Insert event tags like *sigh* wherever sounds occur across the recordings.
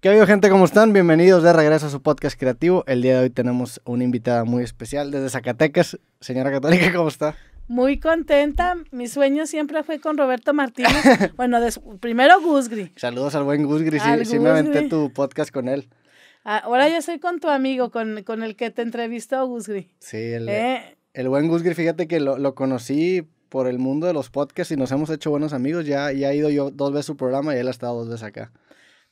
¿Qué habido gente? ¿Cómo están? Bienvenidos de regreso a su podcast creativo. El día de hoy tenemos una invitada muy especial desde Zacatecas. Señora Católica, *laughs* ¿cómo está? Muy contenta. Mi sueño siempre fue con Roberto Martínez. *laughs* bueno, de primero Gusgri. Saludos al buen Gusgri. Sí, tu podcast con él. Ah, ahora ya soy con tu amigo, con, el que te entrevistó Gusgri. Sí, el, eh. buen Gusgri, fíjate que lo, conocí por el mundo de los podcasts y nos hemos hecho buenos amigos. Ya, ya he ido yo dos veces su programa y él ha estado dos veces acá.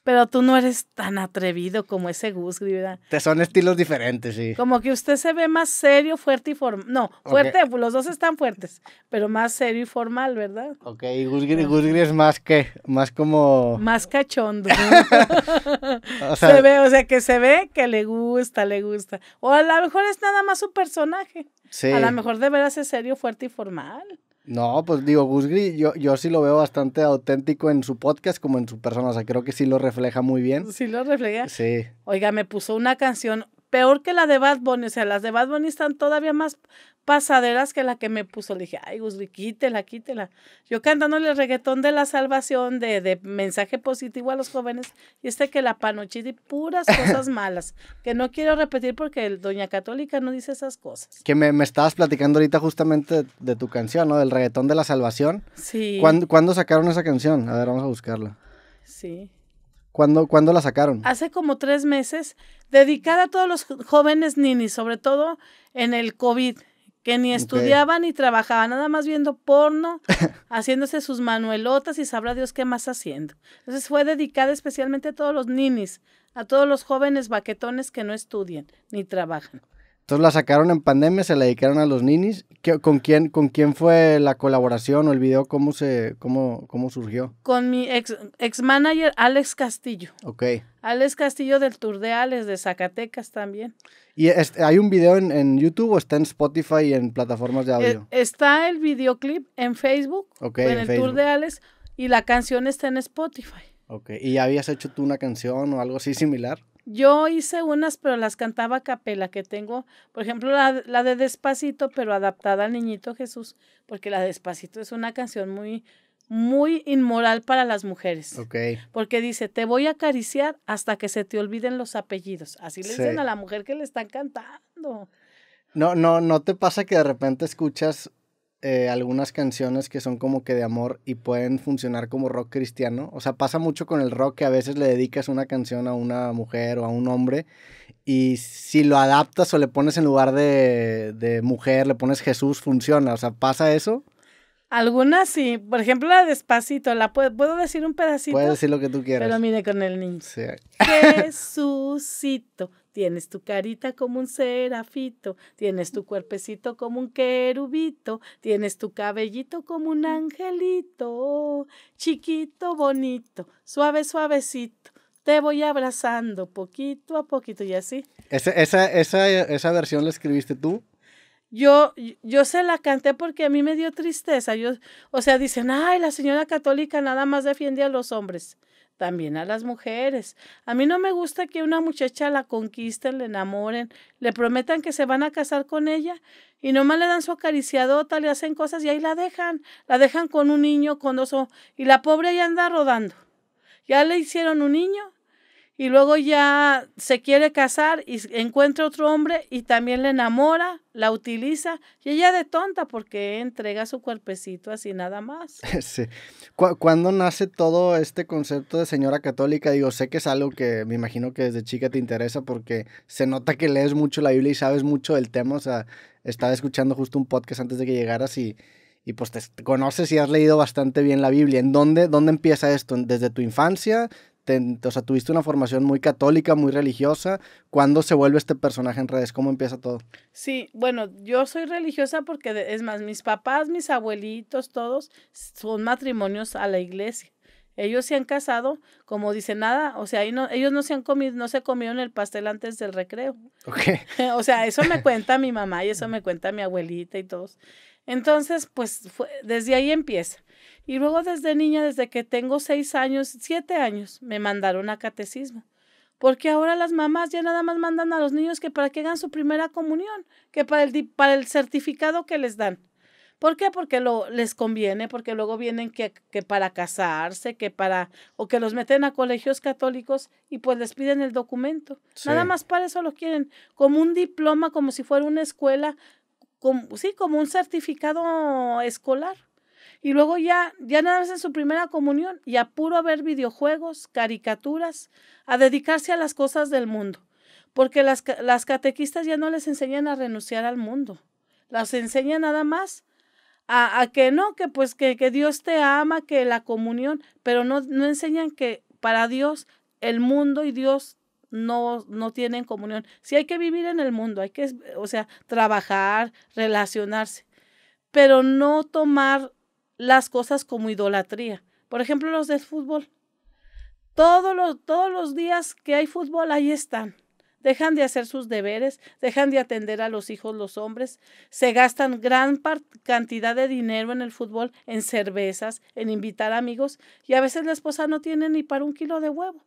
Pero tú no eres tan atrevido como ese Gus, ¿verdad? Te son estilos diferentes, sí. Como que usted se ve más serio, fuerte y formal. No, fuerte, los dos están fuertes, pero más serio y formal, ¿verdad? Ok, y Gus es más que, más como... Más cachondo. *laughs* o sea... Se ve, o sea, que se ve que le gusta, le gusta. O a lo mejor es nada más su personaje. Sí. A lo mejor de veras es serio, fuerte y formal. No, pues digo, Gus yo, yo sí lo veo bastante auténtico en su podcast como en su persona. O sea, creo que sí lo refleja muy bien. Sí lo refleja. Sí. Oiga, me puso una canción peor que la de Bad Bunny. O sea, las de Bad Bunny están todavía más pasaderas que la que me puso. Le dije, ay, Gusli, quítela, quítela. Yo cantando el reggaetón de la salvación, de, de mensaje positivo a los jóvenes, y este que la panochita y puras cosas *laughs* malas, que no quiero repetir porque el Doña Católica no dice esas cosas. Que me, me estabas platicando ahorita justamente de, tu canción, ¿no? Del reggaetón de la salvación. Sí. ¿Cuándo, ¿Cuándo sacaron esa canción? A ver, vamos a buscarla. Sí. ¿Cuándo, la sacaron? Hace como tres meses, dedicada a todos los jóvenes ninis, sobre todo en el COVID, que ni estudiaban ni trabajaban, nada más viendo porno, *laughs* haciéndose sus manuelotas y sabrá Dios qué más haciendo. Entonces fue dedicada especialmente a todos los ninis, a todos los jóvenes baquetones que no estudian ni trabajan. Entonces la sacaron en pandemia, se la dedicaron a los ninis. con, quién, fue la colaboración o el video? ¿Cómo, se, cómo, cómo surgió? Con mi ex, ex manager Alex Castillo. Ok. Alex Castillo del Tour de Ales de Zacatecas también. ¿Y hay un video en, YouTube o está en Spotify y en plataformas de eh, audio? Está el videoclip en Facebook, en, el Tour de Alex, y la canción está en Spotify. Ok, ¿y habías hecho tú una canción o algo así similar? Yo hice unas, pero las cantaba a capela, que tengo, por ejemplo, la, de Despacito, pero adaptada al Niñito Jesús, porque la Despacito es una canción muy, muy inmoral para las mujeres. Ok. Porque dice, te voy a acariciar hasta que se te olviden los apellidos. Así le dicen a la mujer que le están cantando. No, no, no te pasa que de repente escuchas eh, algunas canciones que son como que de amor y pueden funcionar como rock cristiano. O sea, pasa mucho con el rock que a veces le dedicas una canción a una mujer o a un hombre y si lo adaptas o le pones en lugar de, mujer, le pones Jesús, funciona. O sea, pasa eso. Algunas sí, por ejemplo la despacito, la puedo, decir un pedacito. Puedes decir lo que tú quieras. Pero mire con el niño. Jesucito, Tienes tu carita como un serafito, tienes tu cuerpecito como un querubito, tienes tu cabellito como un angelito, oh, chiquito, bonito, suave, suavecito. Te voy abrazando poquito a poquito y así. Esa, esa, esa, esa versión la escribiste tú yo, yo se la canté porque a mí me dio tristeza. Yo, o sea, dicen, ay, la señora católica nada más defiende a los hombres también a las mujeres. A mí no me gusta que una muchacha la conquisten, le enamoren, le prometan que se van a casar con ella y nomás le dan su acariciadota, le hacen cosas y ahí la dejan. La dejan con un niño, con dos y la pobre ya anda rodando. Ya le hicieron un niño y luego ya se quiere casar y encuentra otro hombre y también la enamora, la utiliza y ella de tonta porque entrega su cuerpecito así nada más. *laughs* Sí. ¿Cuándo nace todo este concepto de señora católica? Digo, sé que es algo que me imagino que desde chica te interesa porque se nota que lees mucho la Biblia y sabes mucho del tema. O sea, estaba escuchando justo un podcast antes de que llegaras y, y pues te conoces y has leído bastante bien la Biblia. ¿En dónde, dónde empieza esto? ¿Desde tu infancia? o sea, tuviste una formación muy católica, muy religiosa. ¿Cuándo se vuelve este personaje en redes? ¿Cómo empieza todo? Sí, bueno, yo soy religiosa porque, es más, mis papás, mis abuelitos, todos son matrimonios a la iglesia. Ellos se han casado, como dice nada, o sea, no, ellos no se han comido, no se comieron el pastel antes del recreo. *laughs* o sea, eso me *laughs* cuenta mi mamá y eso me cuenta mi abuelita y todos. Entonces, pues desde ahí empieza. Y luego desde niña, desde que tengo seis años, siete años, me mandaron a catecismo. Porque ahora las mamás ya nada más mandan a los niños que para que hagan su primera comunión, que para el, para el certificado que les dan. ¿Por qué? Porque lo, les conviene, porque luego vienen que, para casarse, que para, o que los meten a colegios católicos y pues les piden el documento. Nada más para eso lo quieren, como un diploma, como si fuera una escuela, como, sí, como un certificado escolar. Y luego ya, ya nada más en su primera comunión, y a ver videojuegos, caricaturas, a dedicarse a las cosas del mundo. Porque las, las catequistas ya no les enseñan a renunciar al mundo. Las enseñan nada más a, a que no, que pues que, Dios te ama, que la comunión, pero no, no enseñan que para Dios el mundo y Dios no, no tienen comunión. Sí hay que vivir en el mundo, hay que, o sea, trabajar, relacionarse, pero no tomar las cosas como idolatría. Por ejemplo, los de fútbol. Todos los, todos los días que hay fútbol, ahí están. Dejan de hacer sus deberes, dejan de atender a los hijos los hombres, se gastan gran cantidad de dinero en el fútbol, en cervezas, en invitar amigos y a veces la esposa no tiene ni para un kilo de huevo.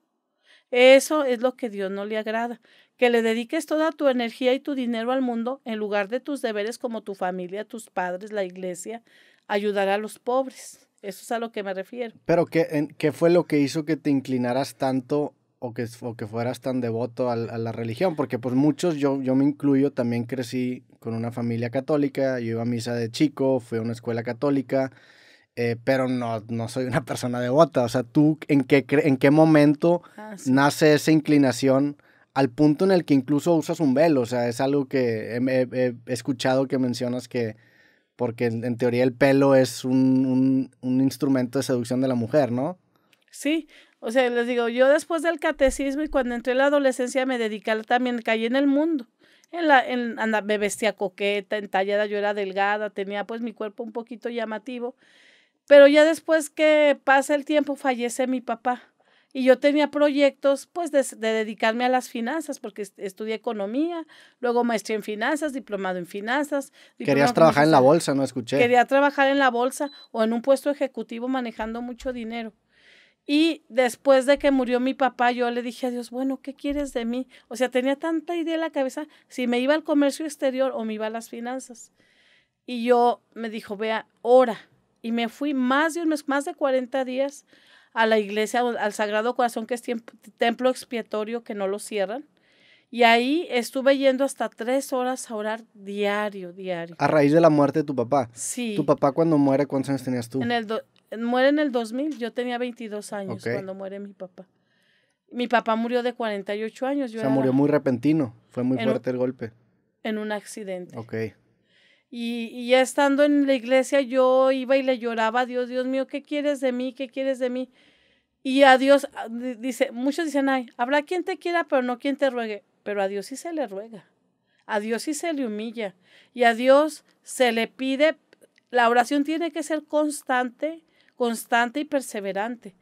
Eso es lo que Dios no le agrada, que le dediques toda tu energía y tu dinero al mundo en lugar de tus deberes como tu familia, tus padres, la iglesia, ayudar a los pobres. Eso es a lo que me refiero. Pero, ¿qué, ¿qué fue lo que hizo que te inclinaras tanto o que, que fueras tan devoto a, la religión? Porque, pues, muchos, yo, yo me incluyo, también crecí con una familia católica. Yo iba a misa de chico, fui a una escuela católica, eh, pero no, soy una *laughs* persona devota. O sea, ¿tú en qué, en qué momento ah, nace esa inclinación? Al punto en el que incluso usas un velo, o sea, es algo que he escuchado que mencionas que, porque en, teoría el pelo es un, instrumento de seducción de la mujer, ¿no? Sí, o sea, les digo, yo después del catecismo y cuando entré en la adolescencia me dediqué también, caí en el mundo. En la, en, me vestía coqueta, entallada, yo era delgada, tenía pues mi cuerpo un poquito llamativo. Pero ya después que pasa el tiempo, fallece mi papá y yo tenía proyectos pues de, dedicarme a las finanzas porque estudié economía, luego maestría en finanzas, diplomado en finanzas. Querías trabajar en la bolsa, no escuché. Quería trabajar en la bolsa o en un puesto ejecutivo manejando mucho dinero. Y después de que murió mi papá, yo le dije a Dios, bueno, ¿qué quieres de mí? O sea, tenía tanta idea en la cabeza si me iba al comercio exterior o me iba a las finanzas. Y yo me dijo, vea, ora. Y me fui más de, mes, más de 40 días a la iglesia, al Sagrado Corazón, que es templo expiatorio, que no lo cierran. Y ahí estuve yendo hasta tres horas a orar diario, diario. A raíz de la muerte de tu papá. Sí. ¿Tu papá cuando muere, cuántos años tenías tú? muere en el 2000, yo tenía 22 años cuando muere mi papá. Mi papá murió de 48 años. Yo o sea, murió muy repentino, fue muy fuerte el golpe. En un accidente. Ok. Y, ya estando en la iglesia yo iba y le lloraba Dios, Dios mío, ¿qué quieres de mí? ¿Qué quieres de mí? Y a Dios, ah, dice, muchos dicen, ay, habrá quien te quiera, pero no quien te ruegue. Pero a Dios sí se le ruega. A Dios sí se le humilla. Y a Dios se le pide, la oración tiene que ser constante, constante y perseverante.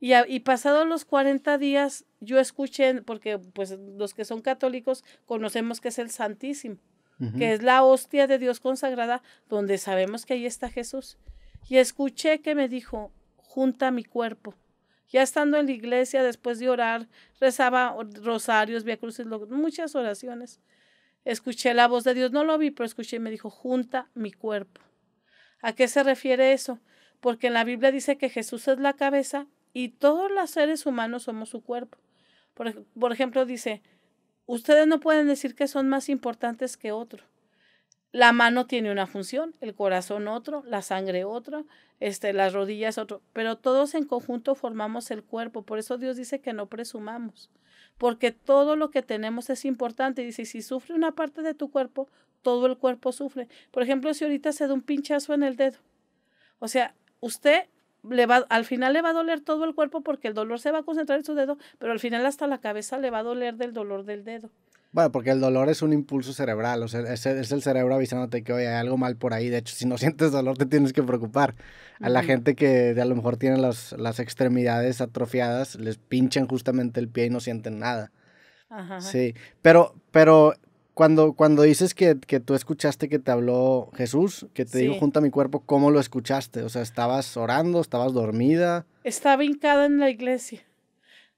Y, pasados los 40 días, yo escuché, porque pues los que son católicos conocemos que es el Santísimo, que es la hostia de Dios consagrada, donde sabemos que ahí está Jesús. Y escuché que me dijo, junta mi cuerpo ya estando en la iglesia, después de orar, rezaba rosarios, via cruces, muchas oraciones. Escuché la voz de Dios, no lo vi, pero escuché y me dijo, junta mi cuerpo. ¿A qué se refiere eso? Porque en la Biblia dice que Jesús es la cabeza y todos los seres humanos somos su cuerpo. por ejemplo, dice, ustedes no pueden decir que son más importantes que otro la mano tiene una función, el corazón otro, la sangre otra, este, las rodillas otro, pero todos en conjunto formamos el cuerpo, por eso Dios dice que no presumamos, porque todo lo que tenemos es importante, dice, si sufre una parte de tu cuerpo, todo el cuerpo sufre. Por ejemplo, si ahorita se da un pinchazo en el dedo, o sea, usted le va, al final le va a doler todo el cuerpo porque el dolor se va a concentrar en su dedo, pero al final hasta la cabeza le va a doler del dolor del dedo. Bueno, porque el dolor es un impulso cerebral, o sea, es, el cerebro avisándote que, hay algo mal por ahí. De hecho, si no *laughs* sientes dolor, te tienes que preocupar. A la gente que a lo mejor tiene las extremidades atrofiadas, les pinchan justamente el pie y no sienten nada. Ajá. Sí, pero, pero cuando, cuando dices que, tú escuchaste que te habló Jesús, que te dijo junto a mi cuerpo, ¿cómo lo escuchaste? O sea, ¿estabas orando? ¿Estabas dormida? Estaba hincada en la iglesia.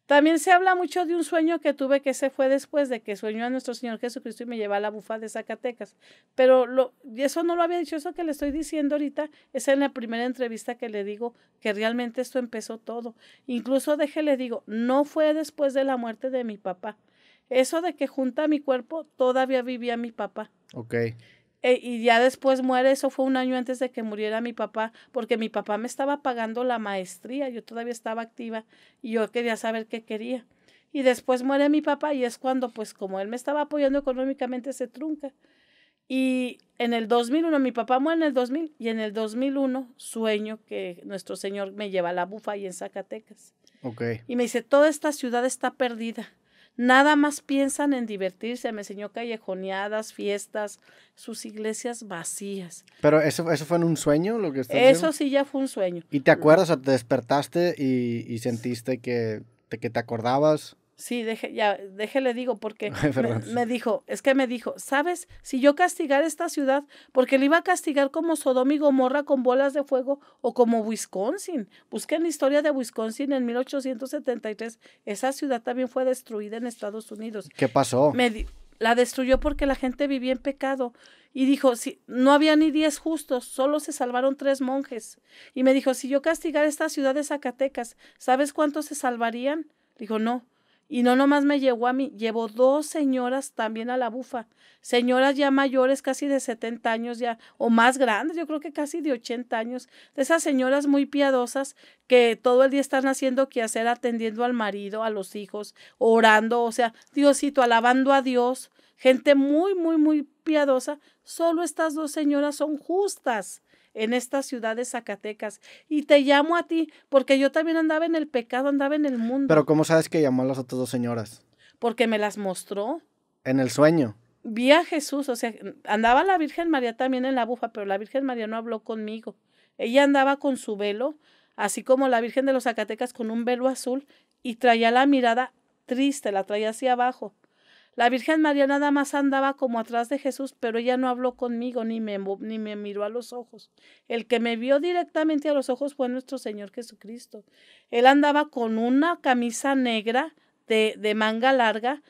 También se habla mucho de un sueño que tuve que se fue después de que sueñó a nuestro Señor Jesucristo y me llevó a la bufa de Zacatecas. Pero lo, eso no lo había dicho, eso que le estoy diciendo ahorita es en la primera entrevista que le digo que realmente esto empezó todo. Incluso deje, le digo, no fue después de la muerte de mi papá. Eso de que junta mi cuerpo, todavía vivía mi papá. Ok. Eh, y ya después muere, eso fue un año antes de que muriera mi papá, porque mi papá me estaba pagando la maestría, yo todavía estaba activa y yo quería saber qué quería. Y después muere mi papá y es cuando, pues como él me estaba apoyando económicamente, se trunca. Y en el 2001, mi papá muere en el 2000 y en el 2001 sueño que nuestro Señor me lleva a la bufa y en Zacatecas. Y me dice, toda esta ciudad está perdida. Nada más piensan en divertirse. Me enseñó callejoneadas, fiestas, sus iglesias vacías. Pero eso, eso fue en un sueño, lo que Eso sí ya fue un sueño. ¿Y te acuerdas? O te despertaste y, sentiste que que te acordabas. Sí, deje, ya, déjele digo, porque *laughs* me, dijo, es que me dijo, ¿sabes? Si yo castigar esta ciudad, porque le iba a castigar como Sodoma y Gomorra con bolas de fuego o como Wisconsin. Busquen la historia de Wisconsin en 1873. Esa ciudad también fue destruida en Estados Unidos. ¿Qué pasó? Me, la destruyó porque la gente vivía en pecado. Y dijo, si no había ni diez justos, solo se salvaron tres monjes. Y me dijo, si yo castigar esta ciudad de Zacatecas, ¿sabes cuántos se salvarían? Dijo, no, y no nomás me llevó a mí, llevo dos señoras también a la bufa. Señoras ya mayores, casi de 70 años ya, o más grandes, yo creo que casi de 80 años. De esas señoras muy piadosas que todo el día están haciendo hacer, atendiendo al marido, a los hijos, orando, o sea, Diosito, alabando a Dios. Gente muy, muy, muy piadosa. Solo estas dos señoras son justas en esta ciudad de Zacatecas. Y te llamo a ti, porque yo también andaba en el pecado, andaba en el mundo. Pero ¿cómo sabes que llamó a las otras dos señoras? Porque me las mostró. En el sueño. Vi a Jesús, o sea, andaba la Virgen María también en la bufa, pero la Virgen María no habló conmigo. Ella andaba con su velo, así como la Virgen de los Zacatecas con un velo azul, y traía la mirada triste, la traía hacia abajo. La Virgen María nada más andaba como atrás de Jesús, pero ella no habló conmigo ni me, ni me miró a los ojos. El que me vio directamente a los ojos fue nuestro Señor Jesucristo. Él andaba con una camisa negra de, de manga larga,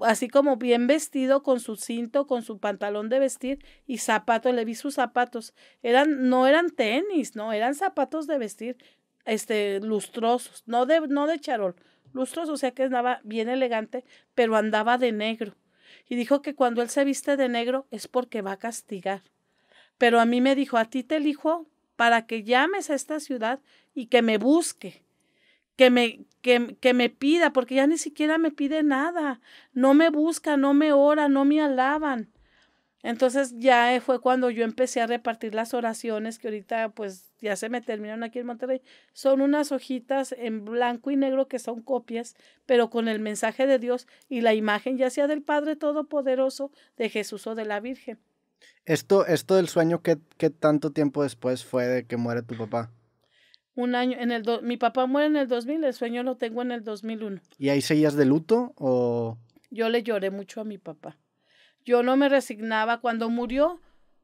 así como bien vestido con su cinto, con su pantalón de vestir y zapatos, le vi sus zapatos. Eran no eran tenis, no, eran zapatos de vestir este lustrosos, no de no de charol, lustros, o sea que andaba bien elegante, pero andaba de negro. Y dijo que cuando él se viste de negro es porque va a castigar. Pero a mí me dijo, a ti te elijo para que llames a esta ciudad y que me busque, que me, que, que me pida, porque ya ni siquiera me pide nada. No me busca, no me ora, no me alaban. Entonces ya eh, fue cuando yo empecé a repartir las oraciones que ahorita pues ya se me terminaron aquí en Monterrey. Son unas hojitas en blanco y negro que son copias, pero con el mensaje de Dios y la imagen ya sea del Padre Todopoderoso, de Jesús o de la Virgen. Esto, esto del sueño, ¿qué, tanto tiempo después fue de que muere tu papá? Un año, en el mi papá muere en el 2000, el sueño lo tengo en el 2001. ¿Y ahí seguías de luto o...? Yo le lloré mucho a mi papá yo no me resignaba. Cuando murió,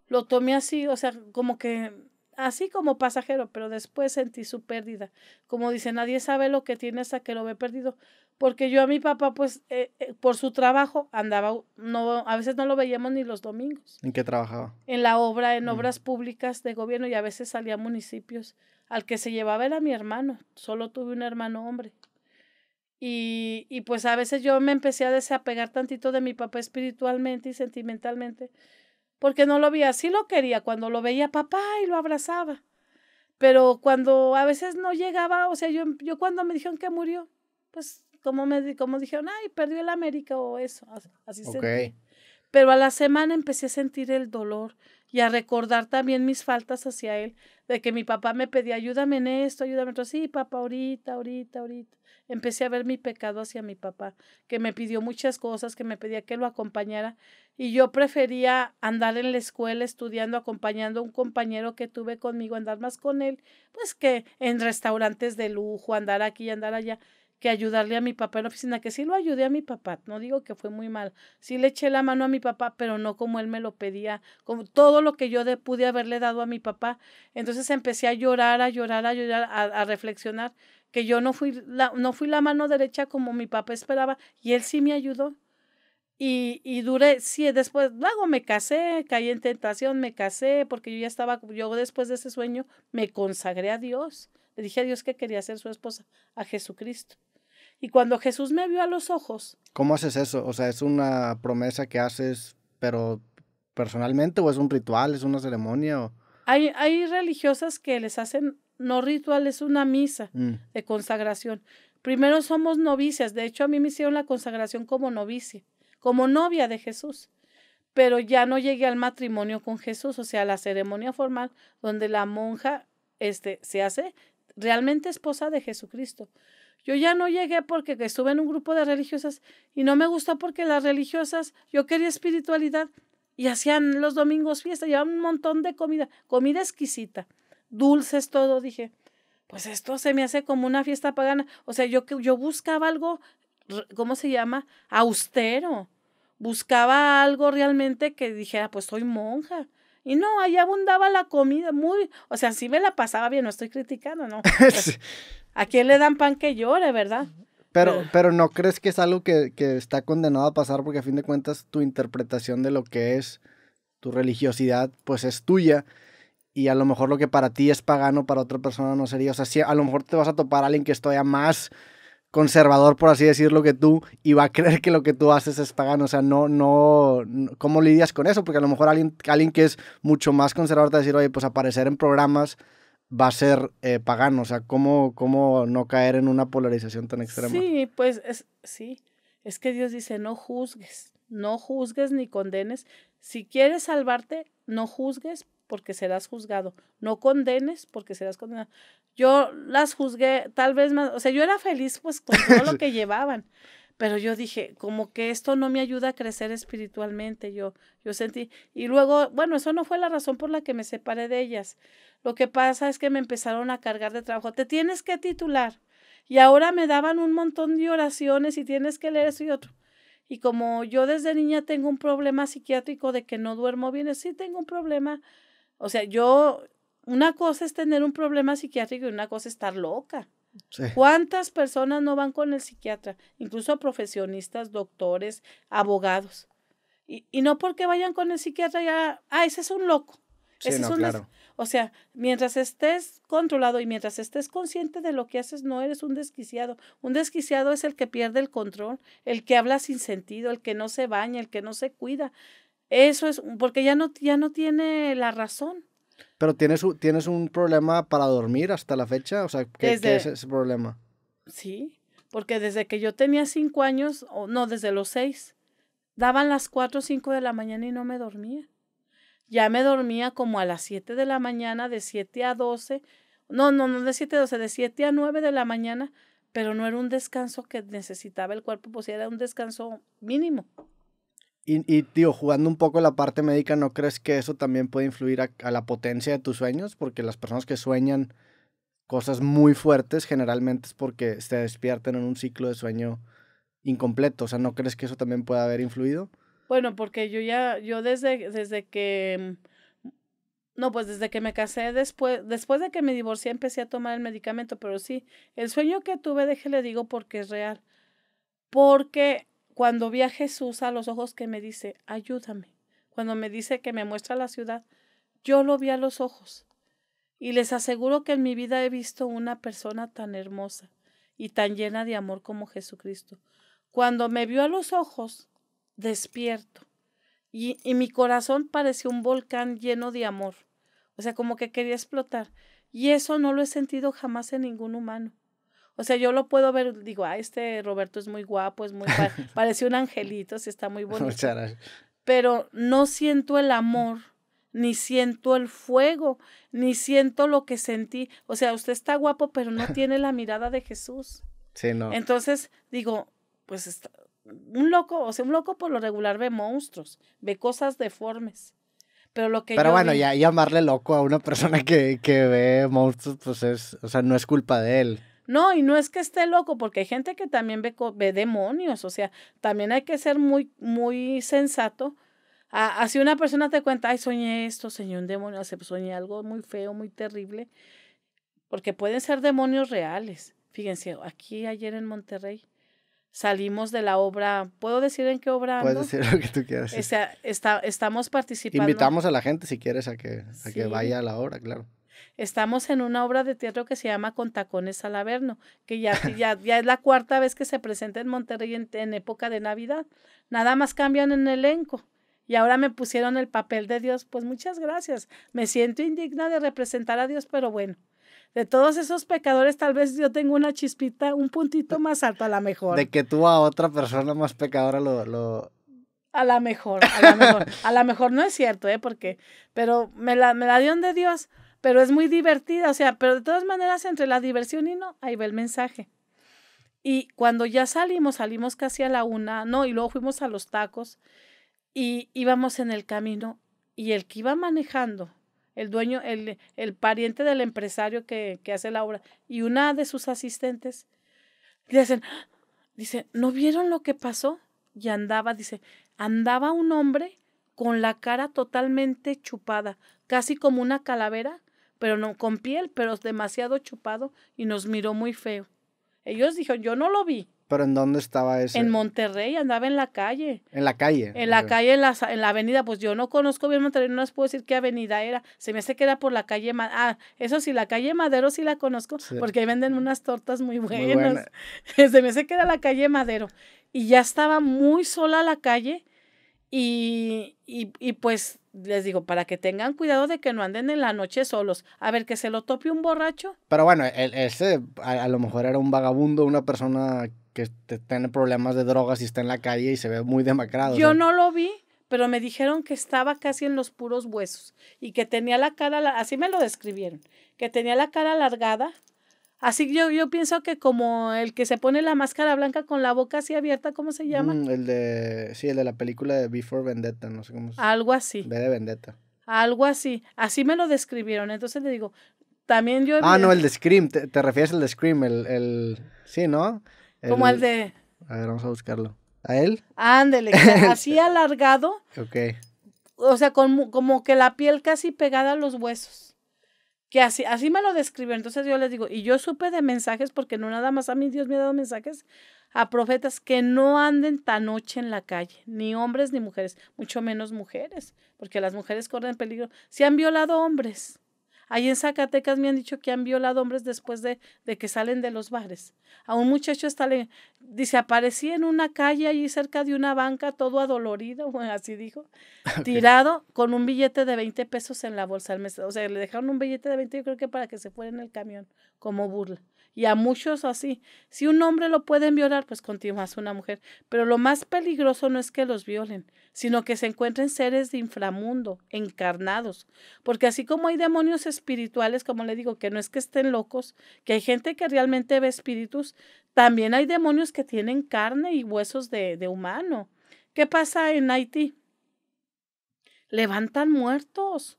lo tomé así, o sea, como que así como pasajero, pero después sentí su pérdida. Como dice, nadie sabe lo que tiene hasta que lo ve perdido. Porque yo a mi papá, pues, eh, eh, por su trabajo, andaba, no, a veces no lo veíamos ni los domingos. ¿En qué trabajaba? En la obra, en obras públicas de gobierno y a veces salía a municipios. Al que se llevaba era mi hermano, solo tuve un hermano hombre. Y, y, pues a veces yo me empecé a desapegar tantito de mi papá espiritualmente y sentimentalmente, porque no lo veía, así lo quería cuando lo veía papá y lo abrazaba, pero cuando a veces no llegaba, o sea, yo, yo cuando me dijeron que murió, pues como, me, como dijeron, ay, perdió el América o eso, así Pero a la semana empecé a sentir el dolor, y a recordar también mis faltas hacia él, de que mi papá me pedía, ayúdame en esto, ayúdame en sí, papá, ahorita, ahorita, ahorita. Empecé a ver mi pecado hacia mi papá, que me pidió muchas cosas, que me pedía que lo acompañara, y yo prefería andar en la escuela estudiando, acompañando a un compañero que tuve conmigo, andar más con él, pues que en restaurantes de lujo, andar aquí, andar allá, que ayudarle a mi papá en la oficina, que sí lo ayudé a mi papá, no digo que fue muy mal, sí le eché la mano a mi papá, pero no como él me lo pedía, como todo lo que yo pude haberle dado a mi papá. Entonces empecé a llorar, a llorar, a llorar, a, reflexionar, que yo no fui, la, no fui la mano derecha como mi papá esperaba, y él sí me ayudó. Y, y duré, sí, después, luego me casé, caí en tentación, me casé, porque yo ya estaba, yo después de ese sueño me consagré a Dios. Le dije a Dios que quería ser su esposa, a Jesucristo. Y cuando Jesús me vio a los ojos. ¿Cómo haces eso? O sea, ¿es una promesa que haces, pero personalmente, o es un ritual, es una ceremonia? O... Hay, religiosas que les hacen, no ritual, es una misa mm. de consagración. Primero somos novicias, de hecho a mí me hicieron la consagración como novicia, como novia de Jesús, pero ya no llegué al matrimonio con Jesús, o sea, la ceremonia formal donde la monja este, se hace realmente esposa de Jesucristo. Yo ya no llegué porque estuve en un grupo de religiosas y no me gustó porque las religiosas, yo quería espiritualidad y hacían los domingos fiesta, llevaban un montón de comida, comida exquisita, dulces, todo. Dije, pues esto se me hace como una fiesta pagana. O sea, yo, yo buscaba algo, ¿cómo se llama? Austero. Buscaba algo realmente que dijera, pues soy monja y no, ahí abundaba la comida muy, o sea, sí me la pasaba bien, no estoy criticando, ¿no? *laughs* ¿A quién le dan pan que llore, verdad? Pero, pero no crees que es algo que, está condenado a pasar porque a fin de cuentas tu interpretación de lo que es tu religiosidad pues es tuya y a lo mejor lo que para ti es pagano para otra persona no sería, o sea, a lo mejor te vas a topar a alguien que estoy a más conservador, por así decirlo, que tú y va a creer que lo que tú haces es pagano. O sea, no, no, ¿cómo lidias con eso? Porque a lo mejor alguien, alguien que es mucho más conservador te va a decir, oye, pues aparecer en programas va a ser eh, pagano. O sea, ¿cómo, ¿cómo no caer en una polarización tan extrema? Sí, pues sí, es que Dios dice, no juzgues, no juzgues ni condenes. Si quieres salvarte, no juzgues, porque serás juzgado. No condenes, porque serás condenado. Yo las juzgué, tal vez más, o sea, yo era feliz pues con todo lo *laughs* que llevaban, pero yo dije, como que esto no me ayuda a crecer espiritualmente, yo, yo sentí, y luego, bueno, eso no fue la razón por la que me separé de ellas. Lo que pasa es que me empezaron a cargar de trabajo, te tienes que titular, y ahora me daban un montón de oraciones y tienes que leer eso y otro. Y como yo desde niña tengo un problema psiquiátrico de que no duermo bien, sí tengo un problema o sea, yo, una cosa es tener un problema psiquiátrico y una cosa es estar loca. ¿Cuántas personas no van con el psiquiatra? Incluso profesionistas, doctores, abogados. Y, y, no porque vayan con el psiquiatra ya, ah, ese es un loco. ese es un O sea, mientras estés controlado y mientras estés consciente de lo que haces, no eres un desquiciado. Un desquiciado es el que pierde el control, el que habla sin sentido, el que no se baña, el que no se cuida. Eso es, porque ya no, no tiene la razón. Pero tienes, tienes un problema para dormir hasta la fecha, o sea, ¿qué, es ese problema? Sí, porque desde que yo tenía cinco años, o no, desde los seis, daban las cuatro o cinco de la mañana y no me dormía. Ya me dormía como a las siete de la mañana, de siete a doce, no, no, no de siete a doce, de siete a nueve de la mañana, pero no era un descanso que necesitaba el cuerpo, pues era un descanso mínimo. Y, tío, jugando un poco la parte médica, ¿no crees que eso también puede influir a, la potencia de tus sueños? Porque las personas que sueñan cosas muy fuertes generalmente es porque se despiertan en un ciclo de sueño incompleto. O sea, ¿no crees que eso también puede haber influido? Bueno, porque yo ya, yo desde, desde que, no, pues desde que me casé, después, después de que me divorcié empecé a tomar el medicamento, pero sí, el sueño que tuve, déjele digo porque es real. Porque cuando vi a Jesús a los ojos que me dice, ayúdame, cuando me dice que me muestra la ciudad, yo lo vi a los ojos. Y les aseguro que en mi vida he visto una persona tan hermosa y tan llena de amor como Jesucristo. Cuando me vio a los ojos, despierto. Y, y mi corazón pareció un volcán lleno de amor. O sea, como que quería explotar. Y eso no lo he sentido jamás en ningún humano. O sea, yo lo puedo ver, digo, ah, este Roberto es muy guapo, es muy *laughs* parece un angelito, sí está muy bonito. Pero no siento el amor, ni siento el fuego, ni siento lo que sentí. O sea, usted está guapo, pero no *laughs* tiene la mirada de Jesús. Sí, no. Entonces, digo, pues está, un loco, o sea, un loco por lo regular ve monstruos, ve cosas deformes. Pero lo que Pero bueno, ya llamarle loco a una persona que, que ve monstruos, pues es, o sea, no es culpa de él. No, y no es que esté loco, porque hay gente que también ve, demonios, o sea, también hay que ser muy, muy sensato. así una persona te cuenta, ay, soñé esto, soñé un demonio, soñé algo muy feo, muy terrible, porque pueden ser demonios reales. Fíjense, aquí ayer en Monterrey salimos de la obra, ¿puedo decir en qué obra? Puedes decir lo que tú quieras. sea, estamos participando. Invitamos a la gente si quieres a que, que vaya a la obra, claro. Estamos en una obra de teatro que se llama Con tacones al Averno, que ya, *laughs* ya, ya es la cuarta vez que se presenta en Monterrey en, época de Navidad. Nada más cambian en elenco. Y ahora me pusieron el papel de Dios. Pues muchas gracias. Me siento indigna de representar a Dios, pero bueno. De todos esos pecadores, tal vez yo tengo una chispita, un puntito *laughs* más alto a la mejor. De que tú a otra persona más pecadora lo, lo... A la mejor, a la mejor. A la mejor no es cierto, ¿eh? Porque, pero me la, me la dieron de Dios pero es muy divertida, o sea, pero de todas maneras entre la diversión y no, ahí va el mensaje. Y cuando ya salimos, salimos casi a la una, no, y luego fuimos a los tacos y íbamos en el camino y el que iba manejando, el dueño, el, el pariente del empresario que, que hace la obra y una de sus asistentes, le dicen, dice, ¿no vieron lo que pasó? Y andaba, dice, andaba un hombre con la cara totalmente chupada, casi como una calavera, pero no con piel, pero demasiado chupado y nos miró muy feo. Ellos dijeron, yo no lo vi. ¿Pero en dónde estaba eso? En Monterrey, andaba en la calle. ¿En la calle? En la calle, en la, avenida. Pues yo no conozco bien Monterrey, no les puedo decir qué avenida era. Se me hace que era por la calle Madero. Ah, eso sí, la calle Madero sí la conozco, porque ahí venden unas tortas muy buenas. *laughs* Se me hace que era la calle Madero. Y ya estaba muy sola la calle y, pues les digo, para que tengan cuidado de que no anden en la noche solos. A ver, que se lo tope un borracho. Pero bueno, ese a, lo mejor era un vagabundo, una persona que tiene problemas de drogas y está en la calle y se ve muy demacrado. Yo no lo vi, pero me dijeron que estaba casi en los puros huesos y que tenía la cara, así me lo describieron, que tenía la cara alargada, Así yo, yo pienso que como el que se pone la máscara blanca con la boca así abierta, ¿cómo se llama? Mm, el de, sí, el de la película de Before Vendetta, no sé cómo se llama. Algo así. de Vendetta. Algo así. Así me lo describieron. Entonces le digo, también yo... Ah, no, el de Scream, te, refieres al de Scream, el, el... Sí, ¿no? como el de... A ver, vamos a buscarlo. ¿A él? Ándele, *laughs* así alargado. ok. O sea, como que la piel casi pegada a los huesos. Y así, así me lo describió. Entonces yo les digo, y yo supe de mensajes, porque no nada más a mí Dios me ha dado mensajes a profetas que no anden tan noche en la calle, ni hombres ni mujeres, mucho menos mujeres, porque las mujeres corren peligro. Se han violado hombres, Ahí en Zacatecas me han dicho que han violado hombres después de, de que salen de los bares. A un muchacho está, le, dice, aparecí en una calle allí cerca de una banca, todo adolorido, *laughs* así dijo, *laughs* tirado con un billete de 20 pesos en la bolsa. O sea, le dejaron un billete de 20, yo creo que para que se fuera en el camión, como burla. Y a muchos así. Si un hombre lo pueden violar, pues continúa una mujer. Pero lo más peligroso no es que los violen, sino que se encuentren seres de inframundo, encarnados, porque así como hay demonios espirituales, como le digo, que no es que estén locos, que hay gente que realmente ve espíritus, también hay demonios que tienen carne y huesos de, de humano. ¿Qué pasa en Haití? Levantan muertos.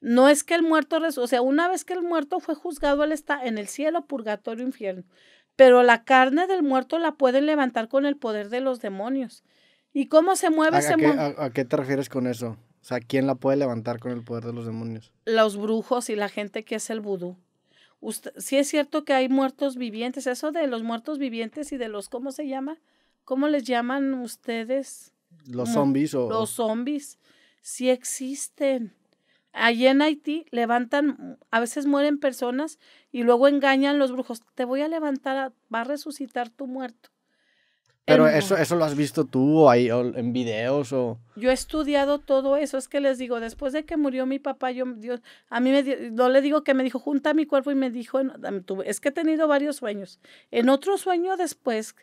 No es que el muerto, o sea, una vez que el muerto fue juzgado, él está en el cielo, purgatorio, infierno. Pero la carne del muerto la pueden levantar con el poder de los demonios. ¿Y cómo se mueve ese mundo? a, qué te refieres con eso? O sea, ¿quién la puede levantar con el poder de los demonios? Los brujos y la gente que es el vudú. Usted, es cierto que hay muertos vivientes, eso de los muertos vivientes y de los, ¿cómo se llama? ¿Cómo les llaman ustedes? Los zombies o... Los zombies, sí existen. Allí en Haití levantan, a veces mueren personas y luego engañan los brujos, te voy a levantar, va a resucitar tu muerto. Pero eso, eso lo has visto tú o, ahí, en videos o... Yo he estudiado todo eso, es que les digo, después de que murió mi papá, yo, a mí me, no le digo que me dijo, junta mi cuerpo y me dijo, es que he tenido varios sueños. En otro sueño después,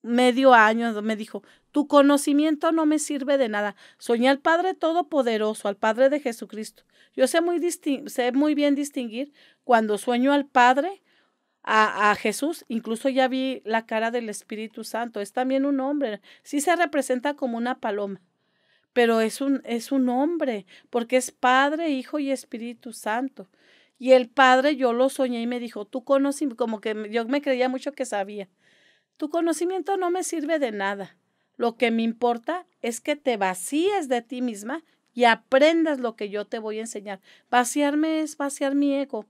medio año, me dijo, tu conocimiento no me sirve de nada. Soñé al Padre Todopoderoso, al Padre de Jesucristo. Yo sé muy, sé muy bien distinguir cuando sueño al Padre a, Jesús. Incluso ya vi la cara del Espíritu Santo. Es también un hombre. Sí se representa como una paloma, pero es un, es un hombre, porque es Padre, Hijo y Espíritu Santo. Y el Padre yo lo soñé y me dijo, tú conoces, como que yo me creía mucho que sabía, tu conocimiento no me sirve de nada. Lo que me importa es que te vacíes de ti misma y aprendas lo que yo te voy a enseñar. Vaciarme es vaciar mi ego,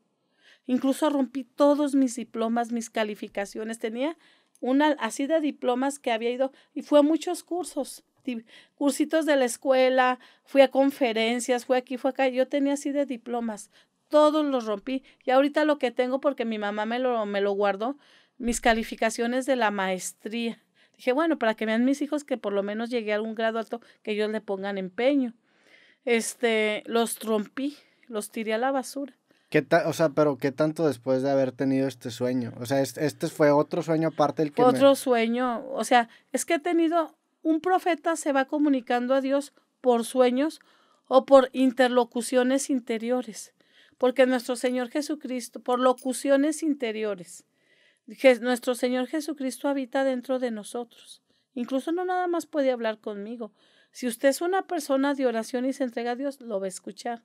Incluso rompí todos mis diplomas, mis calificaciones. Tenía una así de diplomas que había ido y fue a muchos cursos, cursitos de la escuela, fui a conferencias, fui aquí, fue acá. Yo tenía así de diplomas. Todos los rompí. Y ahorita lo que tengo, porque mi mamá me lo, me lo guardó, mis calificaciones de la maestría. Dije, bueno, para que vean mis hijos que por lo menos llegué a algún grado alto, que ellos le pongan empeño. Este, los rompí, los tiré a la basura o sea, pero ¿qué tanto después de haber tenido este sueño? O sea, este, este fue otro sueño aparte del que... Otro sueño, o sea, es que he tenido, un profeta se va comunicando a Dios por sueños o por interlocuciones interiores, porque nuestro Señor Jesucristo, por locuciones interiores, nuestro Señor Jesucristo habita dentro de nosotros. Incluso no nada más puede hablar conmigo. Si usted es una persona de oración y se entrega a Dios, lo va a escuchar.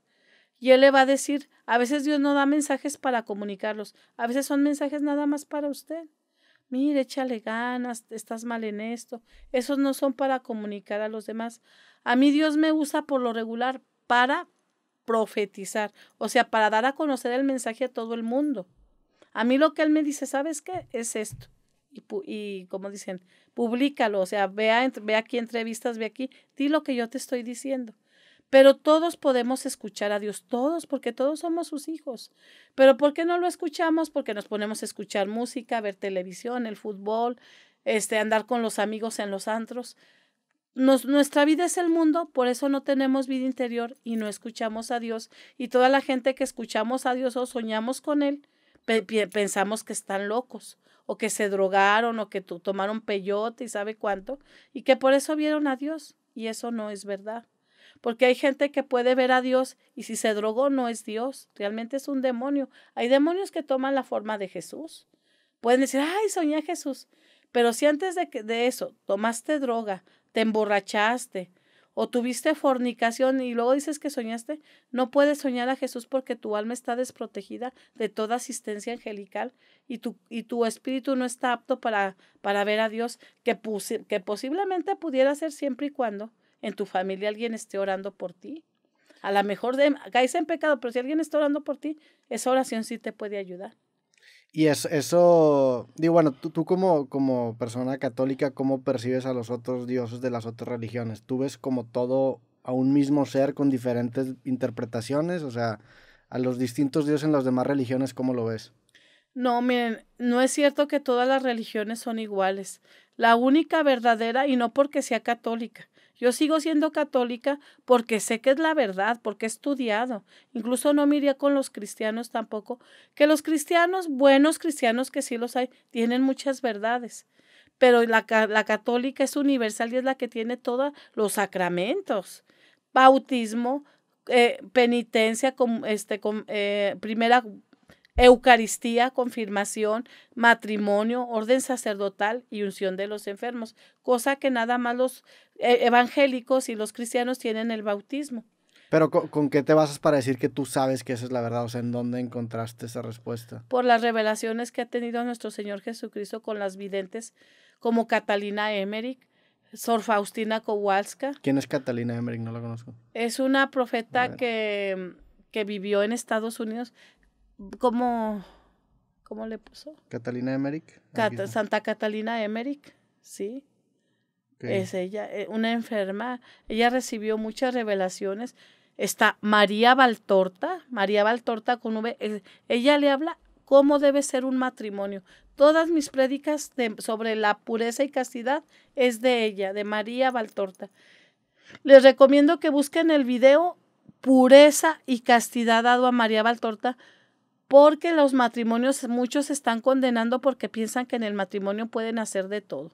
Y Él le va a decir, a veces Dios no da mensajes para comunicarlos, a veces son mensajes nada más para usted. Mire, échale ganas, estás mal en esto. Esos no son para comunicar a los demás. A mí Dios me usa por lo regular para profetizar, o sea, para dar a conocer el mensaje a todo el mundo. A mí lo que Él me dice, ¿sabes qué? Es esto. Y, como dicen, públicalo, o sea, ve aquí entrevistas, ve aquí, di lo que yo te estoy diciendo. Pero todos podemos escuchar a Dios, todos, porque todos somos sus hijos. Pero ¿por qué no lo escuchamos? Porque nos ponemos a escuchar música, ver televisión, el fútbol, este, andar con los amigos en los antros. nuestra vida es el mundo, por eso no tenemos vida interior y no escuchamos a Dios. Y toda la gente que escuchamos a Dios o soñamos con Él, pensamos que están locos o que se drogaron o que tomaron peyote y sabe cuánto, y que por eso vieron a Dios. Y eso no es verdad. Porque hay gente que puede ver a Dios y si se drogó no es Dios, realmente es un demonio. Hay demonios que toman la forma de Jesús. Pueden decir, ay, soñé a Jesús. Pero si antes de, que, de eso tomaste droga, te emborrachaste o tuviste fornicación y luego dices que soñaste, no puedes soñar a Jesús porque tu alma está desprotegida de toda asistencia angelical y tu, y tu espíritu no está apto para, para ver a Dios, que, que posiblemente pudiera ser siempre y cuando en tu familia alguien esté orando por ti. A lo mejor de, en pecado, pero si alguien está orando por ti, esa oración sí te puede ayudar. Y eso, eso digo, bueno, tú, tú, como, como persona católica, ¿cómo percibes a los otros dioses de las otras religiones? ¿Tú ves como todo a un mismo ser con diferentes interpretaciones? O sea, a los distintos dioses en las demás religiones, ¿cómo lo ves? No, miren, no es cierto que todas las religiones son iguales. La única verdadera, y no porque sea católica, yo sigo siendo católica porque sé que es la verdad, porque he estudiado. Incluso no me con los cristianos tampoco, que los cristianos, buenos cristianos que sí los hay, tienen muchas verdades. Pero la, la católica es universal y es la que tiene todos los sacramentos. Bautismo, eh, penitencia, este, eh, primera Eucaristía, confirmación, matrimonio, orden sacerdotal y unción de los enfermos, cosa que nada más los e, evangélicos y los cristianos tienen el bautismo. Pero ¿con, qué te basas para decir que tú sabes que esa es la verdad? O sea, ¿en dónde encontraste esa respuesta? Por las revelaciones que ha tenido nuestro Señor Jesucristo con las videntes como Catalina Emmerich, Sor Faustina Kowalska. ¿Quién es Catalina Emmerich? No la conozco. Es una profeta que, que vivió en Estados Unidos. ¿cómo le puso? Catalina Emmerich. Santa Catalina Emmerich, sí. Es ella, eh, una enferma. Ella recibió muchas revelaciones. Está María Valtorta, María Valtorta con V. Ella le habla cómo debe ser un matrimonio. Todas mis prédicas sobre la pureza y castidad es de ella, de María Valtorta. Les recomiendo que busquen el video Pureza y Castidad dado a María Valtorta porque los matrimonios, muchos están condenando porque piensan que en el matrimonio pueden hacer de todo.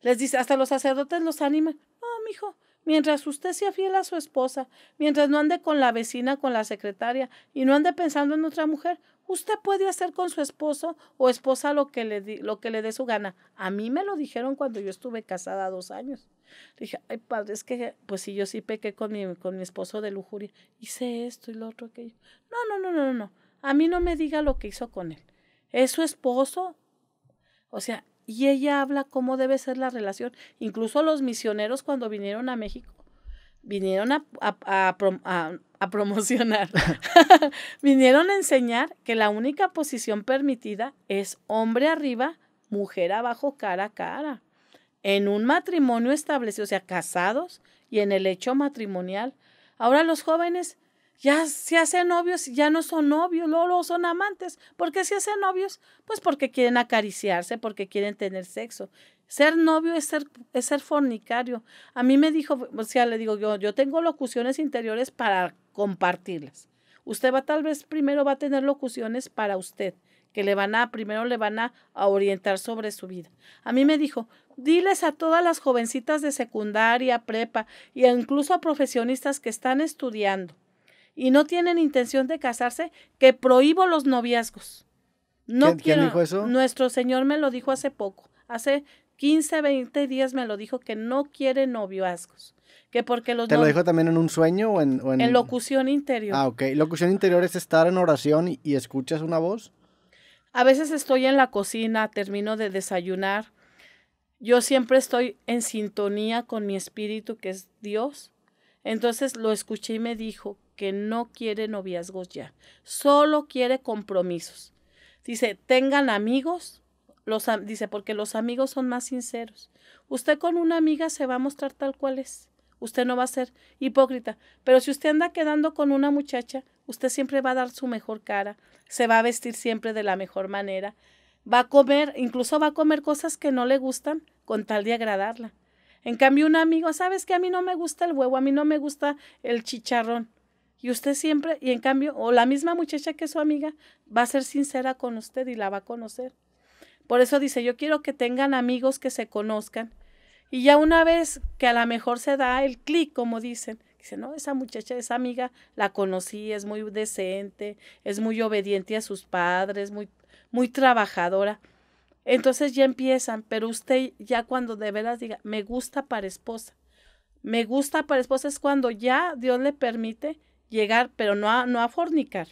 Les dice, hasta los sacerdotes los animan. No, mi mijo, mientras usted sea fiel a su esposa, mientras no ande con la vecina, con la secretaria y no ande pensando en otra mujer, usted puede hacer con su esposo o esposa lo que le, lo que le dé su gana. A mí me lo dijeron cuando yo estuve casada dos años. Dije, ay padre, es que pues si yo sí pequé con mi, con mi esposo de lujuria, hice esto y lo otro, aquello. No, no, no, no, no. A mí no me diga lo que hizo con él. Es su esposo. O sea, y ella habla cómo debe ser la relación. Incluso los misioneros cuando vinieron a México, vinieron a, promocionar, *laughs* *laughs* vinieron a enseñar que la única posición permitida es hombre arriba, mujer abajo, cara a cara. En un matrimonio establecido, o sea, casados y en el hecho matrimonial. Ahora los jóvenes ya se hacen novios, ya no son novios, no son amantes. ¿Por qué se hacen novios? Pues porque quieren acariciarse, porque quieren tener sexo. Ser novio es ser, es ser fornicario. A mí me dijo, o sea, le digo yo, yo tengo locuciones interiores para compartirlas. Usted va tal vez primero va a tener locuciones para usted, que le van a, primero le van a, a orientar sobre su vida. A mí me dijo, diles a todas las jovencitas de secundaria, prepa, e incluso a profesionistas que están estudiando y no tienen intención de casarse, que prohíbo los noviazgos. No ¿Quién, dijo eso? Nuestro Señor me lo dijo hace poco, hace 15, 20 días me lo dijo que no quiere noviazgos. Que porque ¿Te lo dijo también en un sueño o en, en, locución interior. Ah, ok. ¿Locución interior es estar en oración y escuchas una voz? A veces estoy en la cocina, termino de desayunar. Yo siempre estoy en sintonía con mi espíritu, que es Dios. Entonces lo escuché y me dijo que no quiere noviazgos ya, solo quiere compromisos. Dice, tengan amigos, los, dice, porque los amigos son más sinceros. Usted con una amiga se va a mostrar tal cual es. Usted no va a ser hipócrita. Pero si usted anda quedando con una muchacha, usted siempre va a dar su mejor cara, se va a vestir siempre de la mejor manera, va a comer, incluso va a comer cosas que no le gustan con tal de agradarla. En cambio, un amigo, ¿sabes que a mí no me gusta el huevo, a mí no me gusta el chicharrón? Y usted siempre, y en cambio, o la misma muchacha que es su amiga, va a ser sincera con usted y la va a conocer. Por eso dice, yo quiero que tengan amigos que se conozcan. Y ya una vez que a lo mejor se da el clic, como dicen, dice, no, esa muchacha, esa amiga, la conocí, es muy decente, es muy obediente a sus padres, muy, muy trabajadora. Entonces ya empiezan, pero usted ya cuando de veras diga, me gusta para esposa, me gusta para esposa es cuando ya Dios le permite llegar, pero no a, no a fornicar,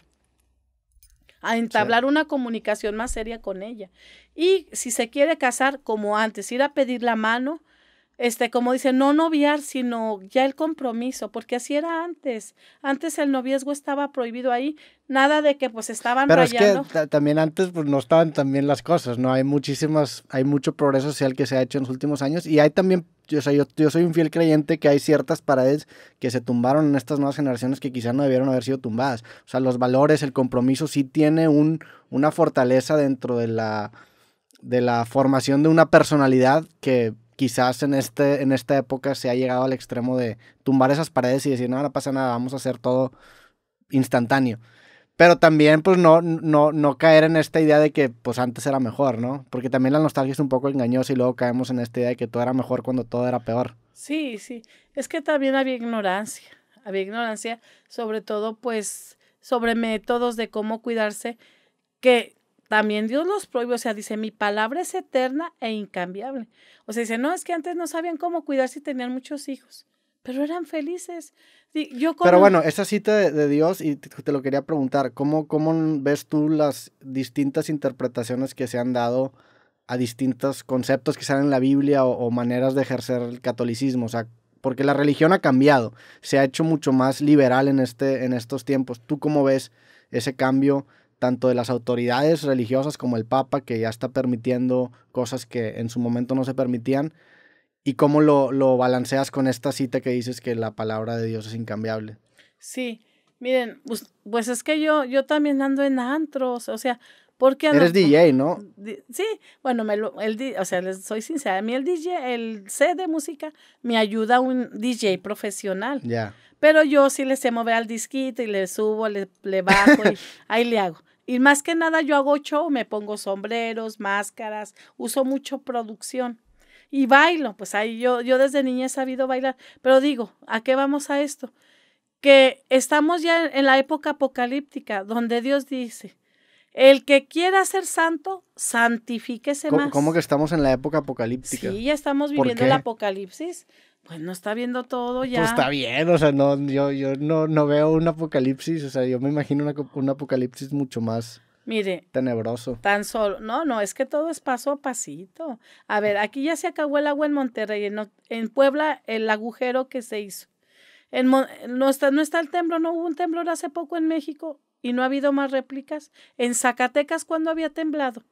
a entablar una comunicación más seria con ella. Y si se quiere casar, como antes, ir a pedir la mano, este, como dice, no noviar, sino ya el compromiso, porque así era antes. Antes el noviazgo estaba prohibido ahí, nada de que pues estaban Pero es que también antes pues no estaban tan bien las cosas, ¿no? Hay muchísimas, hay mucho progreso social que se ha hecho en los últimos años y hay también, yo, o sea, yo, soy un fiel creyente que hay ciertas paredes que se tumbaron en estas nuevas generaciones que quizás no debieron haber sido tumbadas. O sea, los valores, el compromiso sí tiene un, una fortaleza dentro de la de la formación de una personalidad que quizás en, este, en esta época se ha llegado al extremo de tumbar esas paredes y decir, no, no pasa nada, vamos a hacer todo instantáneo. Pero también, pues, no, no, no caer en esta idea de que, pues, antes era mejor, ¿no? Porque también la nostalgia es un poco engañosa y luego caemos en esta idea de que todo era mejor cuando todo era peor. Sí, sí. Es que también había ignorancia. Había ignorancia, sobre todo, pues, sobre métodos de cómo cuidarse, que también Dios los prohíbe, o sea, dice, mi palabra es eterna e incambiable. O sea, dice, no, es que antes no sabían cómo cuidar si tenían muchos hijos, pero eran felices. Yo Pero bueno, esa cita de, Dios, y te, lo quería preguntar, ¿cómo, ¿cómo ves tú las distintas interpretaciones que se han dado a distintos conceptos que salen en la Biblia o, maneras de ejercer el catolicismo? O sea, porque la religión ha cambiado, se ha hecho mucho más liberal en, este, en estos tiempos. ¿Tú cómo ves ese cambio? tanto de las autoridades religiosas como el Papa, que ya está permitiendo cosas que en su momento no se permitían, y cómo lo, lo balanceas con esta cita que dices que la palabra de Dios es incambiable. Sí, miren, pues, pues es que yo, yo también ando en antros, o sea, porque... Eres DJ, ¿no? sí, bueno, me lo, el, o sea, les soy sincera, a mí el DJ, el C de música, me ayuda un DJ profesional. Ya. Pero yo sí le sé mover al disquito y le subo, le, le bajo y *laughs* ahí le hago. Y más que nada yo hago show, me pongo sombreros, máscaras, uso mucho producción. Y bailo, pues ahí yo, yo desde niña he sabido bailar. Pero digo, ¿a qué vamos a esto? Que estamos ya en la época apocalíptica, donde Dios dice, el que quiera ser santo, santifíquese más. ¿Cómo que estamos en la época apocalíptica? Sí, ya estamos viviendo el apocalipsis pues no está viendo todo ya. Pues está bien, o sea, no, yo, yo no, no veo un apocalipsis, o sea, yo me imagino un apocalipsis mucho más Mire, tenebroso. Tan solo, no, no, es que todo es paso a pasito. A ver, aquí ya se acabó el agua en Monterrey, en, Puebla el agujero que se hizo. En, no, está, no está el temblor, no hubo un temblor hace poco en México y no ha habido más réplicas. En Zacatecas, cuando había temblado?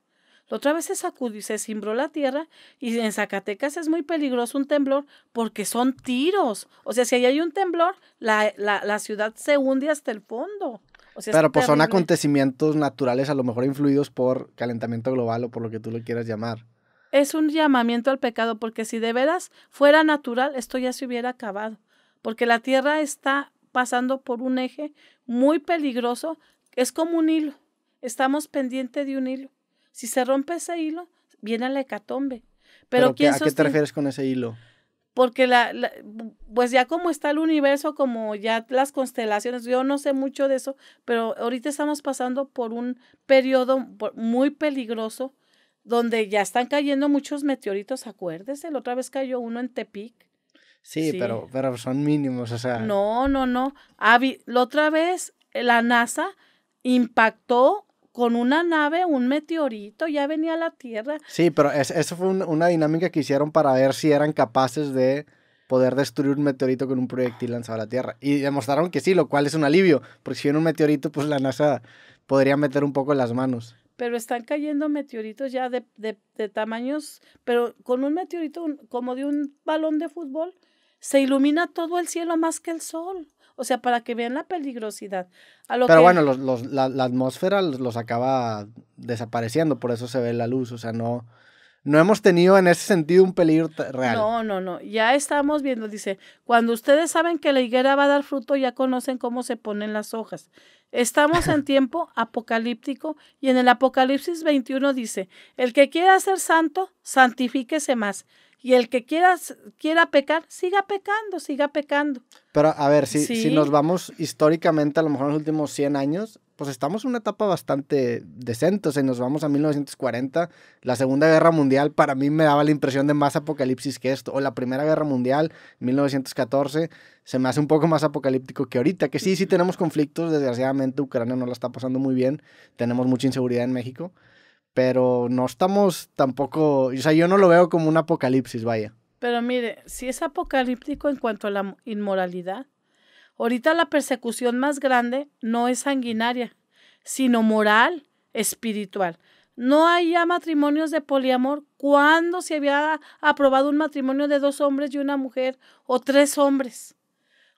otra vez se sacudió, se cimbró la tierra y en Zacatecas es muy peligroso un temblor porque son tiros. O sea, si ahí hay un temblor, la, ciudad se hunde hasta el fondo. Pero pues son acontecimientos naturales a lo mejor influidos por calentamiento global o por lo que tú lo quieras llamar. Es un llamamiento al pecado porque si de veras fuera natural, esto ya se hubiera acabado. Porque la tierra está pasando por un eje muy peligroso. Es como un hilo. Estamos pendientes de un hilo. Si se rompe ese hilo, viene la hecatombe. Pero, ¿A qué te refieres con ese hilo? Porque la, pues ya como está el universo, como ya las constelaciones, yo no sé mucho de eso, pero ahorita estamos pasando por un periodo muy peligroso donde ya están cayendo muchos meteoritos, acuérdese, la otra vez cayó uno en Tepic. Sí, Pero, pero son mínimos, o No, no, no. la otra vez eh, la NASA impactó con una nave, un meteorito, ya venía a la Tierra. Sí, pero eso fue una dinámica que hicieron para ver si eran capaces de poder destruir un meteorito con un proyectil lanzado a la Tierra. Y demostraron que sí, lo cual es un alivio, porque si viene un meteorito, pues la NASA podría meter un poco las manos. Pero están cayendo meteoritos ya de tamaños, pero con un meteorito como de un balón de fútbol, se ilumina todo el cielo más que el sol. O sea, para que vean la peligrosidad. A Pero bueno, los, la, atmósfera los, acaba desapareciendo, por eso se ve la luz. O sea, no, no hemos tenido en ese sentido un peligro real. No, no, no. Ya estamos viendo, dice, cuando ustedes saben que la higuera va a dar fruto, ya conocen cómo se ponen las hojas. Estamos en *laughs* tiempo apocalíptico y en el Apocalipsis 21 dice, el que quiera ser santo, santifíquese más y el que quiera quiera pecar, siga pecando, siga pecando. Pero a ver, si, si nos vamos históricamente, a lo mejor en los últimos 100 años, pues estamos en una etapa bastante decente. O sea, nos vamos a 1940, la Segunda Guerra Mundial para mí me daba la impresión de más apocalipsis que esto. O la Primera Guerra Mundial, 1914, se me hace un poco más apocalíptico que ahorita. Que sí, sí tenemos conflictos, desgraciadamente Ucrania no la está pasando muy bien, tenemos mucha inseguridad en México. Pero no estamos tampoco, o sea, yo no lo veo como un apocalipsis, vaya. Pero mire, si es apocalíptico en cuanto a la inmoralidad, ahorita la persecución más grande no es sanguinaria, sino moral, espiritual. No hay ya matrimonios de poliamor. ¿Cuándo se había aprobado un matrimonio de dos hombres y una mujer o tres hombres?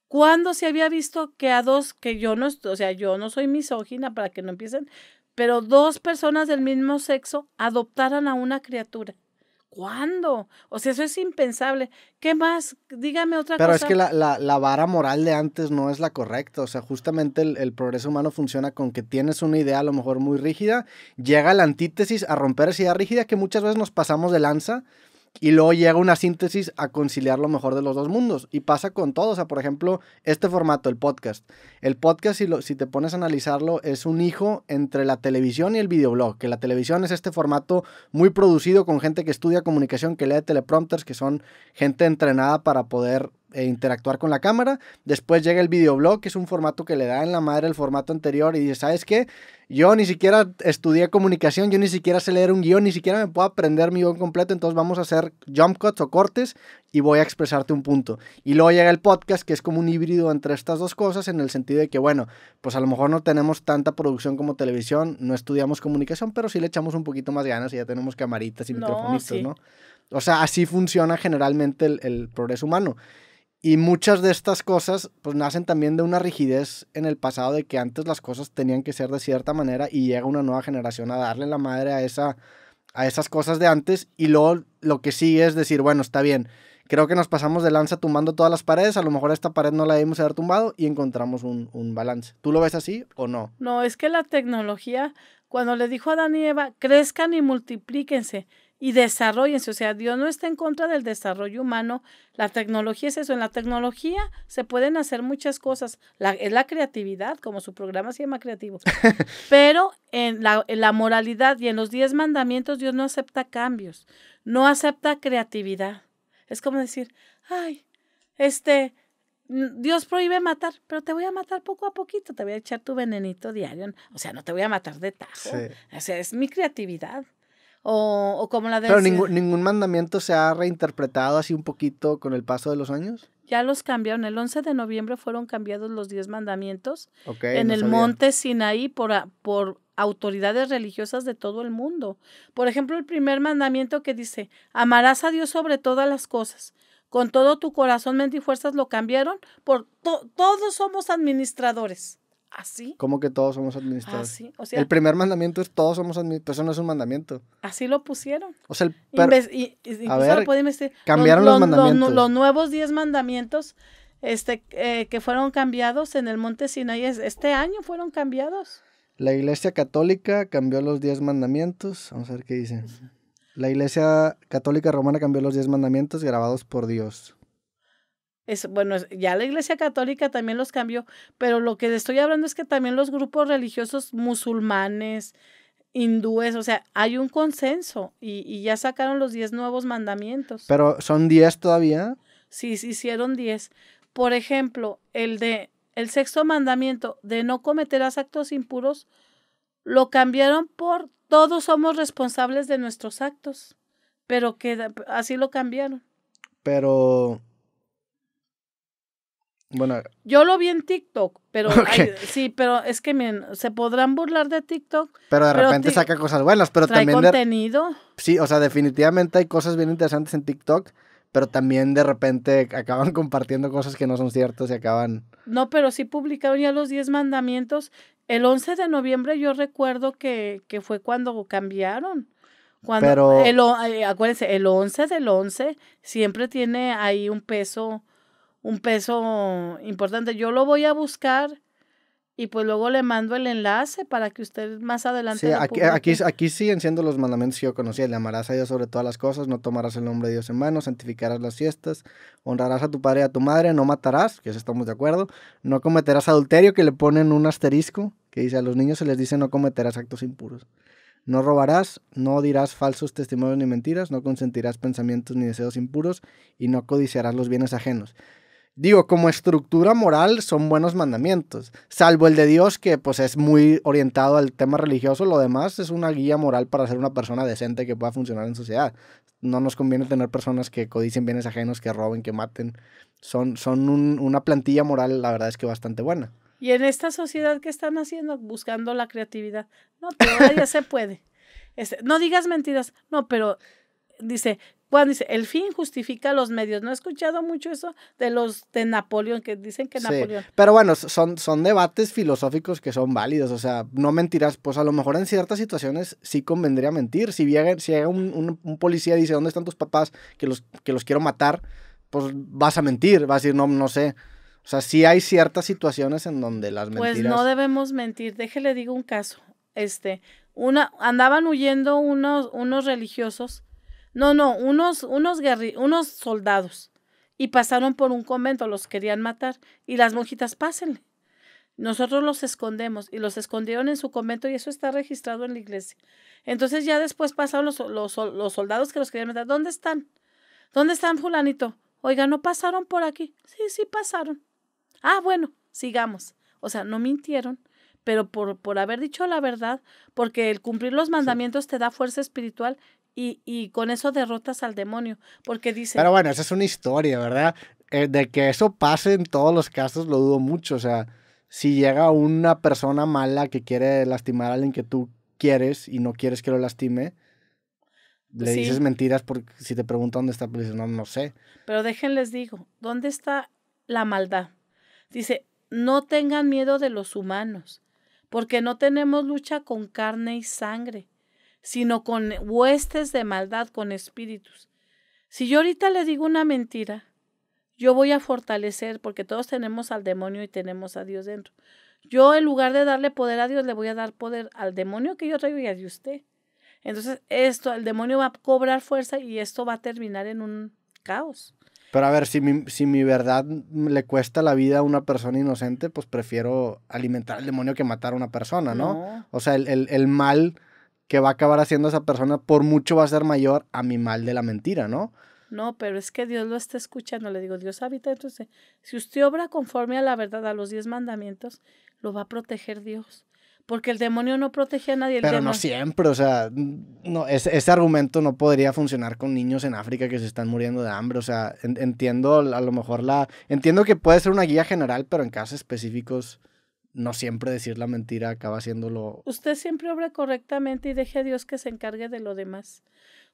¿Cuándo se había visto que a dos, que yo no, o sea, yo no soy misógina para que no empiecen, pero dos personas del mismo sexo adoptaran a una criatura. ¿Cuándo? O sea, eso es impensable. ¿Qué más? Dígame otra cosa. Pero es que la, vara moral de antes no es la correcta. O sea, justamente el, el, progreso humano funciona con que tienes una idea a lo mejor muy rígida, llega la antítesis a romper esa idea rígida que muchas veces nos pasamos de lanza y luego llega una síntesis a conciliar lo mejor de los dos mundos. Y pasa con todo. O sea, por ejemplo, este formato, el podcast. El podcast, si, lo, si te pones a analizarlo, es un hijo entre la televisión y el videoblog. Que la televisión es este formato muy producido con gente que estudia comunicación, que lee teleprompters, que son gente entrenada para poder e interactuar con la cámara. Después llega el videoblog, que es un formato que le da en la madre el formato anterior y dice, ¿sabes qué? Yo ni siquiera estudié comunicación, yo ni siquiera sé leer un guión, ni siquiera me puedo aprender mi guión completo, entonces vamos a hacer jump cuts o cortes y voy a expresarte un punto. Y luego llega el podcast, que es como un híbrido entre estas dos cosas, en el sentido de que, bueno, pues a lo mejor no tenemos tanta producción como televisión, no estudiamos comunicación, pero sí le echamos un poquito más ganas y ya tenemos camaritas y micrófonos, ¿no? O sea, así funciona generalmente el, el progreso humano. Y muchas de estas cosas pues nacen también de una rigidez en el pasado de que antes las cosas tenían que ser de cierta manera y llega una nueva generación a darle la madre a, esa, a esas cosas de antes y luego lo que sigue es decir, bueno, está bien, creo que nos pasamos de lanza tumbando todas las paredes, a lo mejor esta pared no la debemos haber tumbado y encontramos un, un balance. ¿Tú lo ves así o no? No, es que la tecnología, cuando le dijo a Dani y Eva, crezcan y multiplíquense, y desarrollense. O sea, Dios no está en contra del desarrollo humano. La tecnología es eso. En la tecnología se pueden hacer muchas cosas. es la creatividad, como su programa se llama creativo. *laughs* Pero en la, moralidad y en los diez mandamientos Dios no acepta cambios, no acepta creatividad. Es como decir, ay, este, Dios prohíbe matar, pero te voy a matar poco a poquito, te voy a echar tu venenito diario. O sea, no te voy a matar de tajo. O sea, es mi creatividad. O, como la de... Pero ningún, ningún mandamiento se ha reinterpretado así un poquito con el paso de los años. Ya los cambiaron. El 11 de noviembre fueron cambiados los 10 mandamientos en el monte Sinaí por, por autoridades religiosas de todo el mundo. Por ejemplo, el primer mandamiento que dice, amarás a Dios sobre todas las cosas con todo tu corazón, mente y fuerzas lo cambiaron. Por todos somos administradores. Así. Como que todos somos administradores. el primer mandamiento es todos somos administradores. Eso no es un mandamiento. Así lo pusieron. O sea, el decir, cambiaron los, mandamientos. Los, nuevos diez mandamientos este, eh, que fueron cambiados en el monte Sinaí este año fueron cambiados. La Iglesia Católica cambió los diez mandamientos. Vamos a ver qué dicen. La Iglesia Católica Romana cambió los diez mandamientos grabados por Dios bueno, ya la Iglesia Católica también los cambió, pero lo que estoy hablando es que también los grupos religiosos musulmanes, hindúes, o sea, hay un consenso y, ya sacaron los 10 nuevos mandamientos. Pero son 10 todavía. Sí, sí, hicieron 10. Por ejemplo, el de el sexto mandamiento de no cometer actos impuros, lo cambiaron por todos somos responsables de nuestros actos, pero que así lo cambiaron. Pero bueno. Yo lo vi en TikTok, pero *laughs* sí, pero es que se podrán burlar de TikTok. Pero de repente saca cosas buenas, pero también también. contenido. sí, o sea, definitivamente hay cosas bien interesantes en TikTok, pero también de repente *laughs* acaban compartiendo cosas que no son ciertas y acaban. No, pero sí publicaron ya los 10 mandamientos. El 11 de noviembre yo recuerdo que, que fue cuando cambiaron. Cuando pero... el, eh, acuérdense, el 11 del 11 siempre tiene ahí un peso un peso importante. Yo lo voy a buscar y pues luego le mando el enlace para que usted más adelante. Sí, aquí, aquí, aquí, siguen siendo los mandamientos que yo conocía. Le amarás a Dios sobre todas las cosas, no tomarás el nombre de Dios en mano, santificarás las fiestas, honrarás a tu padre y a tu madre, no matarás, que eso estamos de acuerdo, no cometerás adulterio, que le ponen un asterisco, que dice a los niños se les dice no cometerás actos impuros. No robarás, no dirás falsos testimonios ni mentiras, no consentirás pensamientos ni deseos impuros y no codiciarás los bienes ajenos digo, como estructura moral son buenos mandamientos, salvo el de Dios que pues es muy orientado al tema religioso, lo demás es una guía moral para ser una persona decente que pueda funcionar en sociedad. No nos conviene tener personas que codicen bienes ajenos, que roben, que maten. Son, son una plantilla moral, la verdad es que bastante buena. Y en esta sociedad que están haciendo, buscando la creatividad, no, todavía se puede. Este, no digas mentiras, no, pero dice, bueno, dice, el fin justifica los medios. No he escuchado mucho eso de los de Napoleón, que dicen que Napoleón. Pero bueno, son, son debates filosóficos que son válidos. O sea, no mentirás. Pues a lo mejor en ciertas situaciones sí convendría mentir. Si llega, si un, policía y dice, ¿dónde están tus papás? Que los, que los quiero matar, pues vas a mentir. Vas a decir, no, no sé. O sea, sí hay ciertas situaciones en donde las pues, mentiras. Pues no debemos mentir. Déjele digo un caso. Este, una, andaban huyendo unos, unos religiosos no, no, unos, unos, unos soldados. Y pasaron por un convento, los querían matar. Y las monjitas, pásenle. Nosotros los escondemos y los escondieron en su convento y eso está registrado en la iglesia. Entonces ya después pasaron los, los, soldados que los querían matar. ¿Dónde están? ¿Dónde están, fulanito? Oiga, ¿no pasaron por aquí? Sí, sí pasaron. Ah, bueno, sigamos. O sea, no mintieron, pero por, por haber dicho la verdad, porque el cumplir los mandamientos te da fuerza espiritual y, y con eso derrotas al demonio, porque dice... Pero bueno, esa es una historia, ¿verdad? Eh, de que eso pase en todos los casos lo dudo mucho, o sea, si llega una persona mala que quiere lastimar a alguien que tú quieres y no quieres que lo lastime, le dices mentiras porque si te pregunta dónde está, pues no, no sé. Pero déjenles digo, ¿dónde está la maldad? Dice, no tengan miedo de los humanos, porque no tenemos lucha con carne y sangre, sino con huestes de maldad, con espíritus. Si yo ahorita le digo una mentira, yo voy a fortalecer, porque todos tenemos al demonio y tenemos a Dios dentro. Yo en lugar de darle poder a Dios, le voy a dar poder al demonio que yo traigo y a usted. Entonces, esto, el demonio va a cobrar fuerza y esto va a terminar en un caos. Pero a ver, si mi, si mi verdad le cuesta la vida a una persona inocente, pues prefiero alimentar al demonio que matar a una persona, ¿no? O sea, el, el mal que va a acabar haciendo esa persona, por mucho va a ser mayor a mi mal de la mentira, ¿no? No, pero es que Dios lo está escuchando. Le digo, Dios habita. Entonces, si usted obra conforme a la verdad, a los diez mandamientos, lo va a proteger Dios. Porque el demonio no protege a nadie. pero no siempre, o sea, no, ese, ese, argumento no podría funcionar con niños en África que se están muriendo de hambre. O sea, entiendo a lo mejor la... Entiendo que puede ser una guía general, pero en casos específicos no siempre decir la mentira acaba haciéndolo. Usted siempre obra correctamente y deje a Dios que se encargue de lo demás.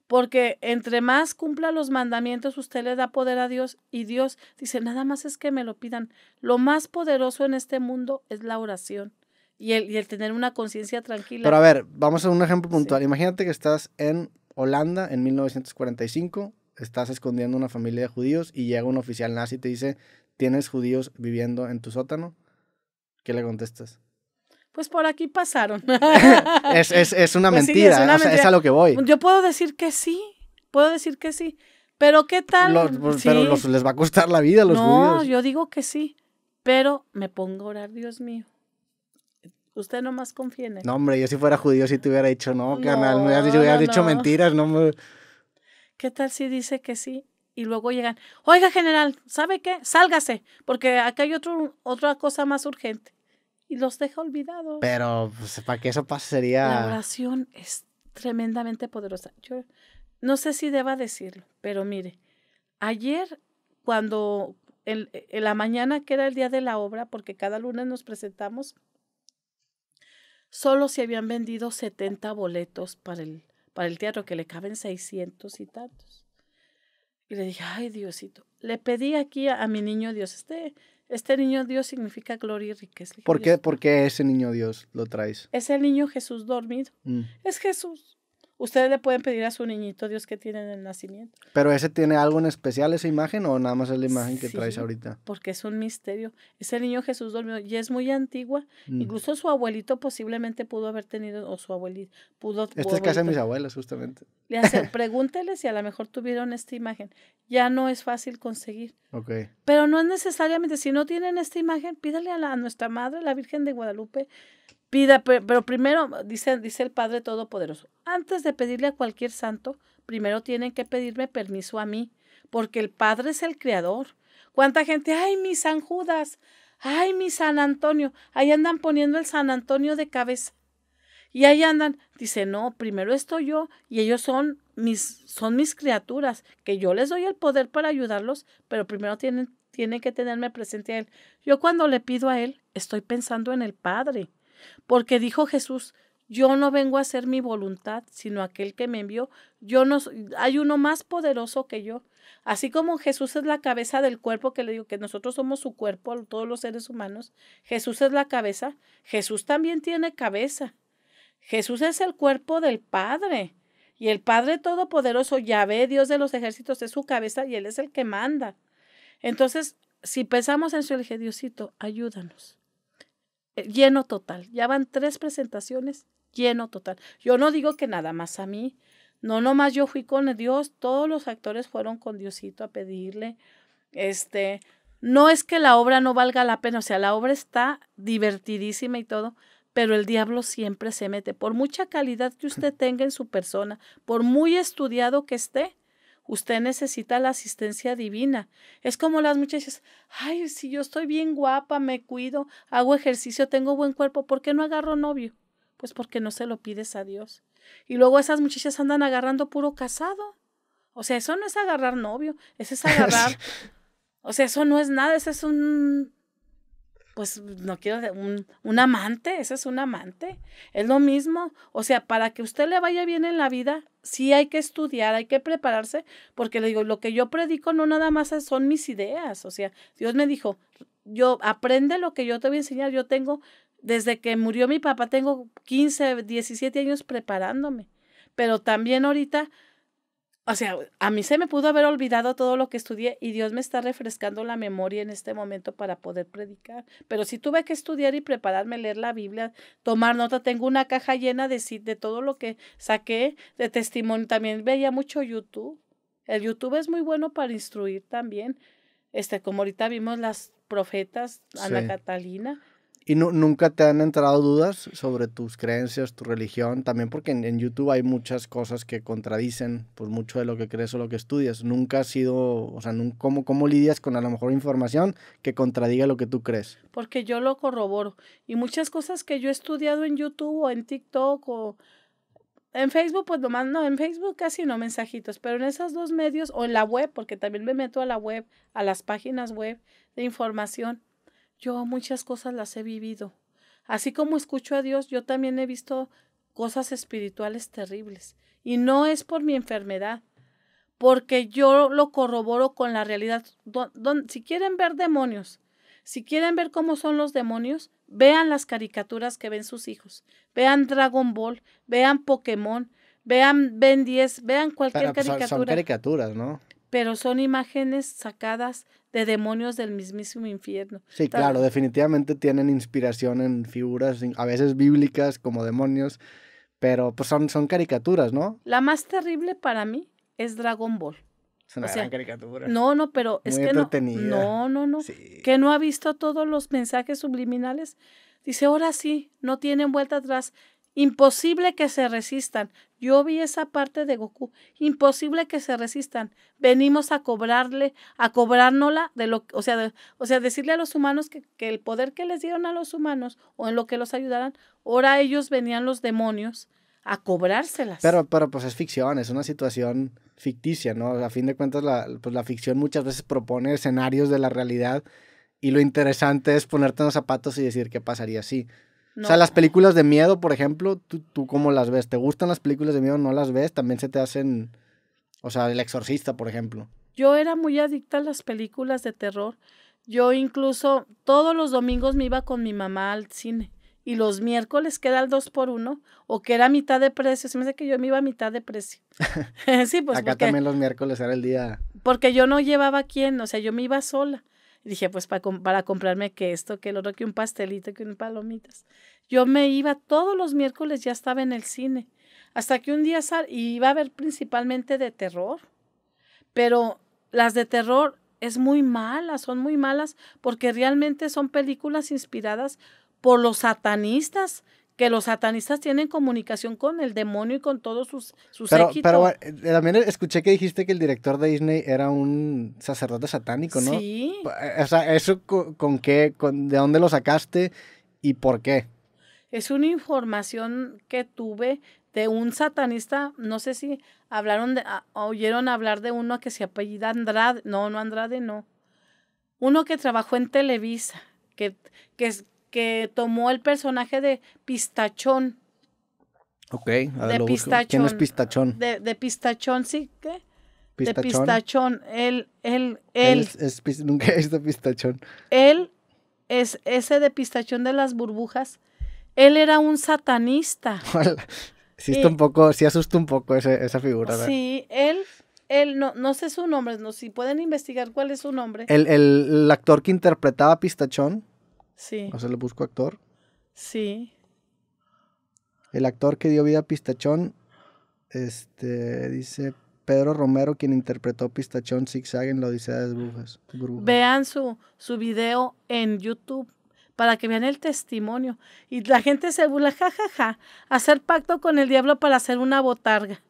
Porque entre más cumpla los mandamientos, usted le da poder a Dios y Dios dice, nada más es que me lo pidan. Lo más poderoso en este mundo es la oración y el, el tener una conciencia tranquila. Pero a ver, vamos a un ejemplo puntual. Imagínate que estás en Holanda en 1945, estás escondiendo una familia de judíos y llega un oficial nazi y te dice, tienes judíos viviendo en tu sótano ¿Qué le contestas? Pues por aquí pasaron. *laughs* es, es, es, una, pues mentira, es a lo que voy. Yo puedo decir que sí, puedo decir que sí, pero ¿qué tal? Pues, pero les va a costar la vida a los no, yo digo que sí, pero me pongo a orar, Dios mío. Usted más confía en él. No, hombre, yo si fuera judío sí te hubiera dicho no, no Me hubiera dicho, mentiras, no ¿Qué tal si dice que sí? Y luego llegan, oiga, general, ¿sabe qué? Sálgase, porque acá hay otro, otra cosa más urgente y los deja olvidados. Pero pues, para que eso pase sería... La oración es tremendamente poderosa. Yo no sé si deba decirlo, pero mire, ayer cuando en, la mañana que era el día de la obra, porque cada lunes nos presentamos, solo se habían vendido 70 boletos para el, para el teatro, que le caben 600 y tantos. Y le dije, ay Diosito, le pedí aquí a, a mi niño Dios, este este niño Dios significa gloria y riqueza. ¿Por qué, ¿Por qué ese niño Dios lo traes? Es el niño Jesús dormido. Mm. Es Jesús ustedes le pueden pedir a su niñito Dios que tiene en el nacimiento. Pero ese tiene algo en especial, esa imagen, o nada más es la imagen que traes ahorita. Porque es un misterio. Ese niño Jesús dormido y es muy antigua. Mm. Incluso su abuelito posiblemente pudo haber tenido, o su abuelito pudo. Este es que hacen mis abuelas, justamente. Le hace, *laughs* pregúntele si a lo mejor tuvieron esta imagen. Ya no es fácil conseguir. Ok. Pero no es necesariamente, si no tienen esta imagen, pídale a nuestra madre, la Virgen de Guadalupe, Pida, pero primero, dice, dice el Padre Todopoderoso, antes de pedirle a cualquier santo, primero tienen que pedirme permiso a mí, porque el Padre es el Creador. ¿Cuánta gente? ¡Ay, mi San Judas! ¡Ay, mi San Antonio! Ahí andan poniendo el San Antonio de cabeza. Y ahí andan. Dice, no, primero estoy yo y ellos son mis, son mis criaturas, que yo les doy el poder para ayudarlos, pero primero tienen, tienen que tenerme presente a Él. Yo cuando le pido a Él, estoy pensando en el Padre. Porque dijo Jesús, yo no vengo a hacer mi voluntad, sino aquel que me envió. Yo no, hay uno más poderoso que yo. Así como Jesús es la cabeza del cuerpo, que le digo que nosotros somos su cuerpo, todos los seres humanos, Jesús es la cabeza, Jesús también tiene cabeza. Jesús es el cuerpo del Padre. Y el Padre Todopoderoso, Yahvé, Dios de los ejércitos, es su cabeza y Él es el que manda. Entonces, si pensamos en su, le Diosito, ayúdanos. Eh, lleno total. Ya van tres presentaciones, lleno total. Yo no digo que nada más a mí, no, no más, yo fui con Dios, todos los actores fueron con Diosito a pedirle. Este, no es que la obra no valga la pena, o sea, la obra está divertidísima y todo, pero el diablo siempre se mete. Por mucha calidad que usted tenga en su persona, por muy estudiado que esté, Usted necesita la asistencia divina. Es como las muchachas, ay, si yo estoy bien guapa, me cuido, hago ejercicio, tengo buen cuerpo, ¿por qué no agarro novio? Pues porque no se lo pides a Dios. Y luego esas muchachas andan agarrando puro casado. O sea, eso no es agarrar novio, eso es *laughs* agarrar. o sea, eso no es nada, eso es un pues no quiero un, un amante, ese es un amante, es lo mismo. O sea, para que usted le vaya bien en la vida, sí hay que estudiar, hay que prepararse, porque le digo, lo que yo predico no nada más son mis ideas, o sea, Dios me dijo, yo aprende lo que yo te voy a enseñar, yo tengo, desde que murió mi papá, tengo 15, 17 años preparándome, pero también ahorita o sea, a mí se me pudo haber olvidado todo lo que estudié y Dios me está refrescando la memoria en este momento para poder predicar. Pero si sí tuve que estudiar y prepararme, leer la Biblia, tomar nota, tengo una caja llena de, de todo lo que saqué de testimonio. También veía mucho YouTube. El YouTube es muy bueno para instruir también. Este, como ahorita vimos las profetas, Ana Catalina. ¿Y nunca te han entrado dudas sobre tus creencias, tu religión? También porque en, YouTube hay muchas cosas que contradicen pues, mucho de lo que crees o lo que estudias. Nunca has sido, o sea, ¿cómo lidias con a lo mejor información que contradiga lo que tú crees? Porque yo lo corroboro. Y muchas cosas que yo he estudiado en YouTube o en TikTok o en Facebook, pues nomás no, en Facebook casi no mensajitos, pero en esos dos medios o en la web, porque también me meto a la web, a las páginas web de información yo muchas cosas las he vivido. Así como escucho a Dios, yo también he visto cosas espirituales terribles. Y no es por mi enfermedad, porque yo lo corroboro con la realidad. si quieren ver demonios, si quieren ver cómo son los demonios, vean las caricaturas que ven sus hijos, vean Dragon Ball, vean Pokémon, vean Ben 10, vean cualquier pues caricatura. Son caricaturas, ¿no? pero son imágenes sacadas de demonios del mismísimo infierno. Sí, claro, definitivamente tienen inspiración en figuras a veces bíblicas como demonios, pero pues, son, son caricaturas, ¿no? La más terrible para mí es Dragon Ball. No, no, pero es que no, no, no, no, que no ha visto todos los mensajes subliminales. Dice, ahora sí, no tienen vuelta atrás. Imposible que se resistan. Yo vi esa parte de Goku. Imposible que se resistan. Venimos a cobrarle, a cobrárnosla de lo, o sea, o sea, decirle a los humanos que, el poder que les dieron a los humanos o en lo que los ayudaran, ahora ellos venían los demonios a cobrárselas. Pero, pero pues es ficción, es una situación ficticia, ¿no? A fin de cuentas, la, pues la ficción muchas veces propone escenarios de la realidad y lo interesante es ponerte en los zapatos y decir qué pasaría si. O sea, las películas de miedo, por ejemplo, ¿tú, ¿tú cómo las ves? ¿Te gustan las películas de miedo? ¿No las ves? También se te hacen... O sea, El Exorcista, por ejemplo. Yo era muy adicta a las películas de terror. Yo incluso todos los domingos me iba con mi mamá al cine. Y los miércoles, que era el 2 por 1 o que era mitad de precio. Se me hace que yo me iba a mitad de precio. *laughs* *laughs* sí, pues. Acá también los miércoles era el día. Porque yo no llevaba a quién, o sea, yo me iba sola dije, pues para, comprarme que esto, que el otro, que un pastelito, que un palomitas. Yo me iba todos los miércoles, ya estaba en el cine. Hasta que un día y iba a ver principalmente de terror. Pero las de terror es muy malas, son muy malas, porque realmente son películas inspiradas por los satanistas que los satanistas tienen comunicación con el demonio y con todos sus, sus pero, pero, eh, también escuché que dijiste que el director de Disney era un sacerdote satánico, ¿no? Sí. Eh, o sea, ¿eso con, qué? ¿De dónde lo sacaste y por qué? Es una información que tuve de un satanista, no sé si hablaron de, ah, oyeron hablar de uno que se apellida Andrade, no, no Andrade, no. Uno que trabajó en Televisa, que, que, que tomó el personaje de Pistachón. Ok, a de Pistachón. ¿Quién es Pistachón? De, Pistachón, sí, ¿qué? ¿Pistachón? De Pistachón. Él, él, él. él es, es, nunca he visto Pistachón. Él es ese de Pistachón de las burbujas. Él era un satanista. *laughs* sí, un poco, sí asusta un poco esa figura. Sí, él él, no, no sé su nombre, no, si pueden investigar cuál es su nombre. El, el, actor que interpretaba Pistachón Sí. O sea, le busco actor. Sí. El actor que dio vida a Pistachón, este, dice Pedro Romero, quien interpretó Pistachón Zigzag en La Odisea de Brujas. Vean su, su video en YouTube para que vean el testimonio. Y la gente se burla, jajaja, ja, ja, hacer pacto con el diablo para hacer una botarga.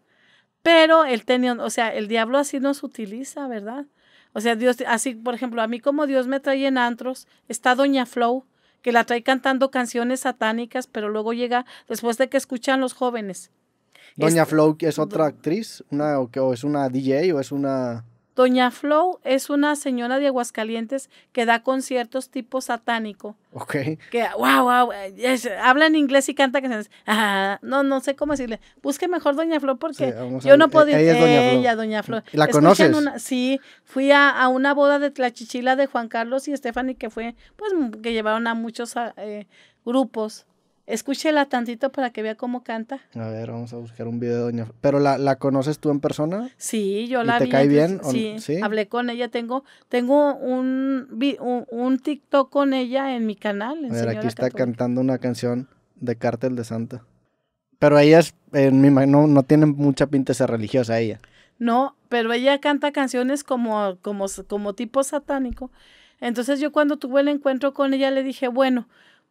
Pero él tenía, o sea, el diablo así nos utiliza, ¿verdad? O sea, Dios, así, por ejemplo, a mí como Dios me trae en antros, está Doña Flow, que la trae cantando canciones satánicas, pero luego llega después de que escuchan los jóvenes. Doña Flow, ¿es otra actriz? Una, ¿O es una DJ o es una...? Doña Flow es una señora de Aguascalientes que da conciertos tipo satánico. Ok. Que, wow, wow, habla en inglés y canta canciones. Ah, no, no sé cómo decirle. Busque mejor Doña Flow porque yo no e, podía. Ella, es Doña, ella Doña Flow. ¿La conoces? sí, fui a, una boda de Tlachichila de Juan Carlos y Stephanie que fue, pues, que llevaron a muchos eh, grupos. Escúchela tantito para que vea cómo canta. A ver, vamos a buscar un video de Doña ¿Pero la, conoces tú en persona? Sí, yo la ¿Y ¿Te cae bien? Sí, sí, hablé con ella. Tengo, tengo un, un, TikTok con ella en mi canal. a ver, aquí está cantando una canción de Cártel de Santa. Pero ella es, mi no, no tiene mucha pinta ser religiosa ella. No, pero ella canta canciones como, como, como tipo satánico. Entonces yo cuando tuve el encuentro con ella le dije, bueno,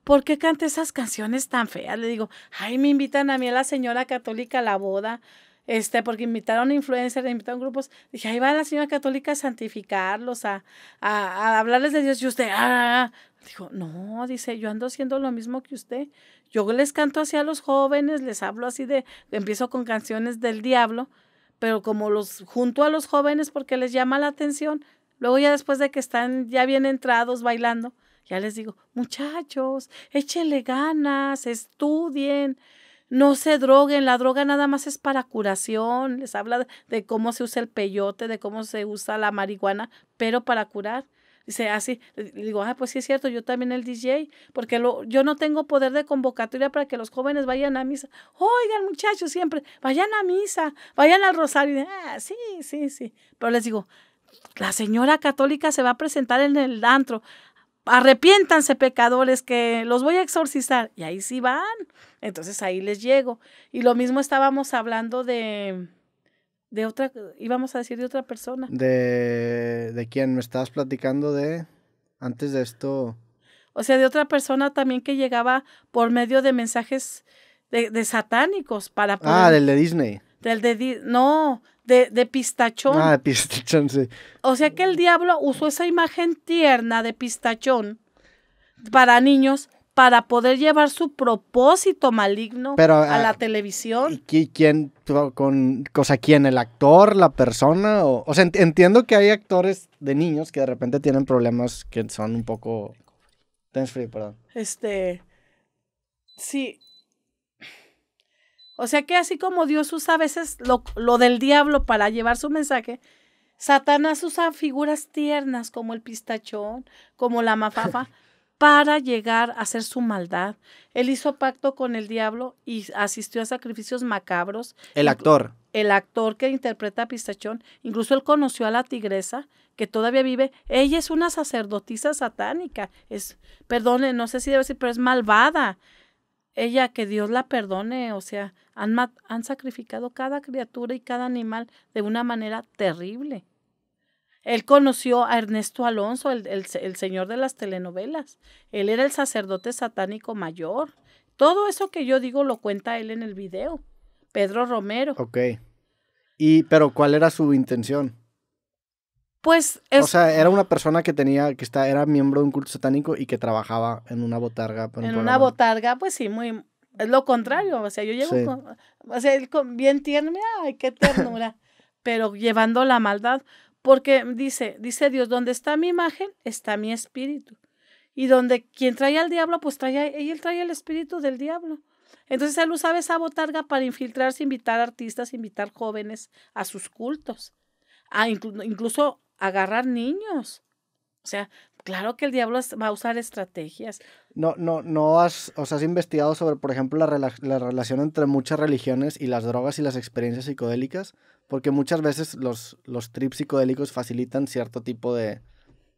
¿por qué canta esas canciones tan feas? Le digo, ay, me invitan a mí a la señora católica a la boda, este, porque invitaron influencers, invitaron grupos. Dije, ahí va la señora católica a santificarlos, a, a, a hablarles de Dios. Y usted, ah, ah, ah, dijo, no, dice, yo ando haciendo lo mismo que usted. Yo les canto así a los jóvenes, les hablo así de, empiezo con canciones del diablo, pero como los junto a los jóvenes porque les llama la atención, luego ya después de que están ya bien entrados bailando, ya les digo, muchachos, échenle ganas, estudien, no se droguen, la droga nada más es para curación. Les habla de cómo se usa el peyote, de cómo se usa la marihuana, pero para curar. Dice así, ah, digo, ah, pues sí es cierto, yo también el DJ, porque yo no tengo poder de convocatoria para que los jóvenes vayan a misa. Oigan, muchachos, siempre, vayan a misa, vayan al rosario. Ah, sí, sí, sí. Pero les digo, la señora católica se va a presentar en el antro arrepiéntanse pecadores que los voy a exorcizar. Y ahí sí van. Entonces ahí les llego. Y lo mismo estábamos hablando de, de otra, íbamos a decir de otra persona. De, de quien me estabas platicando de, antes de esto. O sea, de otra persona también que llegaba por medio de mensajes de, satánicos para... Ah, del de Disney. Del de. No, de, de, pistachón. Ah, de pistachón, sí. O sea que el diablo usó esa imagen tierna de pistachón para niños para poder llevar su propósito maligno a la ah, televisión. ¿Y quién? Con, cosa, ¿Quién? ¿El actor? ¿La persona? O, sea, entiendo que hay actores de niños que de repente tienen problemas que son un poco... Tense free, perdón. Este... Sí, o sea que así como Dios usa a veces lo, del diablo para llevar su mensaje, Satanás usa figuras tiernas como el pistachón, como la mafafa, *laughs* para llegar a hacer su maldad. Él hizo pacto con el diablo y asistió a sacrificios macabros. El actor. El actor que interpreta a Pistachón, incluso él conoció a la tigresa que todavía vive. Ella es una sacerdotisa satánica. Es, perdone, no sé si debe decir, pero es malvada ella que Dios la perdone, o sea, han, han sacrificado cada criatura y cada animal de una manera terrible. Él conoció a Ernesto Alonso, el, el, señor de las telenovelas. Él era el sacerdote satánico mayor. Todo eso que yo digo lo cuenta él en el video. Pedro Romero. Ok. Y, pero ¿cuál era su intención? Pues O sea, era una persona que tenía, que está, era miembro de un culto satánico y que trabajaba en una botarga. En, una botarga, pues sí, muy... Es lo contrario, o sea, yo llevo... o sea, él con, bien tierno, ay, qué ternura, *laughs* pero llevando la maldad, porque dice, dice Dios, donde está mi imagen, está mi espíritu. Y donde quien trae al diablo, pues trae, él trae el espíritu del diablo. Entonces él usaba esa botarga para infiltrarse, invitar artistas, invitar jóvenes a sus cultos. A incluso agarrar niños. O sea, claro que el diablo va a usar estrategias. No, no, no has, o has investigado sobre, por ejemplo, la, relación entre muchas religiones y las drogas y las experiencias psicodélicas, porque muchas veces los, los trips psicodélicos facilitan cierto tipo de,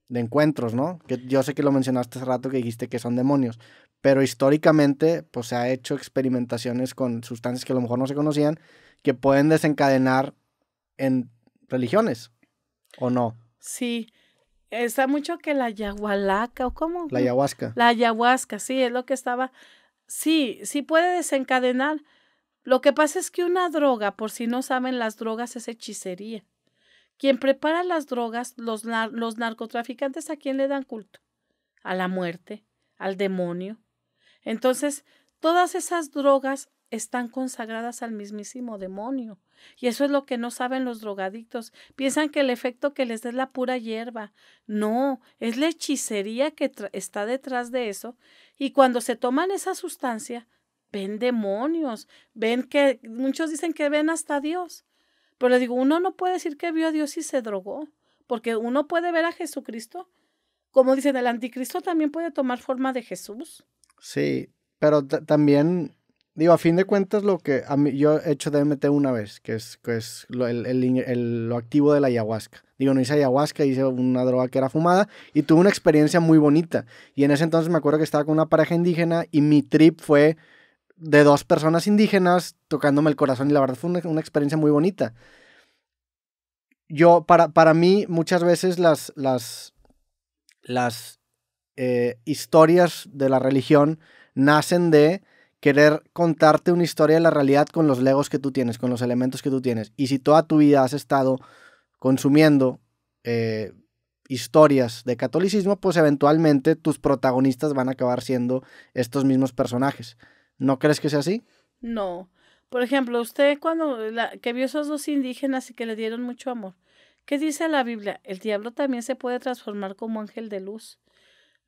de encuentros, ¿no? Que yo sé que lo mencionaste hace rato que dijiste que son demonios, pero históricamente pues se ha hecho experimentaciones con sustancias que a lo mejor no se conocían que pueden desencadenar en religiones. ¿O no? Sí. Está mucho que la ayahualaca, ¿o cómo? La ayahuasca. La ayahuasca, sí, es lo que estaba. Sí, sí puede desencadenar. Lo que pasa es que una droga, por si no saben, las drogas es hechicería. Quien prepara las drogas, los, los narcotraficantes, ¿a quién le dan culto? A la muerte, al demonio. Entonces, todas esas drogas están consagradas al mismísimo demonio. Y eso es lo que no saben los drogadictos. Piensan que el efecto que les da es la pura hierba. No, es la hechicería que está detrás de eso. Y cuando se toman esa sustancia, ven demonios, ven que muchos dicen que ven hasta Dios. Pero le digo, uno no puede decir que vio a Dios y se drogó, porque uno puede ver a Jesucristo. Como dicen, el anticristo también puede tomar forma de Jesús. Sí, pero también Digo, a fin de cuentas, lo que a mí, yo he hecho DMT una vez, que es, es lo, activo de la ayahuasca. Digo, no hice ayahuasca, hice una droga que era fumada y tuve una experiencia muy bonita. Y en ese entonces me acuerdo que estaba con una pareja indígena y mi trip fue de dos personas indígenas tocándome el corazón y la verdad fue una, experiencia muy bonita. Yo, para, para mí, muchas veces las, las, las eh, historias de la religión nacen de querer contarte una historia de la realidad con los legos que tú tienes, con los elementos que tú tienes. Y si toda tu vida has estado consumiendo eh, historias de catolicismo, pues eventualmente tus protagonistas van a acabar siendo estos mismos personajes. ¿No crees que sea así? No. Por ejemplo, usted cuando que vio esos dos indígenas y que le dieron mucho amor, ¿qué dice la Biblia? El diablo también se puede transformar como ángel de luz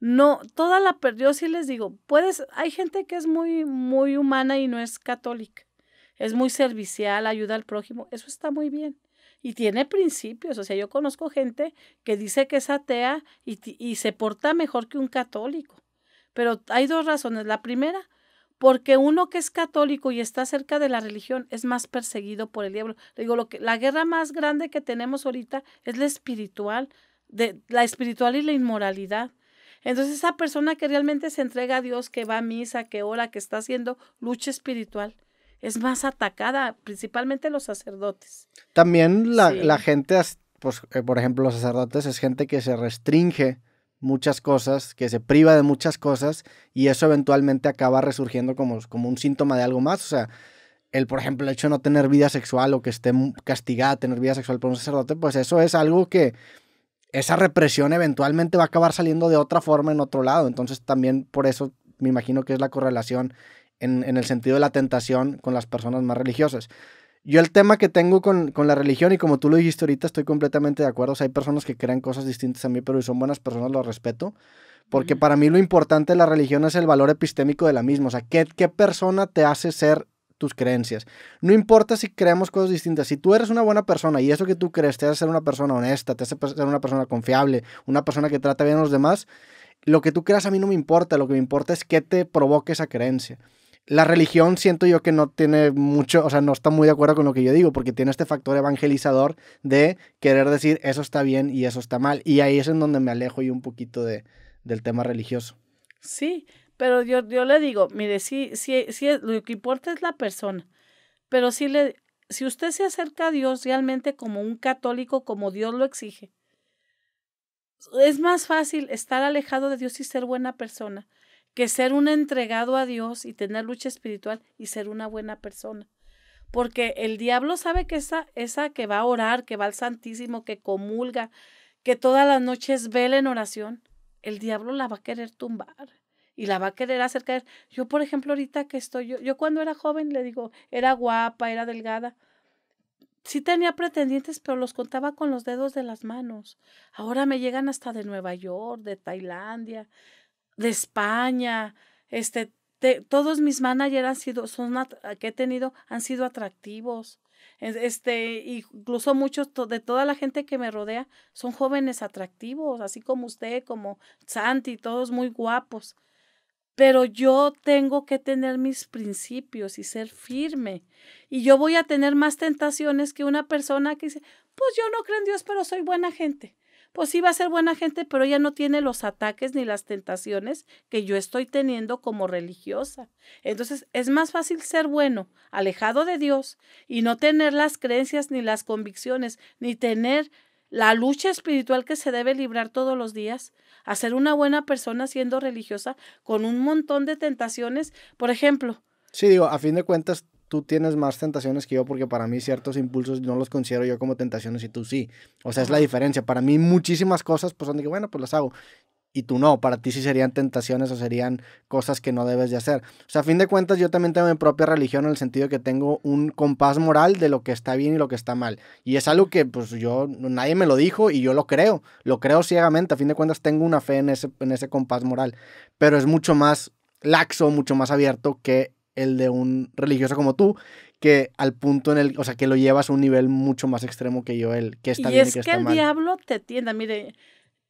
no, toda la perdió, si les digo, puedes, hay gente que es muy, muy humana y no es católica, es muy servicial, ayuda al prójimo, eso está muy bien. Y tiene principios, o sea, yo conozco gente que dice que es atea y, y se porta mejor que un católico. Pero hay dos razones. La primera, porque uno que es católico y está cerca de la religión es más perseguido por el diablo. digo, lo que, la guerra más grande que tenemos ahorita es la espiritual, de, la espiritual y la inmoralidad. Entonces esa persona que realmente se entrega a Dios, que va a misa, que ora, que está haciendo lucha espiritual, es más atacada, principalmente los sacerdotes. También la, gente, pues, eh, por ejemplo, los sacerdotes es gente que se restringe muchas cosas, que se priva de muchas cosas y eso eventualmente acaba resurgiendo como, como un síntoma de algo más. O sea, el, por ejemplo, el hecho de no tener vida sexual o que esté castigada a tener vida sexual por un sacerdote, pues eso es algo que esa represión eventualmente va a acabar saliendo de otra forma en otro lado. Entonces también por eso me imagino que es la correlación en, el sentido de la tentación con las personas más religiosas. Yo el tema que tengo con, la religión, y como tú lo dijiste ahorita, estoy completamente de acuerdo. O sea, hay personas que creen cosas distintas a mí, pero son buenas personas, lo respeto. Porque para mí lo importante de la religión es el valor epistémico de la misma. O sea, ¿qué, qué persona te hace ser tus creencias. No importa si creemos cosas distintas. Si tú eres una buena persona y eso que tú crees te hace ser una persona honesta, te hace ser una persona confiable, una persona que trata bien a los demás, lo que tú creas a mí no me importa. Lo que me importa es qué te provoque esa creencia. La religión siento yo que no tiene mucho, o sea, no está muy de acuerdo con lo que yo digo, porque tiene este factor evangelizador de querer decir eso está bien y eso está mal. Y ahí es en donde me alejo yo un poquito de, del tema religioso. Sí, pero yo, le digo, mire, sí, sí, sí, lo que importa es la persona. Pero si, le, si usted se acerca a Dios realmente como un católico, como Dios lo exige, es más fácil estar alejado de Dios y ser buena persona que ser un entregado a Dios y tener lucha espiritual y ser una buena persona. Porque el diablo sabe que esa, esa que va a orar, que va al Santísimo, que comulga, que todas las noches vela en oración, el diablo la va a querer tumbar y la va a querer hacer caer. Yo, por ejemplo, ahorita que estoy, yo, yo cuando era joven, le digo, era guapa, era delgada. Sí tenía pretendientes, pero los contaba con los dedos de las manos. Ahora me llegan hasta de Nueva York, de Tailandia, de España. Este, todos mis managers han sido, son ah, que he tenido, han sido atractivos. Este, incluso muchos de toda la gente que me rodea son jóvenes atractivos, así como usted, como Santi, todos muy guapos pero yo tengo que tener mis principios y ser firme. Y yo voy a tener más tentaciones que una persona que dice, pues yo no creo en Dios, pero soy buena gente. Pues sí va a ser buena gente, pero ella no tiene los ataques ni las tentaciones que yo estoy teniendo como religiosa. Entonces es más fácil ser bueno, alejado de Dios, y no tener las creencias ni las convicciones, ni tener la lucha espiritual que se debe librar todos los días, hacer una buena persona siendo religiosa con un montón de tentaciones, por ejemplo. Sí, digo, a fin de cuentas tú tienes más tentaciones que yo porque para mí ciertos impulsos no los considero yo como tentaciones y tú sí. O sea, es la diferencia. Para mí muchísimas cosas pues son de que, bueno, pues las hago y tú no. Para ti sí serían tentaciones o serían cosas que no debes de hacer. O sea, a fin de cuentas yo también tengo mi propia religión en el sentido de que tengo un compás moral de lo que está bien y lo que está mal. Y es algo que pues yo, nadie me lo dijo y yo lo creo. Lo creo ciegamente. A fin de cuentas tengo una fe en ese, en ese compás moral. Pero es mucho más laxo, mucho más abierto que el de un religioso como tú, que al punto en el, o sea, que lo llevas a un nivel mucho más extremo que yo, el que está bien y que, está mal. Y es que el diablo te tienda, mire,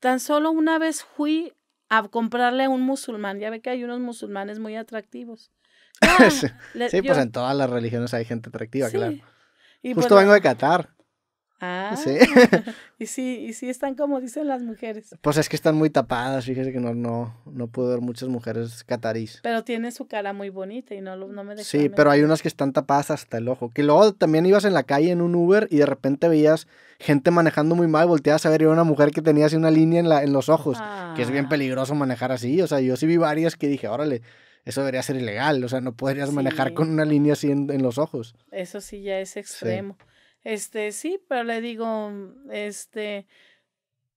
Tan solo una vez fui a comprarle a un musulmán. Ya ve que hay unos musulmanes muy atractivos. *laughs* Ah, sí, pues en todas las religiones hay gente atractiva, claro. Y Justo pues vengo de Qatar. Ah. sí. *laughs* y sí, y sí están como dicen las mujeres. Pues es que están muy tapadas, fíjese que no, no, no puedo ver muchas mujeres catarís. Pero tiene su cara muy bonita y no, no me deja. Sí, pero hay unas que están tapadas hasta el ojo. Que luego también ibas en la calle en un Uber y de repente veías gente manejando muy mal, volteabas a ver y era una mujer que tenía así una línea en, la, en los ojos, que es bien ah. peligroso manejar así. O sea, yo sí vi varias que dije, órale, eso debería ser ilegal, o sea, no podrías manejar con una línea así en, los ojos. Eso sí ya es extremo. Este, sí, pero le digo, mm, este,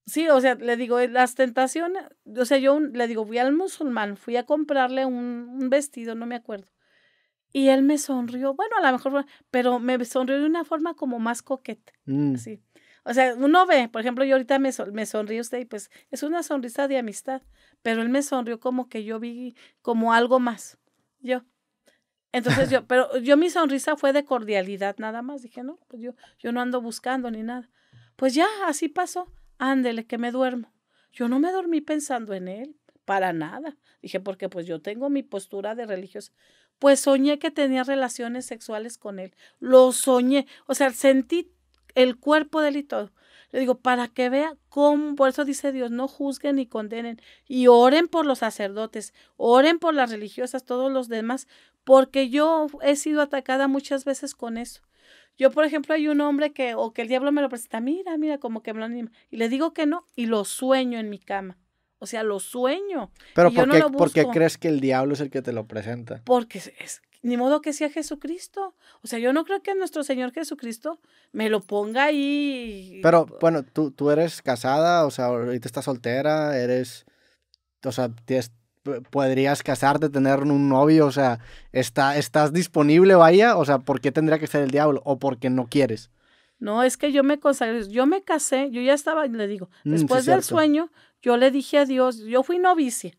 sí, o sea, le digo, eh, las tentaciones, o sea, yo le digo, fui al musulmán, fui a comprarle un, un, vestido, no me acuerdo. Y él me sonrió, bueno, a lo mejor, pero me sonrió de una forma como más coqueta, mm. O sea, uno ve, por ejemplo, yo ahorita me, me sonríe usted y pues es una sonrisa de amistad, pero él me sonrió como que yo vi como algo más, yo. Entonces yo, *laughs* pero yo mi sonrisa fue de cordialidad nada más. Dije, no, pues yo, yo no ando buscando ni nada. Pues ya, así pasó. Ándele, que me duermo. Yo no me dormí pensando en él, para nada. Dije, porque pues yo tengo mi postura de religiosa. Pues soñé que tenía relaciones sexuales con él. Lo soñé. O sea, sentí el cuerpo de él y todo digo, para que vea cómo, por eso dice Dios, no juzguen ni condenen. Y oren por los sacerdotes, oren por las religiosas, todos los demás, porque yo he sido atacada muchas veces con eso. Yo, por ejemplo, hay un hombre que, o que el diablo me lo presenta, mira, mira, como que me lo anima. Y le digo que no, y lo sueño en mi cama. O sea, lo sueño. Pero ¿por, qué, crees que el diablo es el que te lo presenta? Porque es, ni modo que sea Jesucristo. O sea, yo no creo que nuestro Señor Jesucristo me lo ponga ahí. Pero bueno, tú, tú eres casada, o sea, ahorita estás soltera, eres, o sea, podrías casarte, tener un novio, o sea, está, estás disponible, vaya, o sea, ¿por qué tendría que ser el diablo? ¿O porque no quieres? No, es que yo me consagré, yo me casé, yo ya estaba, le digo, mm, después del sueño, yo le dije a Dios, yo fui novicia,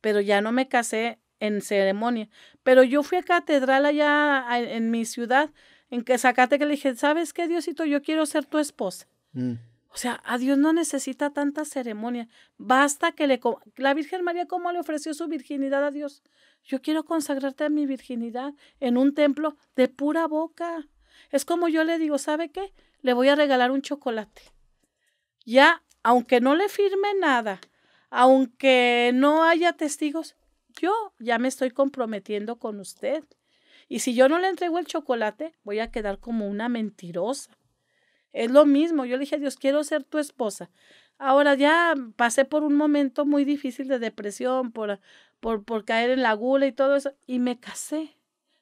pero ya no me casé en ceremonia. Pero yo fui a catedral allá en mi ciudad, en que sacate que le dije, ¿sabes qué, Diosito? Yo quiero ser tu esposa. Mm. O sea, a Dios no necesita tanta ceremonia. Basta que le... La Virgen María, ¿cómo le ofreció su virginidad a Dios? Yo quiero consagrarte a mi virginidad en un templo de pura boca. Es como yo le digo, ¿sabe qué? Le voy a regalar un chocolate. Ya aunque no le firme nada, aunque no haya testigos, yo ya me estoy comprometiendo con usted. Y si yo no le entrego el chocolate, voy a quedar como una mentirosa. Es lo mismo, yo le dije a Dios, quiero ser tu esposa. Ahora ya pasé por un momento muy difícil de depresión, por, por, por caer en la gula y todo eso, y me casé,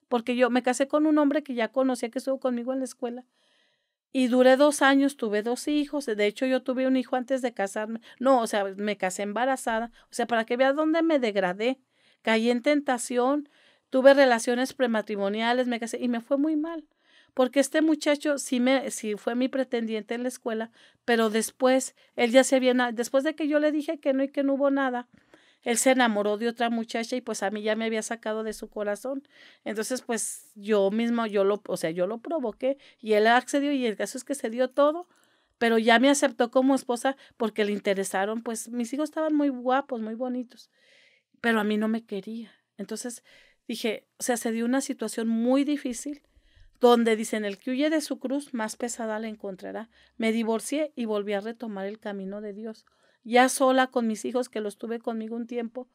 porque yo me casé con un hombre que ya conocía, que estuvo conmigo en la escuela, y duré dos años, tuve dos hijos. De hecho, yo tuve un hijo antes de casarme. No, o sea, me casé embarazada. O sea, para que veas dónde me degradé. Caí en tentación, tuve relaciones prematrimoniales, me casé y me fue muy mal. Porque este muchacho sí, me, sí fue mi pretendiente en la escuela, pero después, él ya se había, después de que yo le dije que no y que no hubo nada, él se enamoró de otra muchacha y pues a mí ya me había sacado de su corazón. Entonces, pues yo mismo, yo lo, o sea, yo lo provoqué y él accedió y el caso es que se dio todo, pero ya me aceptó como esposa porque le interesaron, pues mis hijos estaban muy guapos, muy bonitos, pero a mí no me quería. Entonces dije, o sea, se dio una situación muy difícil donde dicen, el que huye de su cruz, más pesada la encontrará. Me divorcié y volví a retomar el camino de Dios ya sola con mis hijos, que los tuve conmigo un tiempo,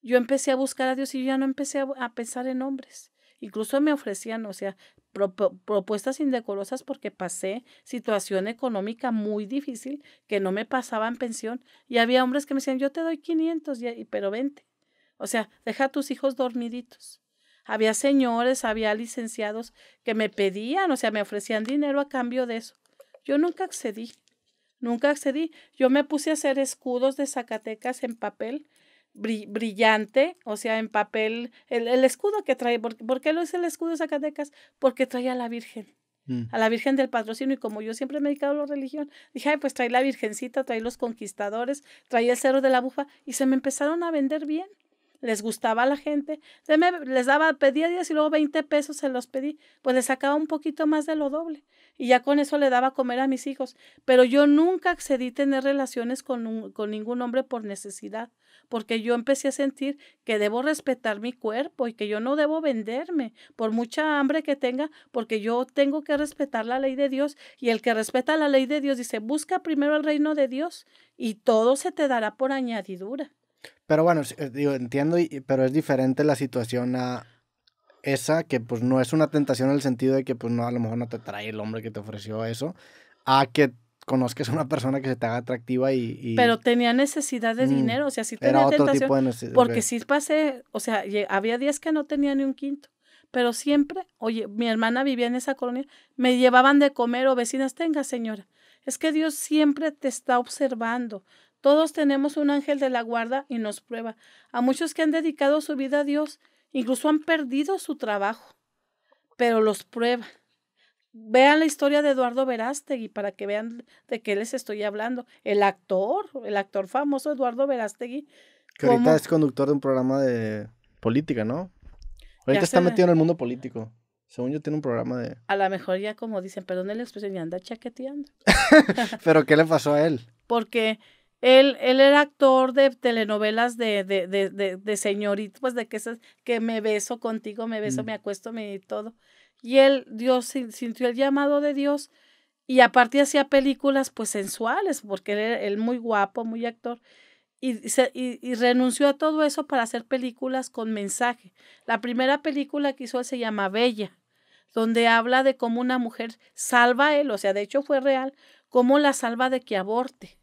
yo empecé a buscar a Dios y ya no empecé a, pensar en hombres. Incluso me ofrecían, o sea, propuestas indecorosas porque pasé situación económica muy difícil que no me pasaban pensión. Y había hombres que me decían, yo te doy 500, y, pero vente. O sea, deja a tus hijos dormiditos. Había señores, había licenciados que me pedían, o sea, me ofrecían dinero a cambio de eso. Yo nunca accedí. Nunca accedí. Yo me puse a hacer escudos de Zacatecas en papel brillante, o sea, en papel, el, escudo que trae, ¿por, qué lo hice el escudo de Zacatecas? Porque traía a la Virgen, mm. a la Virgen del Patrocino, y como yo siempre me he dedicado a la religión, dije, ay, pues trae la Virgencita, trae los conquistadores, trae el cero de la bufa, y se me empezaron a vender bien les gustaba a la gente. les daba, pedía 10 y luego 20 pesos se los pedí, pues les sacaba un poquito más de lo doble. Y ya con eso le daba a comer a mis hijos. Pero yo nunca accedí a tener relaciones con, con ningún hombre por necesidad, porque yo empecé a sentir que debo respetar mi cuerpo y que yo no debo venderme por mucha hambre que tenga, porque yo tengo que respetar la ley de Dios. Y el que respeta la ley de Dios dice, busca primero el reino de Dios y todo se te dará por añadidura. Pero bueno, eh, digo, entiendo, pero es diferente la situación a esa, que pues no es una tentación en el sentido de que pues no, a lo mejor no te trae el hombre que te ofreció eso, a que conozcas a una persona que se te haga atractiva y... Pero tenía necesidad de mm, dinero, o sea, sí tenía Porque si sí pasé, o sea, había días que no tenía ni un quinto, pero siempre, oye, mi hermana vivía en esa colonia, me llevaban de comer o vecinas, tenga señora, es que Dios siempre te está observando. Todos tenemos un ángel de la guarda y nos prueba. A muchos que han dedicado su vida a Dios, incluso han perdido su trabajo, pero los prueba. Vean la historia de Eduardo Verástegui para que vean de qué les estoy hablando. El actor, el actor famoso Eduardo Verástegui. Que ahorita es conductor de un programa de política, ¿no? Ahorita está metido en el mundo político. Según yo, tiene un programa de. A lo mejor ya, como dicen, perdón la expresión, ya anda chaqueteando. *laughs* ¿Pero qué le pasó a él? Porque él, era actor de telenovelas de, de, de, de, pues de que, que me beso contigo, me beso, mm. me acuesto, me todo. Y él, Dios sintió el llamado de Dios y aparte hacía películas pues sensuales, porque él era él muy guapo, muy actor. Y, y, renunció a todo eso para hacer películas con mensaje. La primera película que hizo él se llama Bella, donde habla de cómo una mujer salva a él, o sea, de hecho fue real, cómo la salva de que aborte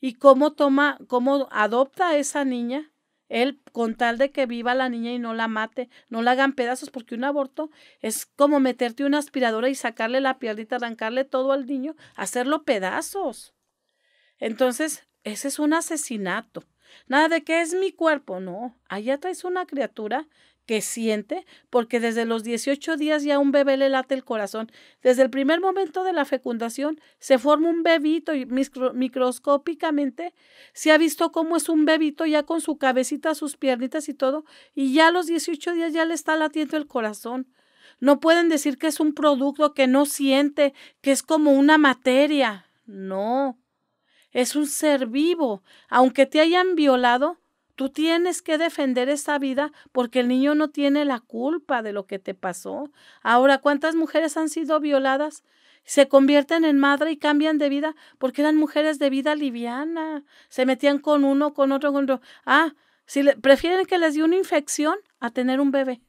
y cómo toma, cómo adopta a esa niña, él con tal de que viva la niña y no la mate, no la hagan pedazos, porque un aborto es como meterte una aspiradora y sacarle la piernita, arrancarle todo al niño, hacerlo pedazos. Entonces, ese es un asesinato. Nada de que es mi cuerpo, no. Allá traes una criatura que siente, porque desde los 18 días ya un bebé le late el corazón. Desde el primer momento de la fecundación se forma un bebito y microscópicamente se ha visto cómo es un bebito ya con su cabecita, sus piernitas y todo, y ya a los 18 días ya le está latiendo el corazón. No pueden decir que es un producto que no siente, que es como una materia. No, es un ser vivo. Aunque te hayan violado, Tú tienes que defender esa vida porque el niño no tiene la culpa de lo que te pasó. Ahora, ¿cuántas mujeres han sido violadas? Se convierten en madre y cambian de vida porque eran mujeres de vida liviana. Se metían con uno, con otro, con otro. Ah, si le, prefieren que les dé una infección a tener un bebé.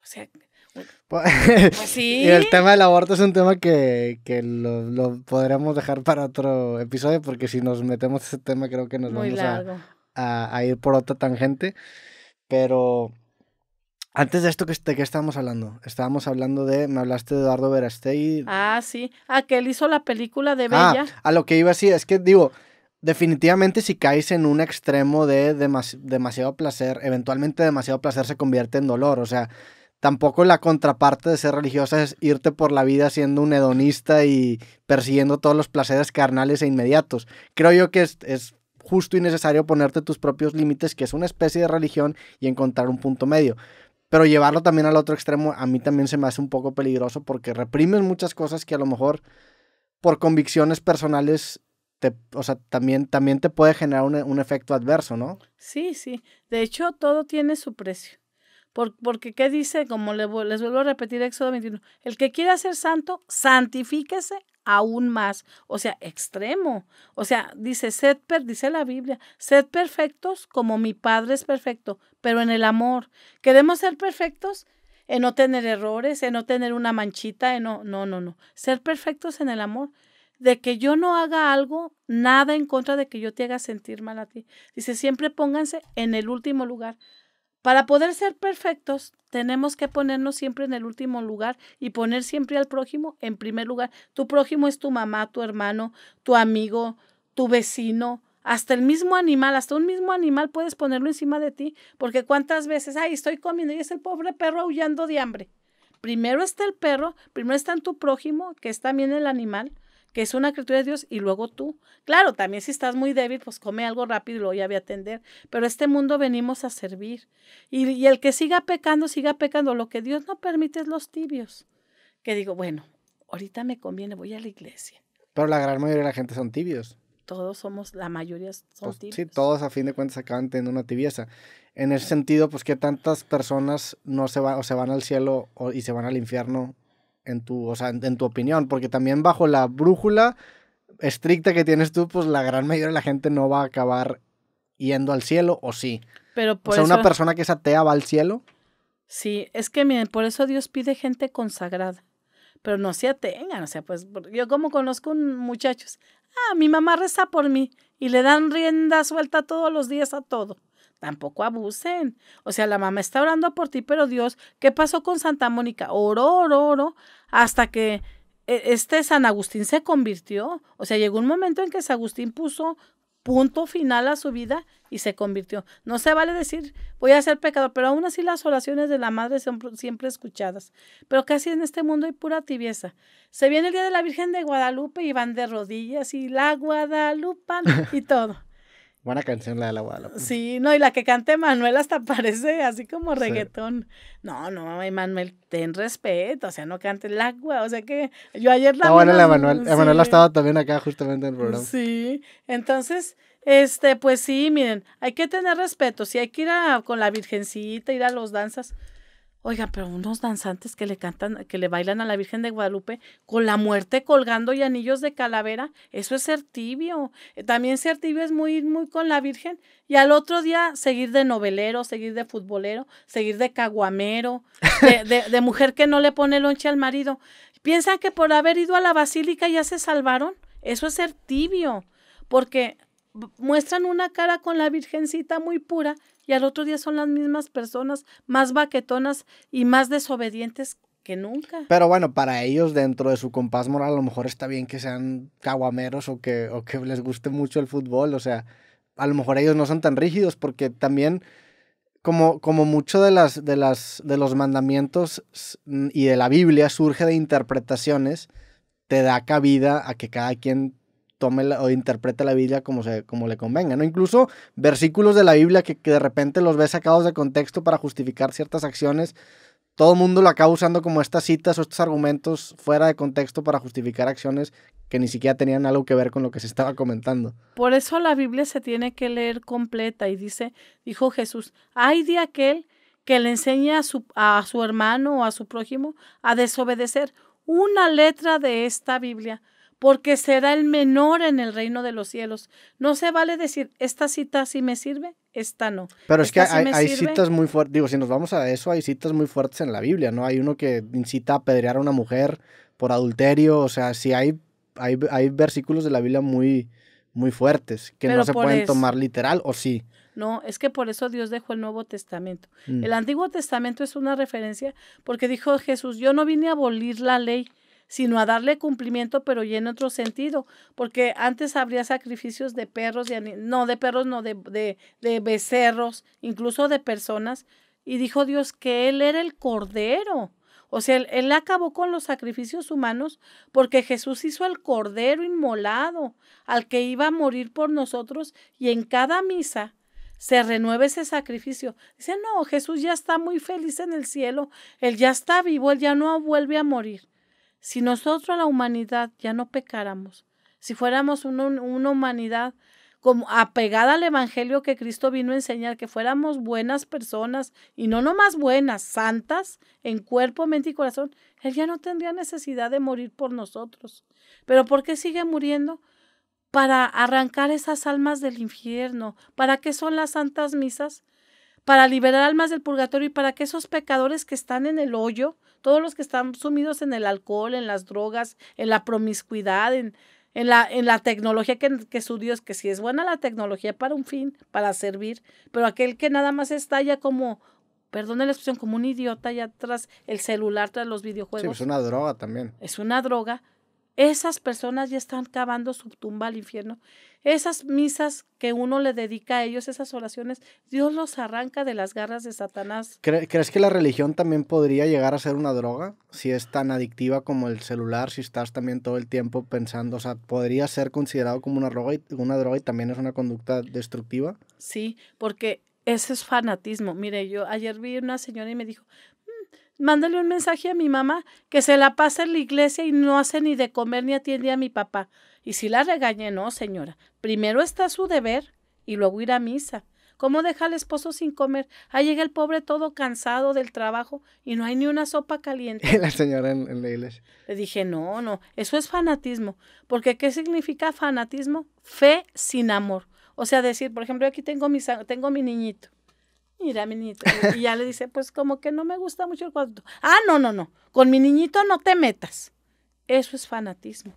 O sea, pues pues *laughs* Y el tema del aborto es un tema que, que lo, lo, podríamos dejar para otro episodio, porque si nos metemos ese tema creo que nos vamos a, a, ir por otra tangente, pero antes de esto, ¿de qué estábamos hablando? Estábamos hablando de, me hablaste de Eduardo Verastey. Ah, sí. ¿A ah, que él hizo la película de ah, Bella. a lo que iba así, es que digo, definitivamente si caes en un extremo de demasiado placer, eventualmente demasiado placer se convierte en dolor. O sea, tampoco la contraparte de ser religiosa es irte por la vida siendo un hedonista y persiguiendo todos los placeres carnales e inmediatos. Creo yo que es justo y necesario ponerte tus propios límites, que es una especie de religión, y encontrar un punto medio. Pero llevarlo también al otro extremo a mí también se me hace un poco peligroso porque reprimes muchas cosas que a lo mejor por convicciones personales te, o sea, también, también te puede generar un, efecto adverso, ¿no? Sí, sí. De hecho, todo tiene su precio. porque, ¿qué dice? Como les, les vuelvo a repetir Éxodo 21, el que quiera ser santo, santifíquese aún más, o sea, extremo. O sea, dice, dice la Biblia, sed perfectos como mi Padre es perfecto, pero en el amor. ¿Queremos ser perfectos? En no tener errores, en no tener una manchita, en no, no, no, no. Ser perfectos en el amor. De que yo no haga algo, nada en contra de que yo te haga sentir mal a ti. Dice, siempre pónganse en el último lugar. Para poder ser perfectos, tenemos que ponernos siempre en el último lugar y poner siempre al prójimo en primer lugar. Tu prójimo es tu mamá, tu hermano, tu amigo, tu vecino, hasta el mismo animal, hasta un mismo animal puedes ponerlo encima de ti, porque cuántas veces, ay, estoy comiendo y es el pobre perro aullando de hambre. Primero está el perro, primero está en tu prójimo, que es también el animal, que es una criatura de Dios, y luego tú. Claro, también si estás muy débil, pues come algo rápido y lo voy a atender. Pero este mundo venimos a servir. Y, el que siga pecando, siga pecando. Lo que Dios no permite es los tibios. Que digo, bueno, ahorita me conviene, voy a la iglesia. Pero la gran mayoría de la gente son tibios. Todos somos, la mayoría son pues, tibios. Sí, todos a fin de cuentas acaban teniendo una tibieza. En ese sentido, pues que tantas personas no se van o se van al cielo o, y se van al infierno en tu, o en, tu opinión, porque también bajo la brújula estricta que tienes tú, pues la gran mayoría de la gente no va a acabar yendo al cielo, o sí. Pero o sea, una persona que es atea va al cielo. Sí, es que miren, por eso Dios pide gente consagrada, pero no se atengan, o sea, pues yo como conozco muchachos, ah, mi mamá reza por mí y le dan rienda suelta todos los días a todo tampoco abusen. O sea, la mamá está orando por ti, pero Dios, ¿qué pasó con Santa Mónica? oro, oro, oro hasta que eh, este San Agustín se convirtió. O sea, llegó un momento en que San Agustín puso punto final a su vida y se convirtió. No se vale decir, voy a ser pecador, pero aún así las oraciones de la madre son siempre escuchadas. Pero casi en este mundo hay pura tibieza. Se viene el día de la Virgen de Guadalupe y van de rodillas y la Guadalupe *laughs* y todo. Buena canción la de la Sí, no, y la que canta Manuel hasta parece así como reggaetón. No, no, Manuel, ten respeto, o sea, no cante el agua, o sea que yo ayer la... Está bueno, la Manuel, ha estado también acá justamente en el programa. Sí, entonces, este, pues sí, miren, hay que tener respeto, si hay que ir con la Virgencita, ir a los danzas, Oiga, pero unos danzantes que le cantan, que le bailan a la Virgen de Guadalupe con la muerte colgando y anillos de calavera, eso es ser tibio. Eh, también ser tibio es muy, muy con la Virgen. Y al otro día seguir de novelero, seguir de futbolero, seguir de caguamero, de, *laughs* de mujer que no le pone lonche al marido. ¿Piensan que por haber ido a la basílica ya se salvaron? Eso es ser tibio, porque muestran una cara con la virgencita muy pura y al otro día son las mismas personas, más vaquetonas y más desobedientes que nunca. Pero bueno, para ellos dentro de su compás moral a lo mejor está bien que sean caguameros o que, o que les guste mucho el fútbol, o sea, a lo mejor ellos no son tan rígidos porque también como, como mucho de, las, de, las, de los mandamientos y de la Biblia surge de interpretaciones, te da cabida a que cada quien tome o interprete la Biblia como, se, como le convenga, ¿no? Incluso versículos de la Biblia que, de repente los ve sacados de contexto para justificar ciertas acciones, todo el mundo lo acaba usando como estas citas o estos argumentos fuera de contexto para justificar acciones que ni siquiera tenían algo que ver con lo que se estaba comentando. Por eso la Biblia se tiene que leer completa y dice, dijo Jesús, hay de aquel que le enseña su, a su hermano o a su prójimo a desobedecer una letra de esta Biblia porque será el menor en el reino de los cielos. No se vale decir, esta cita sí me sirve, esta no. Pero es que hay, citas muy fuertes, digo, si nos vamos a eso, hay citas muy fuertes en la Biblia, ¿no? Hay uno que incita a apedrear a una mujer por adulterio, o sea, sí hay, hay, versículos de la Biblia muy, muy fuertes que no se pueden tomar literal, ¿o sí? No, es que por eso Dios dejó el Nuevo Testamento. Mm. El Antiguo Testamento es una referencia porque dijo Jesús, yo no vine a abolir la ley, sino a darle cumplimiento, pero ya en otro sentido, porque antes habría sacrificios de perros, y no de perros, no de, becerros, incluso de personas, y dijo Dios que Él era el cordero. O sea, él, él, acabó con los sacrificios humanos porque Jesús hizo el cordero inmolado al que iba a morir por nosotros y en cada misa se renueva ese sacrificio. Dice, no, Jesús ya está muy feliz en el cielo, él ya está vivo, él ya no vuelve a morir. Si nosotros, la humanidad, ya no pecáramos, si fuéramos una, una humanidad como apegada al evangelio que Cristo vino a enseñar, que fuéramos buenas personas y no nomás buenas, santas en cuerpo, mente y corazón, Él ya no tendría necesidad de morir por nosotros. Pero ¿por qué sigue muriendo? Para arrancar esas almas del infierno. ¿Para qué son las santas misas? para liberar almas del purgatorio y para que esos pecadores que están en el hoyo, todos los que están sumidos en el alcohol, en las drogas, en la promiscuidad, en, en la, en la tecnología que, su Dios, que si es buena la tecnología para un fin, para servir, pero aquel que nada más está ya como, perdone la expresión, como un idiota ya tras el celular, tras los pues videojuegos. Sí, es una droga también. Es una droga esas personas ya están cavando su tumba al infierno. Esas misas que uno le dedica a ellos, esas oraciones, Dios los arranca de las garras de Satanás. ¿Crees que la religión también podría llegar a ser una droga? Si es tan adictiva como el celular, si estás también todo el tiempo pensando, o sea, ¿podría ser considerado como una droga y, una droga y también es una conducta destructiva? Sí, porque ese es fanatismo. Mire, yo ayer vi una señora y me dijo, mándale un mensaje a mi mamá que se la pase en la iglesia y no hace ni de comer ni atiende a mi papá. Y si la regañé, no, señora. Primero está su deber y luego ir a misa. ¿Cómo deja al esposo sin comer? Ahí llega el pobre todo cansado del trabajo y no hay ni una sopa caliente. *laughs* la señora en, la iglesia. Le dije, no, no, eso es fanatismo. Porque ¿qué significa fanatismo? Fe sin amor. O sea, decir, por ejemplo, aquí tengo mi, tengo mi niñito mira, mi niñito. Y ya le dice, pues como que no me gusta mucho el cuarto. Ah, no, no, no, con mi niñito no te metas. Eso es fanatismo.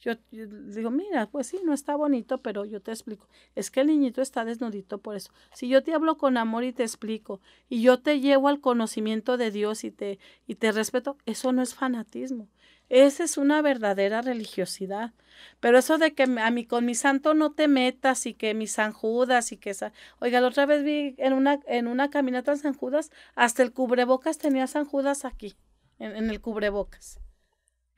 Yo, digo, mira, pues sí, no está bonito, pero yo te explico. Es que el niñito está desnudito por eso. Si yo te hablo con amor y te explico, y yo te llevo al conocimiento de Dios y te, y te respeto, eso no es fanatismo. Esa es una verdadera religiosidad. Pero eso de que a mí con mi santo no te metas y que mi San Judas y que esa... Oiga, la otra vez vi en una, en una caminata en San Judas, hasta el cubrebocas tenía San Judas aquí, en el cubrebocas.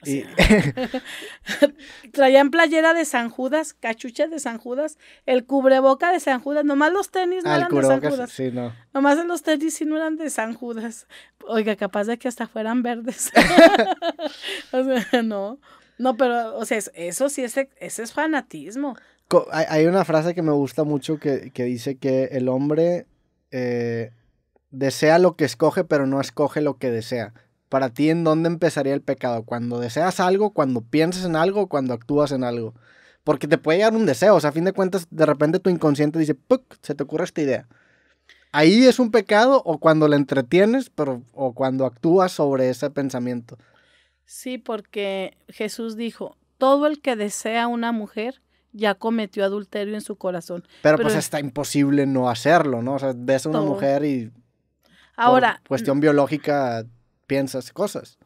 *laughs* traían playera de San Judas, cachucha de San Judas, el cubreboca de San Judas, nomás los tenis no eran de San Judas. no. Nomás en los tenis sí no eran de San Judas. Oiga, capaz de que hasta fueran verdes. *laughs* *laughs* o sea, no. No, pero, o eso sí, ese, ese es fanatismo. Hay una frase que me gusta mucho que, dice que el hombre eh, desea lo que escoge, pero no escoge lo que desea. Para ti, ¿en dónde empezaría el pecado? ¿Cuando deseas algo, cuando piensas en algo, cuando actúas en algo? Porque te puede llegar un deseo, o sea, a fin de cuentas, de repente tu inconsciente dice, ¡puc! Se te ocurre esta idea. Ahí es un pecado o cuando la entretienes, pero, o cuando actúas sobre ese pensamiento. Sí, porque Jesús dijo, todo el que desea una mujer ya cometió adulterio en su corazón. Pero, pues está imposible no hacerlo, ¿no? O sea, ves a una mujer y... Ahora... cuestión biológica piensas cosas.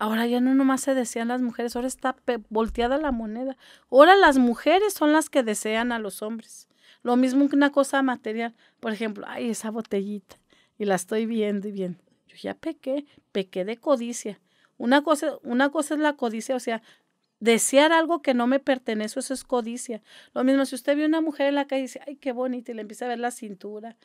Ahora ya no nomás se desean las mujeres, ahora está volteada la moneda. Ahora las mujeres son las que desean a los hombres. Lo mismo que una cosa material. Por ejemplo, ay, esa botellita. Y la estoy viendo y viendo. Yo ya pequé, pequé de codicia. Una cosa, una cosa es la codicia, o sea, desear algo que no me pertenece, eso es codicia. Lo mismo, si usted ve una mujer en la calle y dice, ay, qué bonita, y le empieza a ver la cintura,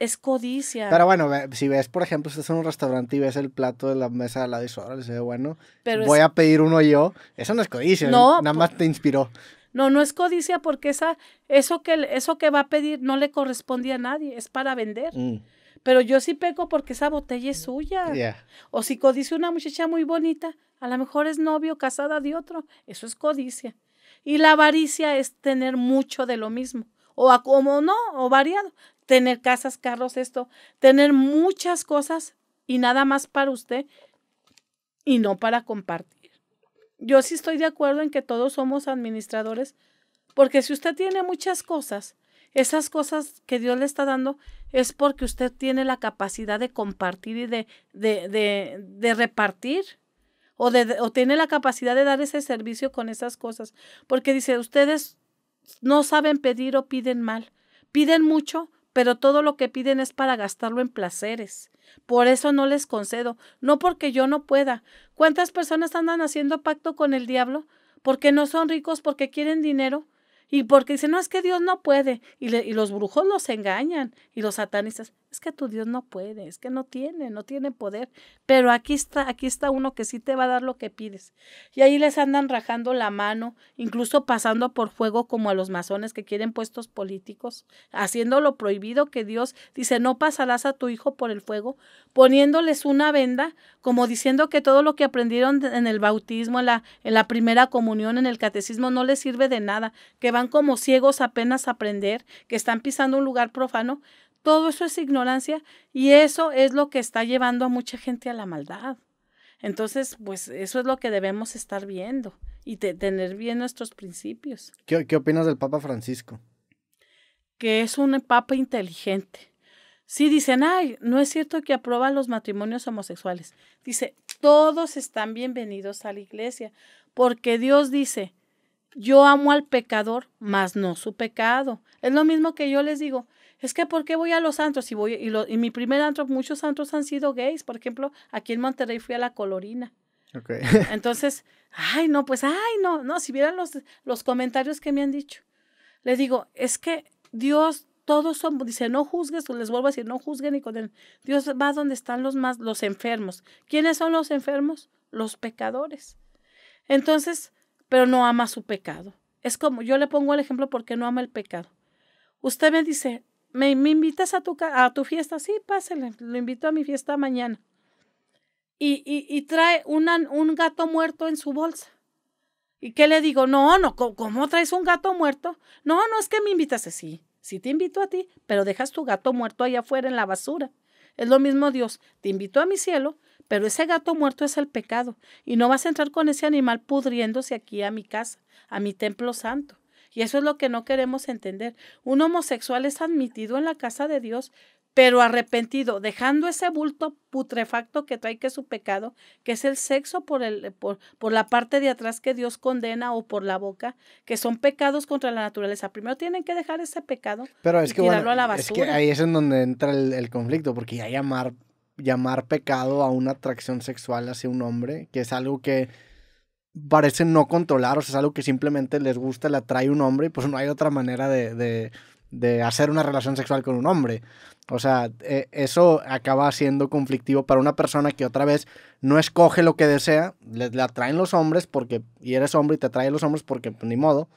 es codicia. Pero bueno, si ves, por ejemplo, estás en un restaurante y ves el plato de la mesa de la de se bueno, voy a pedir uno yo. Eso no es codicia, nada más te inspiró. No, no es codicia porque esa, eso, que, eso que va a pedir no le corresponde a nadie, es para vender. Mm. Pero yo sí peco porque esa botella es suya. O si codicia una muchacha muy bonita, a lo mejor es novio, casada de otro, eso es codicia. Y la avaricia es tener mucho de lo mismo o a, como no, o variado tener casas, carros, esto, tener muchas cosas y nada más para usted y no para compartir. Yo sí estoy de acuerdo en que todos somos administradores, porque si usted tiene muchas cosas, esas cosas que Dios le está dando es porque usted tiene la capacidad de compartir y de, de, de, repartir. O, de, o tiene la capacidad de dar ese servicio con esas cosas. Porque dice, ustedes no saben pedir o piden mal. Piden mucho pero todo lo que piden es para gastarlo en placeres. Por eso no les concedo, no porque yo no pueda. ¿Cuántas personas andan haciendo pacto con el diablo? Porque no son ricos, porque quieren dinero. Y porque dicen, no, es que Dios no puede. Y, los brujos los engañan. Y los satanistas es que tu Dios no puede, es que no tiene, no tiene poder, pero aquí está, aquí está uno que sí te va a dar lo que pides. Y ahí les andan rajando la mano, incluso pasando por fuego como a los masones que quieren puestos políticos, haciendo lo prohibido que Dios dice, no pasarás a tu hijo por el fuego, poniéndoles una venda, como diciendo que todo lo que aprendieron en el bautismo, en la, en la primera comunión, en el catecismo, no les sirve de nada, que van como ciegos apenas a aprender, que están pisando un lugar profano, todo eso es ignorancia y eso es lo que está llevando a mucha gente a la maldad. Entonces, pues eso es lo que debemos estar viendo y tener bien nuestros principios. ¿Qué, opinas del Papa Francisco? Que es un papa inteligente. Sí, dicen, ay, no es cierto que aprueba los matrimonios homosexuales. Dice, todos están bienvenidos a la iglesia, porque Dios dice, yo amo al pecador, mas no su pecado. Es lo mismo que yo les digo, es que ¿por qué voy a los antros? Y, voy, y, mi primer antro, muchos antros han sido gays. Por ejemplo, aquí en Monterrey fui a La Colorina. Entonces, ay, no, pues, ay, no, no, si vieran los, los comentarios que me han dicho. Les digo, es que Dios, todos son, dice, no juzgues, les vuelvo a decir, no juzguen y Dios va donde están los más, los enfermos. ¿Quiénes son los enfermos? Los pecadores. Entonces, pero no ama su pecado. Es como, yo le pongo el ejemplo porque no ama el pecado. Usted me dice, ¿Me, invitas a tu, a tu fiesta? Sí, pásele, lo invito a mi fiesta mañana. Y, y, y trae un gato muerto en su bolsa. ¿Y qué le digo? No, no, ¿cómo, traes un gato muerto? No, no, es que me invitas Sí, Sí te invito a ti, pero dejas tu gato muerto allá afuera en la basura. Es lo mismo Dios, te invito a mi cielo, pero ese gato muerto es el pecado y no vas a entrar con ese animal pudriéndose aquí a mi casa, a mi templo santo. Y eso es lo que no queremos entender. Un homosexual es admitido en la casa de Dios, pero arrepentido, dejando ese bulto putrefacto que trae que es su pecado, que es el sexo por, la parte de atrás que Dios condena o por la boca, que son pecados contra la naturaleza. Primero tienen que dejar ese pecado y tirarlo a la basura. Es que ahí es en donde entra el, conflicto, porque ya llamar pecado a una atracción sexual hacia un hombre, que es algo que parece no controlar, o sea, es algo que simplemente les gusta, la atrae un hombre y pues no hay otra manera de, hacer una relación sexual con un hombre. O sea, e, eso acaba siendo conflictivo para una persona que otra vez no escoge lo que desea, le, atraen los hombres porque, y eres hombre y te atraen los hombres porque pues, ni modo,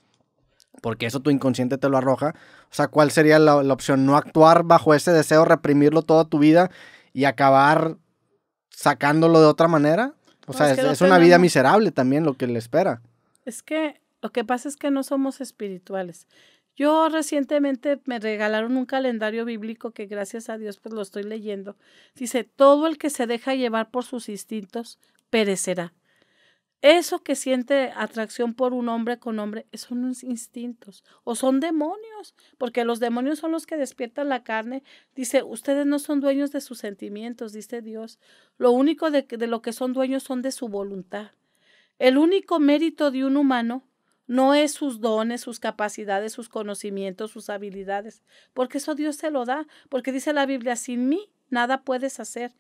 porque eso tu inconsciente te lo arroja. O sea, ¿cuál sería la, la opción? No actuar bajo ese deseo, reprimirlo toda tu vida y acabar sacándolo de otra manera o sea, es una vida miserable también lo que le espera. Es que lo que pasa es que no somos espirituales. Yo recientemente me regalaron un calendario bíblico que gracias a Dios pues lo estoy leyendo. Dice, todo el que se deja llevar por sus instintos perecerá. Eso que siente atracción por un hombre con hombre son unos instintos o son demonios, porque los demonios son los que despiertan la carne. Dice, ustedes no son dueños de sus sentimientos, dice Dios. Lo único de, de lo que son dueños son de su voluntad. El único mérito de un humano no es sus dones, sus capacidades, sus conocimientos, sus habilidades, porque eso Dios se lo da, porque dice la Biblia, sin mí nada puedes hacer.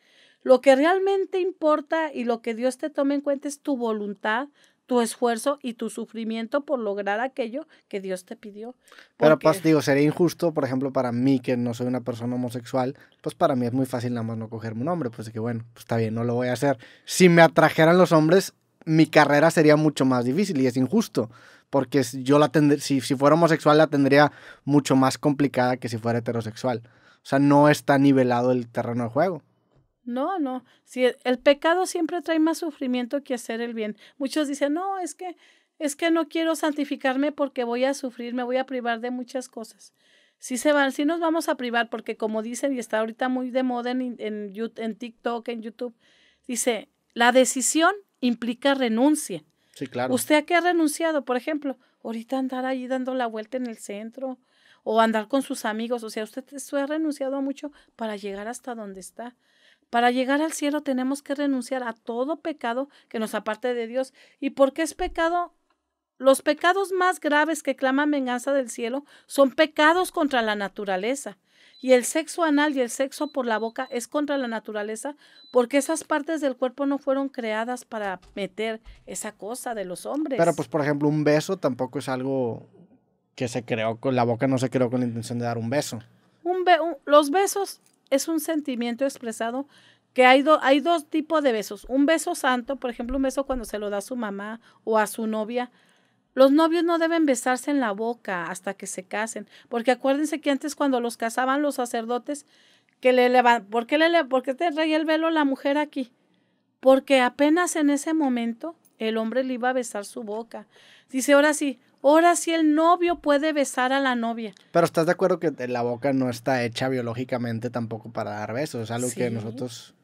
Lo que realmente importa y lo que Dios te tome en cuenta es tu voluntad, tu esfuerzo y tu sufrimiento por lograr aquello que Dios te pidió. Pero pues digo, sería injusto, por ejemplo, para mí que no soy una persona homosexual, pues para mí es muy fácil nada más no cogerme un hombre, pues que bueno, pues está bien, no lo voy a hacer. Si me atrajeran los hombres, mi carrera sería mucho más difícil y es injusto, porque yo la si fuera homosexual la tendría mucho más complicada que si fuera heterosexual. O sea, no está nivelado el terreno de juego. No, no. Si e, el, pecado siempre trae más sufrimiento que hacer el bien. Muchos dicen, no, es que, es que no quiero santificarme porque voy a sufrir, me voy a privar de muchas cosas. Sí se van, sí nos vamos a privar porque como dicen y está ahorita muy de moda en, en, en TikTok, en YouTube, dice, la decisión implica renuncia. Sí, claro. ¿Usted a qué ha renunciado? Por ejemplo, ahorita andar ahí dando la vuelta en el centro, o andar con sus amigos. O sea, usted se ha renunciado a mucho para llegar hasta donde está. Para llegar al cielo tenemos que renunciar a todo pecado que nos aparte de Dios. ¿Y por qué es pecado? Los pecados más graves que claman venganza del cielo son pecados contra la naturaleza. Y el sexo anal y el sexo por la boca es contra la naturaleza porque esas partes del cuerpo no fueron creadas para meter esa cosa de los hombres. Pero pues por ejemplo un beso tampoco es algo que se creó, con la boca no se creó con la intención de dar un beso. Un los besos es un sentimiento expresado que hay, hay dos tipos de besos. Un beso santo, por ejemplo, un beso cuando se lo da a su mamá o a su novia. Los novios no deben besarse en la boca hasta que se casen, porque acuérdense que antes cuando los casaban los sacerdotes, que le levan, ¿por qué, le, ¿por te traía el velo la mujer aquí? Porque apenas en ese momento el hombre le iba a besar su boca. Dice, ahora sí, Ahora sí el novio puede besar a la novia. Pero estás de acuerdo que la boca no está hecha biológicamente tampoco para dar besos, es algo que nosotros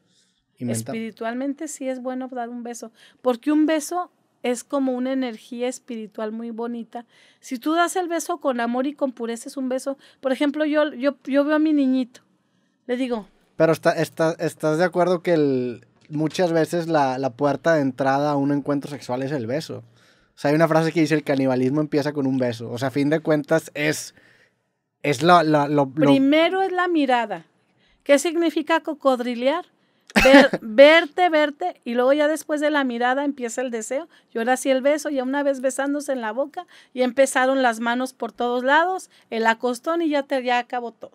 Espiritualmente sí es bueno dar un beso, porque un beso es como una energía espiritual muy bonita. Si tú das el beso con amor y con pureza, es un beso. Por ejemplo, yo, yo, yo veo a mi niñito, le digo. Pero está, estás de acuerdo que muchas veces la, la, puerta de entrada a un encuentro sexual es el beso hay una frase que dice, el canibalismo empieza con un beso. O sea, a fin de cuentas es... Es lo, Primero es la mirada. ¿Qué significa cocodrilear? *laughs* verte, verte, y luego ya después de la mirada empieza el deseo. Yo ahora sí el beso, ya una vez besándose en la boca, y empezaron las manos por todos lados, el acostón y ya te acabó todo.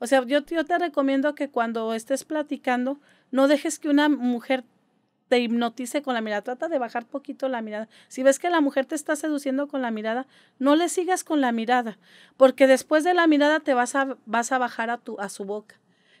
O sea, yo, yo te recomiendo que cuando estés platicando, no dejes que una mujer te hipnotice con la mirada. Trata de bajar poquito la mirada. Si ves que la mujer te está seduciendo con la mirada, no le sigas con la mirada, porque después de la mirada te vas a, vas a bajar a, tu, a su boca.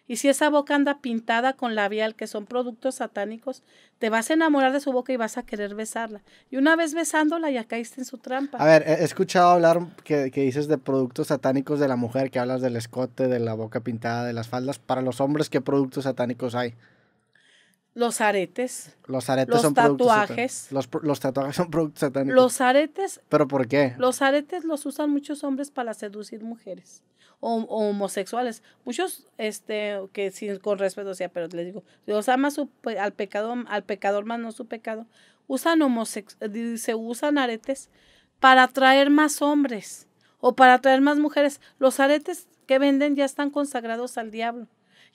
Y si esa boca anda pintada con labial, que son productos satánicos, te vas a enamorar de su boca y vas a querer besarla. Y una vez besándola ya caíste en su trampa. A ver, he escuchado hablar que, que dices de productos satánicos de la mujer, que hablas del escote, de la boca pintada, de las faldas. Para los hombres, ¿qué productos satánicos hay? Los aretes. Los aretes son tatuajes. Los, los, tatuajes son productos satánicos. Los aretes. ¿Pero por qué? Los aretes los usan muchos hombres para seducir mujeres o, homosexuales. Muchos, este, que sin, con respeto, sea, pero les digo, Dios ama su, al pecado, al pecador más no su pecado. Usan homosexuales se usan aretes para atraer más hombres o para atraer más mujeres. Los aretes que venden ya están consagrados al diablo.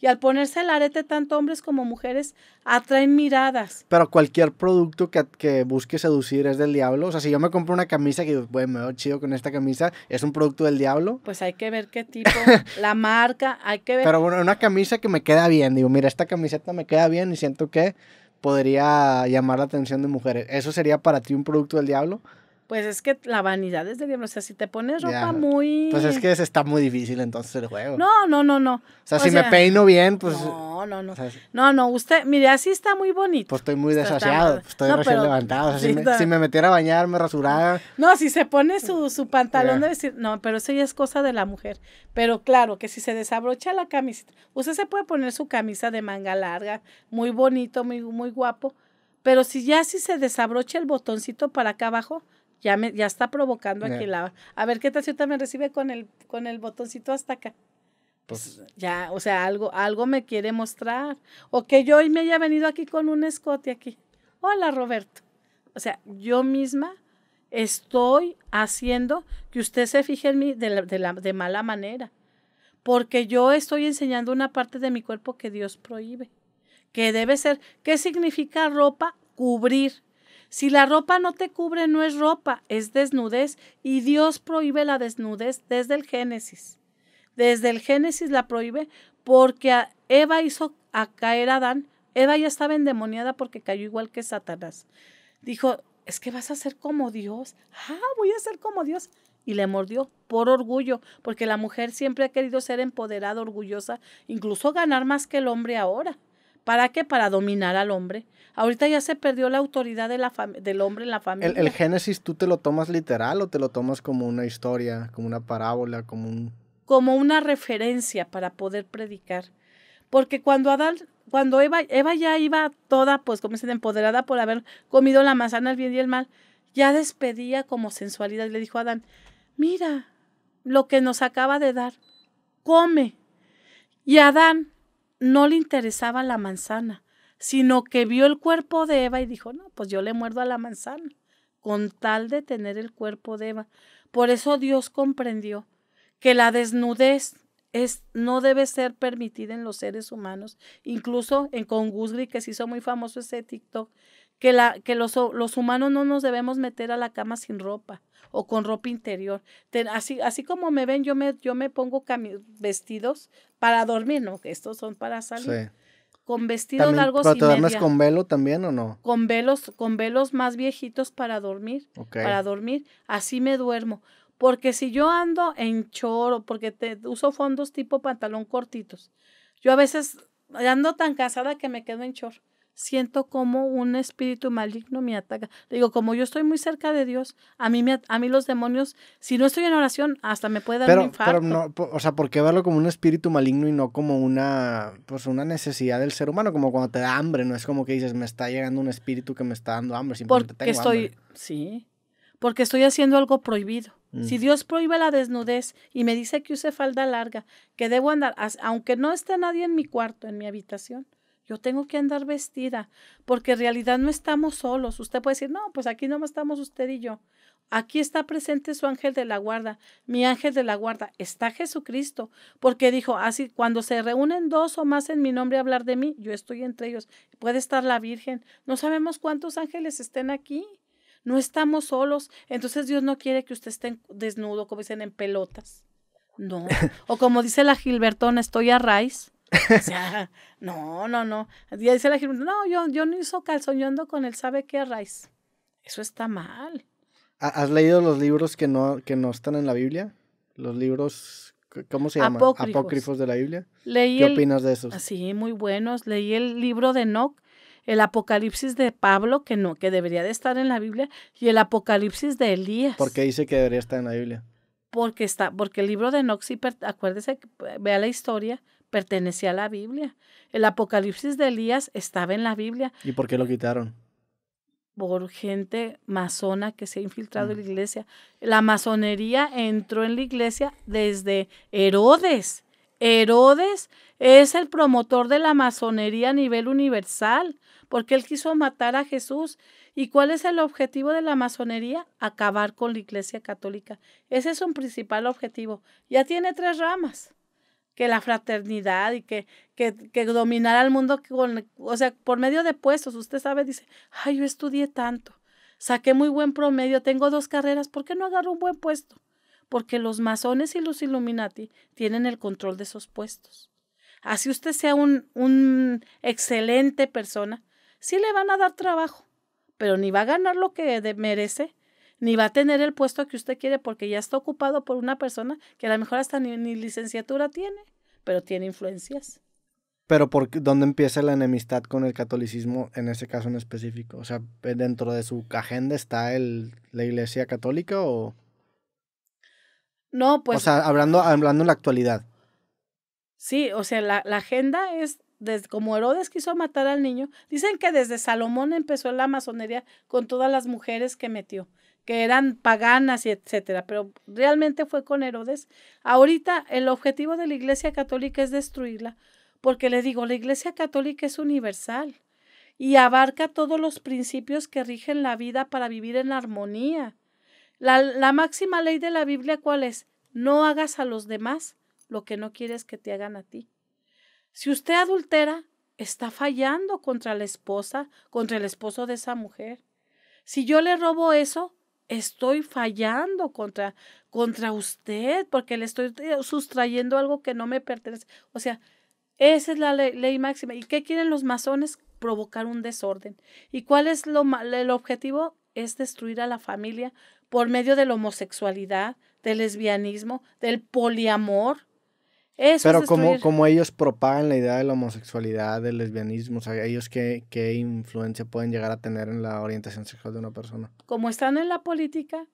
Y al ponerse el arete, tanto hombres como mujeres atraen miradas. Pero cualquier producto que, que busque seducir es del diablo. O sea, si yo me compro una camisa que digo, bueno, me veo chido con esta camisa, ¿es un producto del diablo? Pues hay que ver qué tipo, *laughs* la marca, hay que ver. Pero bueno, una camisa que me queda bien. Digo, mira, esta camiseta me queda bien y siento que podría llamar la atención de mujeres. ¿Eso sería para ti un producto del diablo? Pues es que la vanidad es de diablo. O sea, si te pones ropa muy. Pues es que está muy difícil entonces el juego. No, no, no, no. O sea, si me peino bien, pues. No, no, no. no, no, usted, mire, así está muy bonito. Pues estoy muy desasiado. Estoy recién levantado. si, me, metiera a bañar, me rasuraba. No, si se pone su, mm. pantalón, de decir, no, pero eso ya es cosa de la mujer. Pero claro, que si se desabrocha la camisa usted se puede poner su camisa de manga larga, muy bonito, muy, muy guapo. Pero si ya si se desabrocha el botoncito para acá abajo, ya me, ya está provocando aquí la. A ver qué tal si me recibe con el, con el botoncito hasta acá. Pues, pues, ya, o sea, algo, algo me quiere mostrar. O que yo hoy me haya venido aquí con un escote aquí. Hola Roberto. O sea, yo misma estoy haciendo que usted se fije en mí de, la, de, la, de mala manera. Porque yo estoy enseñando una parte de mi cuerpo que Dios prohíbe. Que debe ser, ¿qué significa ropa? Cubrir si la ropa no te cubre, no es ropa, es desnudez. Y Dios prohíbe la desnudez desde el Génesis. Desde el Génesis la prohíbe porque Eva hizo a caer a Adán. Eva ya estaba endemoniada porque cayó igual que Satanás. Dijo, es que vas a ser como Dios. Ah, voy a ser como Dios. Y le mordió por orgullo, porque la mujer siempre ha querido ser empoderada, orgullosa, incluso ganar más que el hombre ahora. ¿Para qué? Para dominar al hombre. Ahorita ya se perdió la autoridad del hombre en la familia. El, Génesis, ¿tú te lo tomas literal o te lo tomas como una historia, como una parábola, como un... Como una referencia para poder predicar. Porque cuando Adán, cuando Eva, ya iba toda, pues como empoderada por haber comido la manzana, el bien y el mal, ya despedía como sensualidad y le dijo a Adán, mira lo que nos acaba de dar, come. Y Adán no le interesaba la manzana, sino que vio el cuerpo de Eva y dijo, no, pues yo le muerdo a la manzana, con tal de tener el cuerpo de Eva. Por eso Dios comprendió que la desnudez es, no debe ser permitida en los seres humanos. Incluso en, con que se hizo muy famoso ese TikTok, que, la, que los, los, humanos no nos debemos meter a la cama sin ropa o con ropa interior. así, así como me ven, yo me, yo me pongo vestidos para dormir, ¿no? Que estos son para salir. Con vestidos largos ¿Pero te duermes con velo también o no? Con velos, con velos más viejitos para dormir. Para dormir, así me duermo. Porque si yo ando en choro, porque te uso fondos tipo pantalón cortitos, yo a veces ando tan casada que me quedo en chor siento como un espíritu maligno me ataca. Digo, como yo estoy muy cerca de Dios, a mí, me, a mí los demonios, si no estoy en oración, hasta me puede dar un infarto. Pero no, o sea, ¿por qué verlo como un espíritu maligno y no como una, pues una necesidad del ser humano? Como cuando te da hambre, no es como que dices, me está llegando un espíritu que me está dando hambre, simplemente porque estoy, Sí, porque estoy haciendo algo prohibido. Si mm. Dios prohíbe la desnudez y me dice que use falda larga, que debo andar, aunque no esté nadie en mi cuarto, en mi habitación, yo tengo que andar vestida, porque en realidad no estamos solos. Usted puede decir, no, pues aquí no estamos usted y yo. Aquí está presente su ángel de la guarda, mi ángel de la guarda. Está Jesucristo, porque dijo, así, cuando se reúnen dos o más en mi nombre a hablar de mí, yo estoy entre ellos. Puede estar la Virgen. No sabemos cuántos ángeles estén aquí. No estamos solos. Entonces Dios no quiere que usted esté desnudo, como dicen, en pelotas. No. *laughs* O como dice la Gilbertona, estoy a raíz. *laughs* no, no, no. ya dice la gente, no, yo, yo no hizo calzón, yo con el sabe qué raíz. Eso está mal. ¿Has leído los libros que no, que no están en la Biblia? Los libros, ¿cómo se llaman? Apócrifos, de la Biblia. ¿Qué opinas de esos? Sí, muy buenos. Leí el libro de Enoch, el Apocalipsis de Pablo, que no, que debería de estar en la Biblia, y el Apocalipsis de Elías. ¿Por qué dice que debería estar en la Biblia? Porque está, porque el libro de Enoch, sí, acuérdese, vea la historia, pertenecía a la Biblia. El Apocalipsis de Elías estaba en la Biblia. ¿Y por qué lo quitaron? Por gente masona que se ha infiltrado en la mm. iglesia. La masonería entró en la iglesia desde Herodes. Herodes es el promotor de la masonería a nivel universal, porque él quiso matar a Jesús. ¿Y cuál es el objetivo de la masonería? Acabar con la Iglesia Católica. Ese es un principal objetivo. Ya tiene tres ramas que la fraternidad y que, que, que dominara el mundo, con, o sea, por medio de puestos, usted sabe, dice, ay, yo estudié tanto, saqué muy buen promedio, tengo dos carreras, ¿por qué no agarro un buen puesto? Porque los masones y los Illuminati tienen el control de esos puestos. Así usted sea un, un excelente persona, sí le van a dar trabajo, pero ni va a ganar lo que merece, ni va a tener el puesto que usted quiere porque ya está ocupado por una persona que a lo mejor hasta ni, licenciatura tiene, pero tiene influencias. Pero por dónde empieza la enemistad con el catolicismo en ese caso en específico? O sea, ¿eh, dentro de su agenda está el, la Iglesia Católica o No, pues O sea, hablando hablando en la actualidad. Sí, o sea, la, la agenda es desde, como Herodes quiso matar al niño, dicen que desde Salomón empezó la masonería con todas las mujeres que metió que eran paganas y etcétera, pero realmente fue con Herodes. Ahorita el objetivo de la Iglesia Católica es destruirla, porque le digo, la Iglesia Católica es universal y abarca todos los principios que rigen la vida para vivir en armonía. La, la máxima ley de la Biblia, ¿cuál es? No hagas a los demás lo que no quieres que te hagan a ti. Si usted adultera, está fallando contra la esposa, contra el esposo de esa mujer. Si yo le robo eso, estoy fallando contra, contra usted porque le estoy eh, sustrayendo algo que no me pertenece. O sea, esa es la ley, máxima. ¿Y qué quieren los masones? Provocar un desorden. ¿Y cuál es lo, el objetivo? Es destruir a la familia por medio de la homosexualidad, del lesbianismo, del poliamor. Pero como, como ellos propagan la idea de la homosexualidad, del lesbianismo, o sea, ellos qué, influencia pueden llegar a tener en la orientación sexual de una persona. Como están en la política,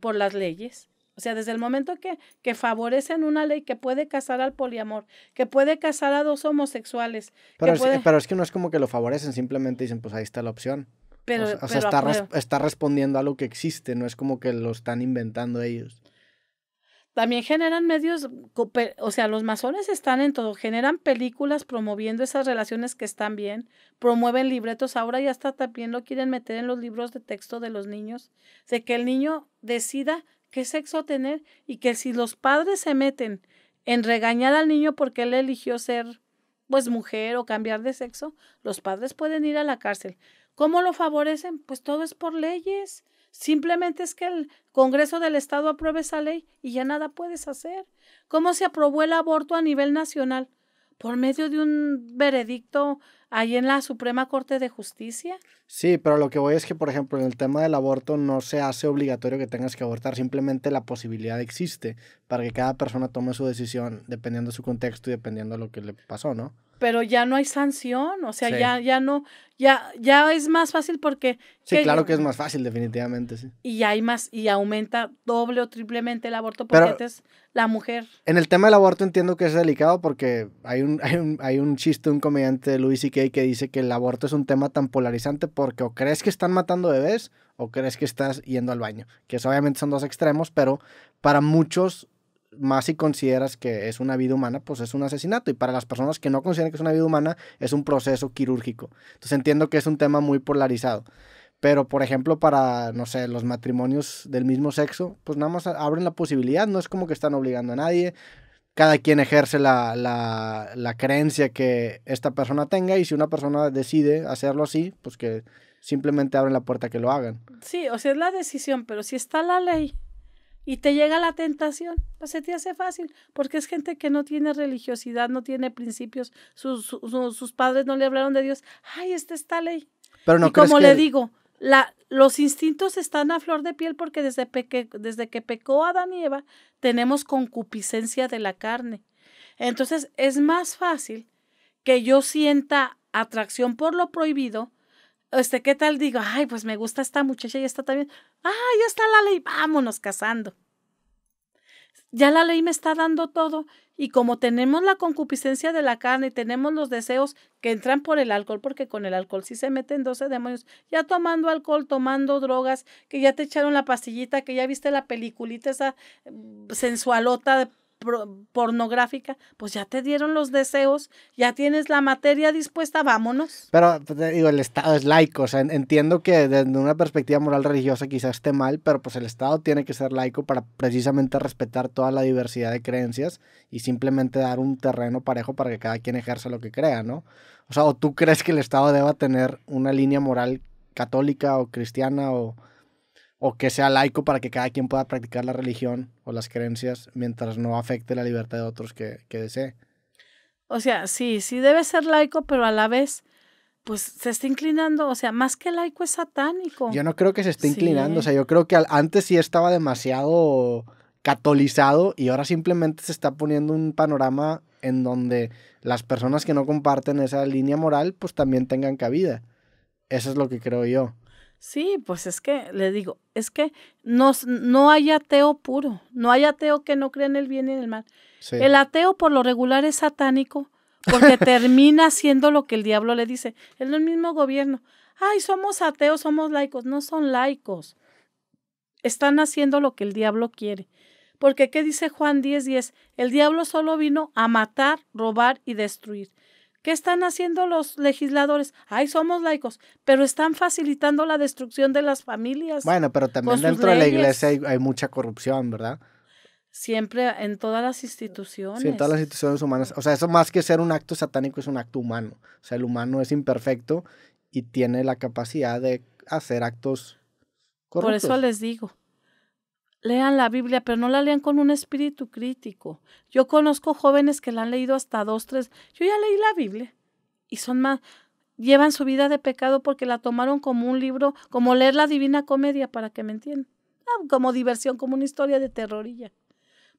por las leyes. O sea, desde el momento que, que favorecen una ley que puede casar al poliamor, que puede casar a dos homosexuales. Pero, es, pero es que no es como que lo favorecen, simplemente dicen, pues ahí está la opción. Pero, o sea, está, está respondiendo a lo que existe, no es como que lo están inventando ellos. También generan medios, o sea, los masones están en todo, generan películas promoviendo esas relaciones que están bien, promueven libretos, ahora ya hasta también lo quieren meter en los libros de texto de los niños, de que el niño decida qué sexo tener y que si los padres se meten en regañar al niño porque él eligió ser pues mujer o cambiar de sexo, los padres pueden ir a la cárcel. ¿Cómo lo favorecen? Pues todo es por leyes. Simplemente es que el Congreso del Estado apruebe esa ley y ya nada puedes hacer. ¿Cómo se aprobó el aborto a nivel nacional? ¿Por medio de un veredicto ahí en la Suprema Corte de Justicia? Sí, pero lo que voy es que, por ejemplo, en el tema del aborto no se hace obligatorio que tengas que abortar, simplemente la posibilidad existe para que cada persona tome su decisión dependiendo de su contexto y dependiendo de lo que le pasó, ¿no? pero ya no hay sanción, o sea, ya, ya no, ya, ya es más fácil porque... Sí, claro que es más fácil, definitivamente, sí. Y hay más, y aumenta doble o triplemente el aborto porque antes la mujer... En el tema del aborto entiendo que es delicado porque hay un, hay un, hay un chiste un comediante, Louis C.K., que dice que el aborto es un tema tan polarizante porque o crees que están matando bebés o crees que estás yendo al baño, que obviamente son dos extremos, pero para muchos más si consideras que es una vida humana, pues es un asesinato. Y para las personas que no consideran que es una vida humana, es un proceso quirúrgico. Entonces entiendo que es un tema muy polarizado. Pero, por ejemplo, para, no sé, los matrimonios del mismo sexo, pues nada más abren la posibilidad, no es como que están obligando a nadie. Cada quien ejerce la, la, la creencia que esta persona tenga y si una persona decide hacerlo así, pues que simplemente abren la puerta que lo hagan. Sí, o sea, es la decisión, pero si está la ley, y te llega la tentación, pues se te hace fácil, porque es gente que no tiene religiosidad, no tiene principios, sus, padres no le hablaron de Dios. Ay, esta está ley. Pero no y como le digo, la, los instintos están a flor de piel porque desde, desde que pecó Adán y Eva tenemos concupiscencia de la carne. Entonces es más fácil que yo sienta atracción por lo prohibido este, ¿qué tal? Digo, ay, pues me gusta esta muchacha y esta también. Ah, ya está la ley, vámonos casando. Ya la ley me está dando todo y como tenemos la concupiscencia de la carne y tenemos los deseos que entran por el alcohol, porque con el alcohol sí se meten 12 demonios, ya tomando alcohol, tomando drogas, que ya te echaron la pastillita, que ya viste la peliculita esa mm, sensualota pornográfica, pues ya te dieron los deseos, ya tienes la materia dispuesta, vámonos. Pero pues, digo, el Estado es laico, o sea, entiendo que desde una perspectiva moral religiosa quizás esté mal, pero pues el Estado tiene que ser laico para precisamente respetar toda la diversidad de creencias y simplemente dar un terreno parejo para que cada quien ejerza lo que crea, ¿no? O sea, o tú crees que el Estado deba tener una línea moral católica o cristiana o o que sea laico para que cada quien pueda practicar la religión o las creencias mientras no afecte la libertad de otros que, desee. O sea, sí, sí debe ser laico, pero a la vez, pues se está inclinando, o sea, más que laico es satánico. Yo no creo que se esté inclinando, o sea, yo creo que antes sí estaba demasiado catolizado y ahora simplemente se está poniendo un panorama en donde las personas que no comparten esa línea moral, pues también tengan cabida. Eso es lo que creo yo. Sí, pues es que, le digo, es que no, no hay ateo puro, no hay ateo que no cree en el bien y en el mal. El ateo por lo regular es satánico porque *laughs* termina haciendo lo que el diablo le dice. Es el mismo gobierno. Ay, somos ateos, somos laicos. No son laicos. Están haciendo lo que el diablo quiere. Porque, ¿qué dice Juan 10:10? 10? El diablo solo vino a matar, robar y destruir. ¿Qué están haciendo los legisladores? Ay, somos laicos, pero están facilitando la destrucción de las familias. Bueno, pero también dentro de la iglesia hay, mucha corrupción, ¿verdad? Siempre en todas las instituciones. Sí, en todas las instituciones humanas. O sea, eso más que ser un acto satánico es un acto humano. O sea, el humano es imperfecto y tiene la capacidad de hacer actos corruptos. Por eso les digo, lean la Biblia, pero no la lean con un espíritu crítico. Yo conozco jóvenes que la han leído hasta dos, tres. Yo ya leí la Biblia y son más, llevan su vida de pecado porque la tomaron como un libro, como leer la Divina Comedia, para que me entiendan, ah, como diversión, como una historia de terrorilla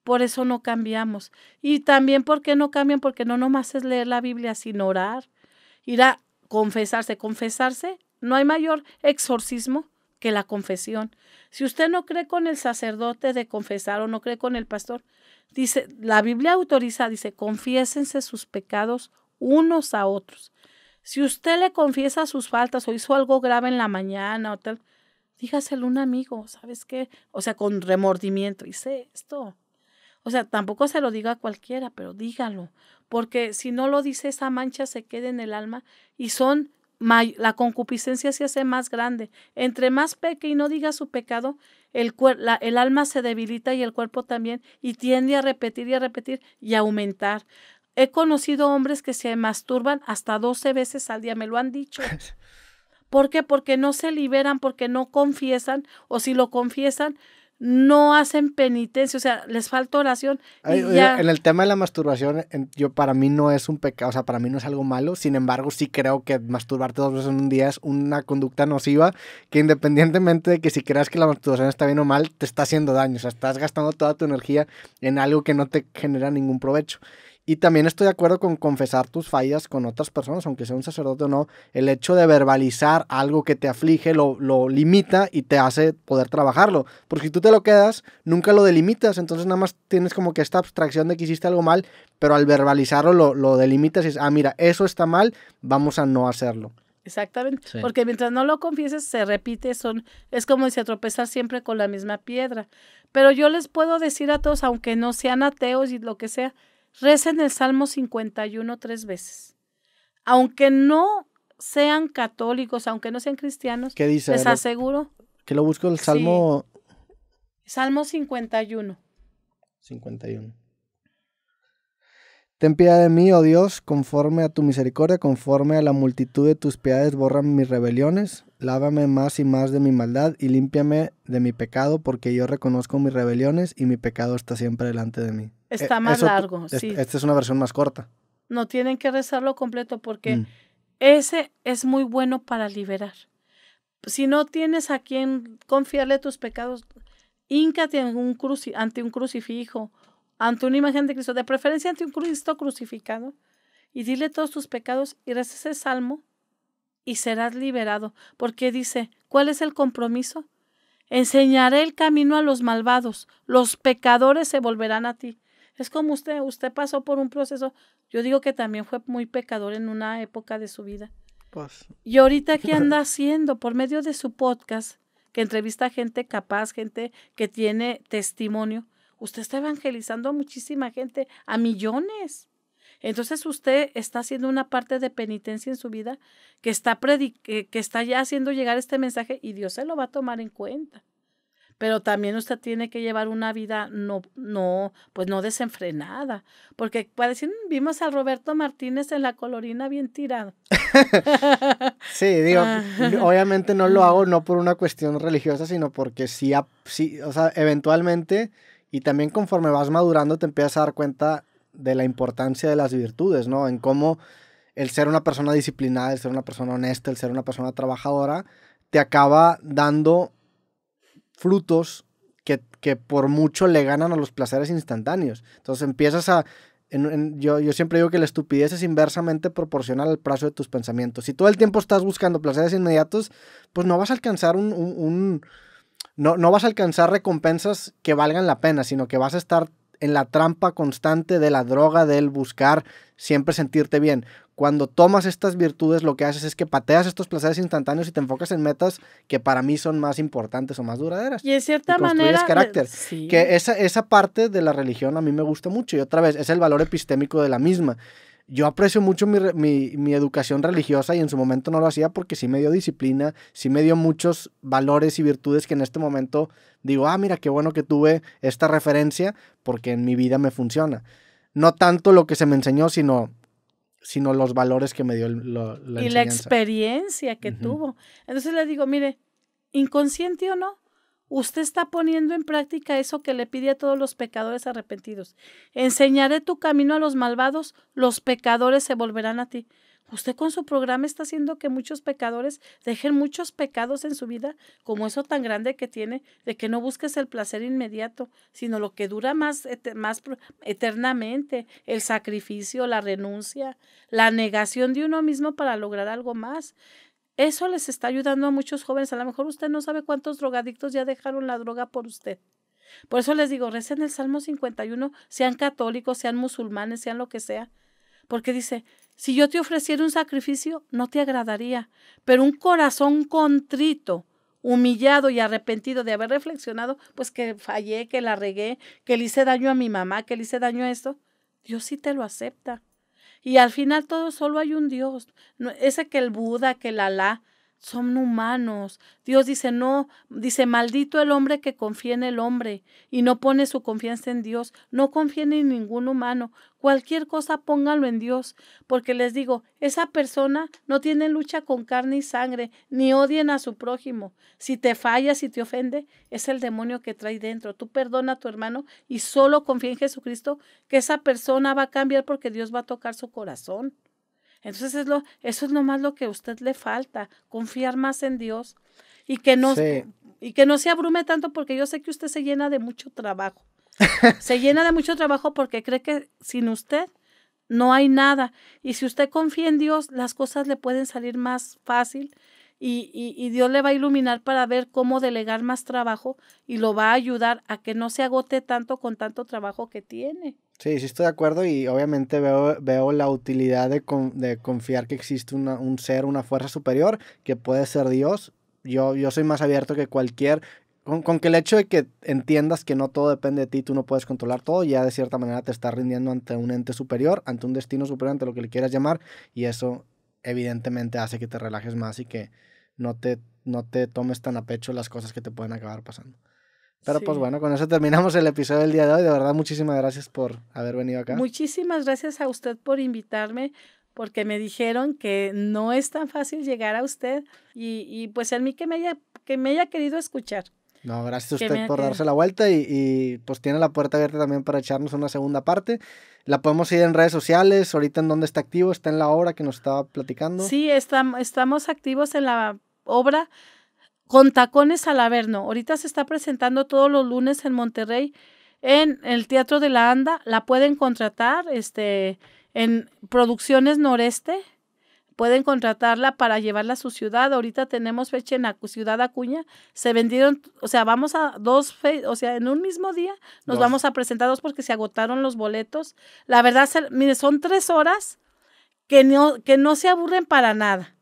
Por eso no cambiamos. Y también, ¿por qué no cambian? Porque no nomás es leer la Biblia, sin orar, ir a confesarse. Confesarse, no hay mayor exorcismo que la confesión. Si usted no cree con el sacerdote de confesar o no cree con el pastor, dice, la Biblia autoriza, dice, confiésense sus pecados unos a otros. Si usted le confiesa sus faltas o hizo algo grave en la mañana o tal, dígaselo a un amigo, ¿sabes qué? O sea, con remordimiento, hice esto. O sea, tampoco se lo diga a cualquiera, pero dígalo, porque si no lo dice esa mancha se queda en el alma y son la concupiscencia se hace más grande. Entre más peque y no diga su pecado, el, la, el alma se debilita y el cuerpo también, y tiende a repetir y a repetir y a aumentar. He conocido hombres que se masturban hasta 12 veces al día, me lo han dicho. *laughs* ¿Por qué? Porque no se liberan, porque no confiesan, o si lo confiesan, no hacen penitencia, o sea, les falta oración. En el tema de la masturbación, yo para mí no es un pecado, o sea, para mí no es algo malo, sin embargo sí creo que masturbarte dos veces en un día es una conducta nociva que independientemente de que si creas que la masturbación está bien o mal, te está haciendo daño, o sea, estás gastando toda tu energía en algo que no te genera ningún provecho. Y también estoy de acuerdo con confesar tus fallas con otras personas, aunque sea un sacerdote o no. El hecho de verbalizar algo que te aflige lo, lo limita y te hace poder trabajarlo. Porque si tú te lo quedas, nunca lo delimitas. Entonces nada más tienes como que esta abstracción de que hiciste algo mal, pero al verbalizarlo lo, delimitas y dices, ah, mira, eso está mal, vamos a no hacerlo. Exactamente. Porque mientras no lo confieses, se repite, son, es como si tropezar siempre con la misma piedra. Pero yo les puedo decir a todos, aunque no sean ateos y lo que sea, Recen el Salmo 51 tres veces. Aunque no sean católicos, aunque no sean cristianos, ¿Qué les aseguro. Que lo busco el Salmo. Salmo 51. 51. Ten piedad de mí, oh Dios, conforme a tu misericordia, conforme a la multitud de tus piedades, borra mis rebeliones, lávame más y más de mi maldad y límpiame de mi pecado, porque yo reconozco mis rebeliones y mi pecado está siempre delante de mí. Eh, Está más largo, sí. Esta es una versión más corta. No tienen que rezarlo completo porque mm. ese es muy bueno para liberar. Si no tienes a quien confiarle tus pecados, íncate ante un crucifijo, ante una imagen de Cristo, de preferencia ante un Cristo crucificado, y dile todos tus pecados y reza ese salmo y serás liberado. Porque dice, ¿cuál es el compromiso? Enseñaré el camino a los malvados, los pecadores se volverán a ti. Es como usted, usted pasó por un proceso. Yo digo que también fue muy pecador en una época de su vida. Pues, y ahorita, ¿qué *laughs* anda haciendo? Por medio de su podcast, que entrevista gente capaz, gente que tiene testimonio. Usted está evangelizando a muchísima gente, a millones. Entonces usted está haciendo una parte de penitencia en su vida que está, que está ya haciendo llegar este mensaje y Dios se lo va a tomar en cuenta pero también usted tiene que llevar una vida no, no, pues no desenfrenada, porque decir, vimos a Roberto Martínez en la colorina bien tirado. *laughs* sí, digo, ah. obviamente no lo hago *laughs* no por una cuestión religiosa, sino porque sí, o sea, eventualmente y también conforme vas madurando te empiezas a dar cuenta de la importancia de las virtudes, ¿no? En cómo el ser una persona disciplinada, el ser una persona honesta, el ser una persona trabajadora, te acaba dando frutos que, por mucho le ganan a los placeres instantáneos. Entonces empiezas a... yo, siempre digo que la estupidez es inversamente proporcional al plazo de tus pensamientos. Si todo el tiempo estás buscando placeres inmediatos, pues no vas a alcanzar un, no, no, vas a alcanzar recompensas que valgan la pena, sino que vas a estar en la trampa constante de la droga, del buscar siempre sentirte bien cuando tomas estas virtudes, lo que haces es que pateas estos placeres instantáneos y te enfocas en metas que para mí son más importantes o más duraderas. Y en cierta y manera. carácter. Eh, que esa, esa parte de la religión a mí me gusta mucho. Y otra vez, es el valor epistémico de la misma. Yo aprecio mucho mi, mi educación religiosa y en su momento no lo hacía porque sí me dio disciplina, sí me dio muchos valores y virtudes que en este momento digo, ah, mira, qué bueno que tuve esta referencia porque en mi vida me funciona. No tanto lo que se me enseñó, sino sino los valores que me dio la Y la experiencia que tuvo. Entonces le digo, mire, inconsciente o no, usted está poniendo en práctica eso que le pide a todos los pecadores arrepentidos. Enseñaré tu camino a los malvados, los pecadores se volverán a ti. Usted con su programa está haciendo que muchos pecadores dejen muchos pecados en su vida, como eso tan grande que tiene, de que no busques el placer inmediato, sino lo que dura más, eternamente, el sacrificio, la renuncia, la negación de uno mismo para lograr algo más. Eso les está ayudando a muchos jóvenes. A lo mejor usted no sabe cuántos drogadictos ya dejaron la droga por usted. Por eso les digo, recen el Salmo 51, sean católicos, sean musulmanes, sean lo que sea. Porque dice, si yo te ofreciera un sacrificio, no te agradaría, pero un corazón contrito, humillado y arrepentido de haber reflexionado, pues que fallé, que la regué, que le hice daño a mi mamá, que le hice daño a esto, Dios sí te lo acepta. Y al final todo solo hay un Dios, ese que el Buda, que el Alá, son humanos. Dios dice, no, dice, maldito el hombre que confía en el hombre y no pone su confianza en Dios, no confíen en ningún humano. Cualquier cosa póngalo en Dios, porque les digo, esa persona no tiene lucha con carne y sangre, ni odien a su prójimo. Si te falla, si te ofende, es el demonio que trae dentro. Tú perdona a tu hermano y solo confía en Jesucristo, que esa persona va a cambiar porque Dios va a tocar su corazón. Entonces es lo, eso es lo más lo que a usted le falta, confiar más en Dios y que no, y que no se abrume tanto porque yo sé que usted se llena de mucho trabajo. *laughs* se llena de mucho trabajo porque cree que sin usted no hay nada. Y si usted confía en Dios, las cosas le pueden salir más fácil y, y, Dios le va a iluminar para ver cómo delegar más trabajo y lo va a ayudar a que no se agote tanto con tanto trabajo que tiene. Sí, sí estoy de acuerdo y obviamente veo, veo la utilidad de, confiar que existe un ser, una fuerza superior, que puede ser Dios. Yo, yo soy más abierto que cualquier con, que el hecho de que entiendas que no todo depende de ti, tú no puedes controlar todo, ya de cierta manera te estás rindiendo ante un ente superior, ante un destino superior, ante lo que le quieras llamar, y eso evidentemente hace que te relajes más y que no te, no te tomes tan a pecho las cosas que te pueden acabar pasando. Pero pues bueno, con eso terminamos el episodio del día de hoy. De verdad, muchísimas gracias por haber venido acá. Muchísimas gracias a usted por invitarme, porque me dijeron que no es tan fácil llegar a usted y, pues a mí que me haya, que me haya querido escuchar. No, gracias a usted por darse la vuelta y, y, pues tiene la puerta abierta también para echarnos una segunda parte. La podemos ir en redes sociales, ahorita en dónde está activo, está en la obra que nos estaba platicando. Sí, está, estamos activos en la obra con Tacones al Ahorita se está presentando todos los lunes en Monterrey en el Teatro de la Anda. La pueden contratar este, en Producciones Noreste. Pueden contratarla para llevarla a su ciudad. Ahorita tenemos fecha en la Ciudad Acuña. Se vendieron, o sea, vamos a dos, fe, o sea, en un mismo día nos vamos a presentar dos porque se agotaron los boletos. La verdad, mire, son tres horas que no, que no se aburren para nada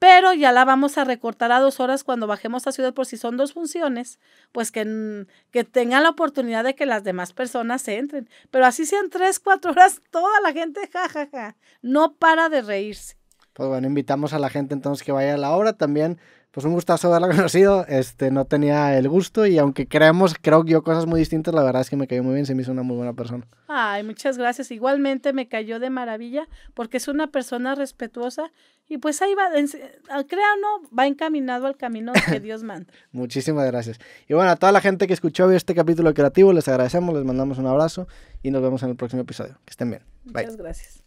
pero ya la vamos a recortar a dos horas cuando bajemos a ciudad por si son dos funciones, pues que, que tengan la oportunidad de que las demás personas se entren. Pero así sean tres, cuatro horas, toda la gente, jajaja, ja, ja, no para de reírse. Pues bueno, invitamos a la gente entonces que vaya a la obra también pues un gustazo haberla *laughs* conocido. Este, no tenía el gusto y aunque creemos, creo que yo, cosas muy distintas, la verdad es que me cayó muy bien, se me hizo una muy buena persona. Ay, muchas gracias. Igualmente me cayó de maravilla porque es una persona respetuosa y pues ahí va, ah, crea o va encaminado al camino que *laughs* Dios manda. Muchísimas gracias. Y bueno, a toda la gente que escuchó este capítulo creativo, les agradecemos, les mandamos un abrazo y nos vemos en el próximo episodio. Que estén bien. Muchas gracias.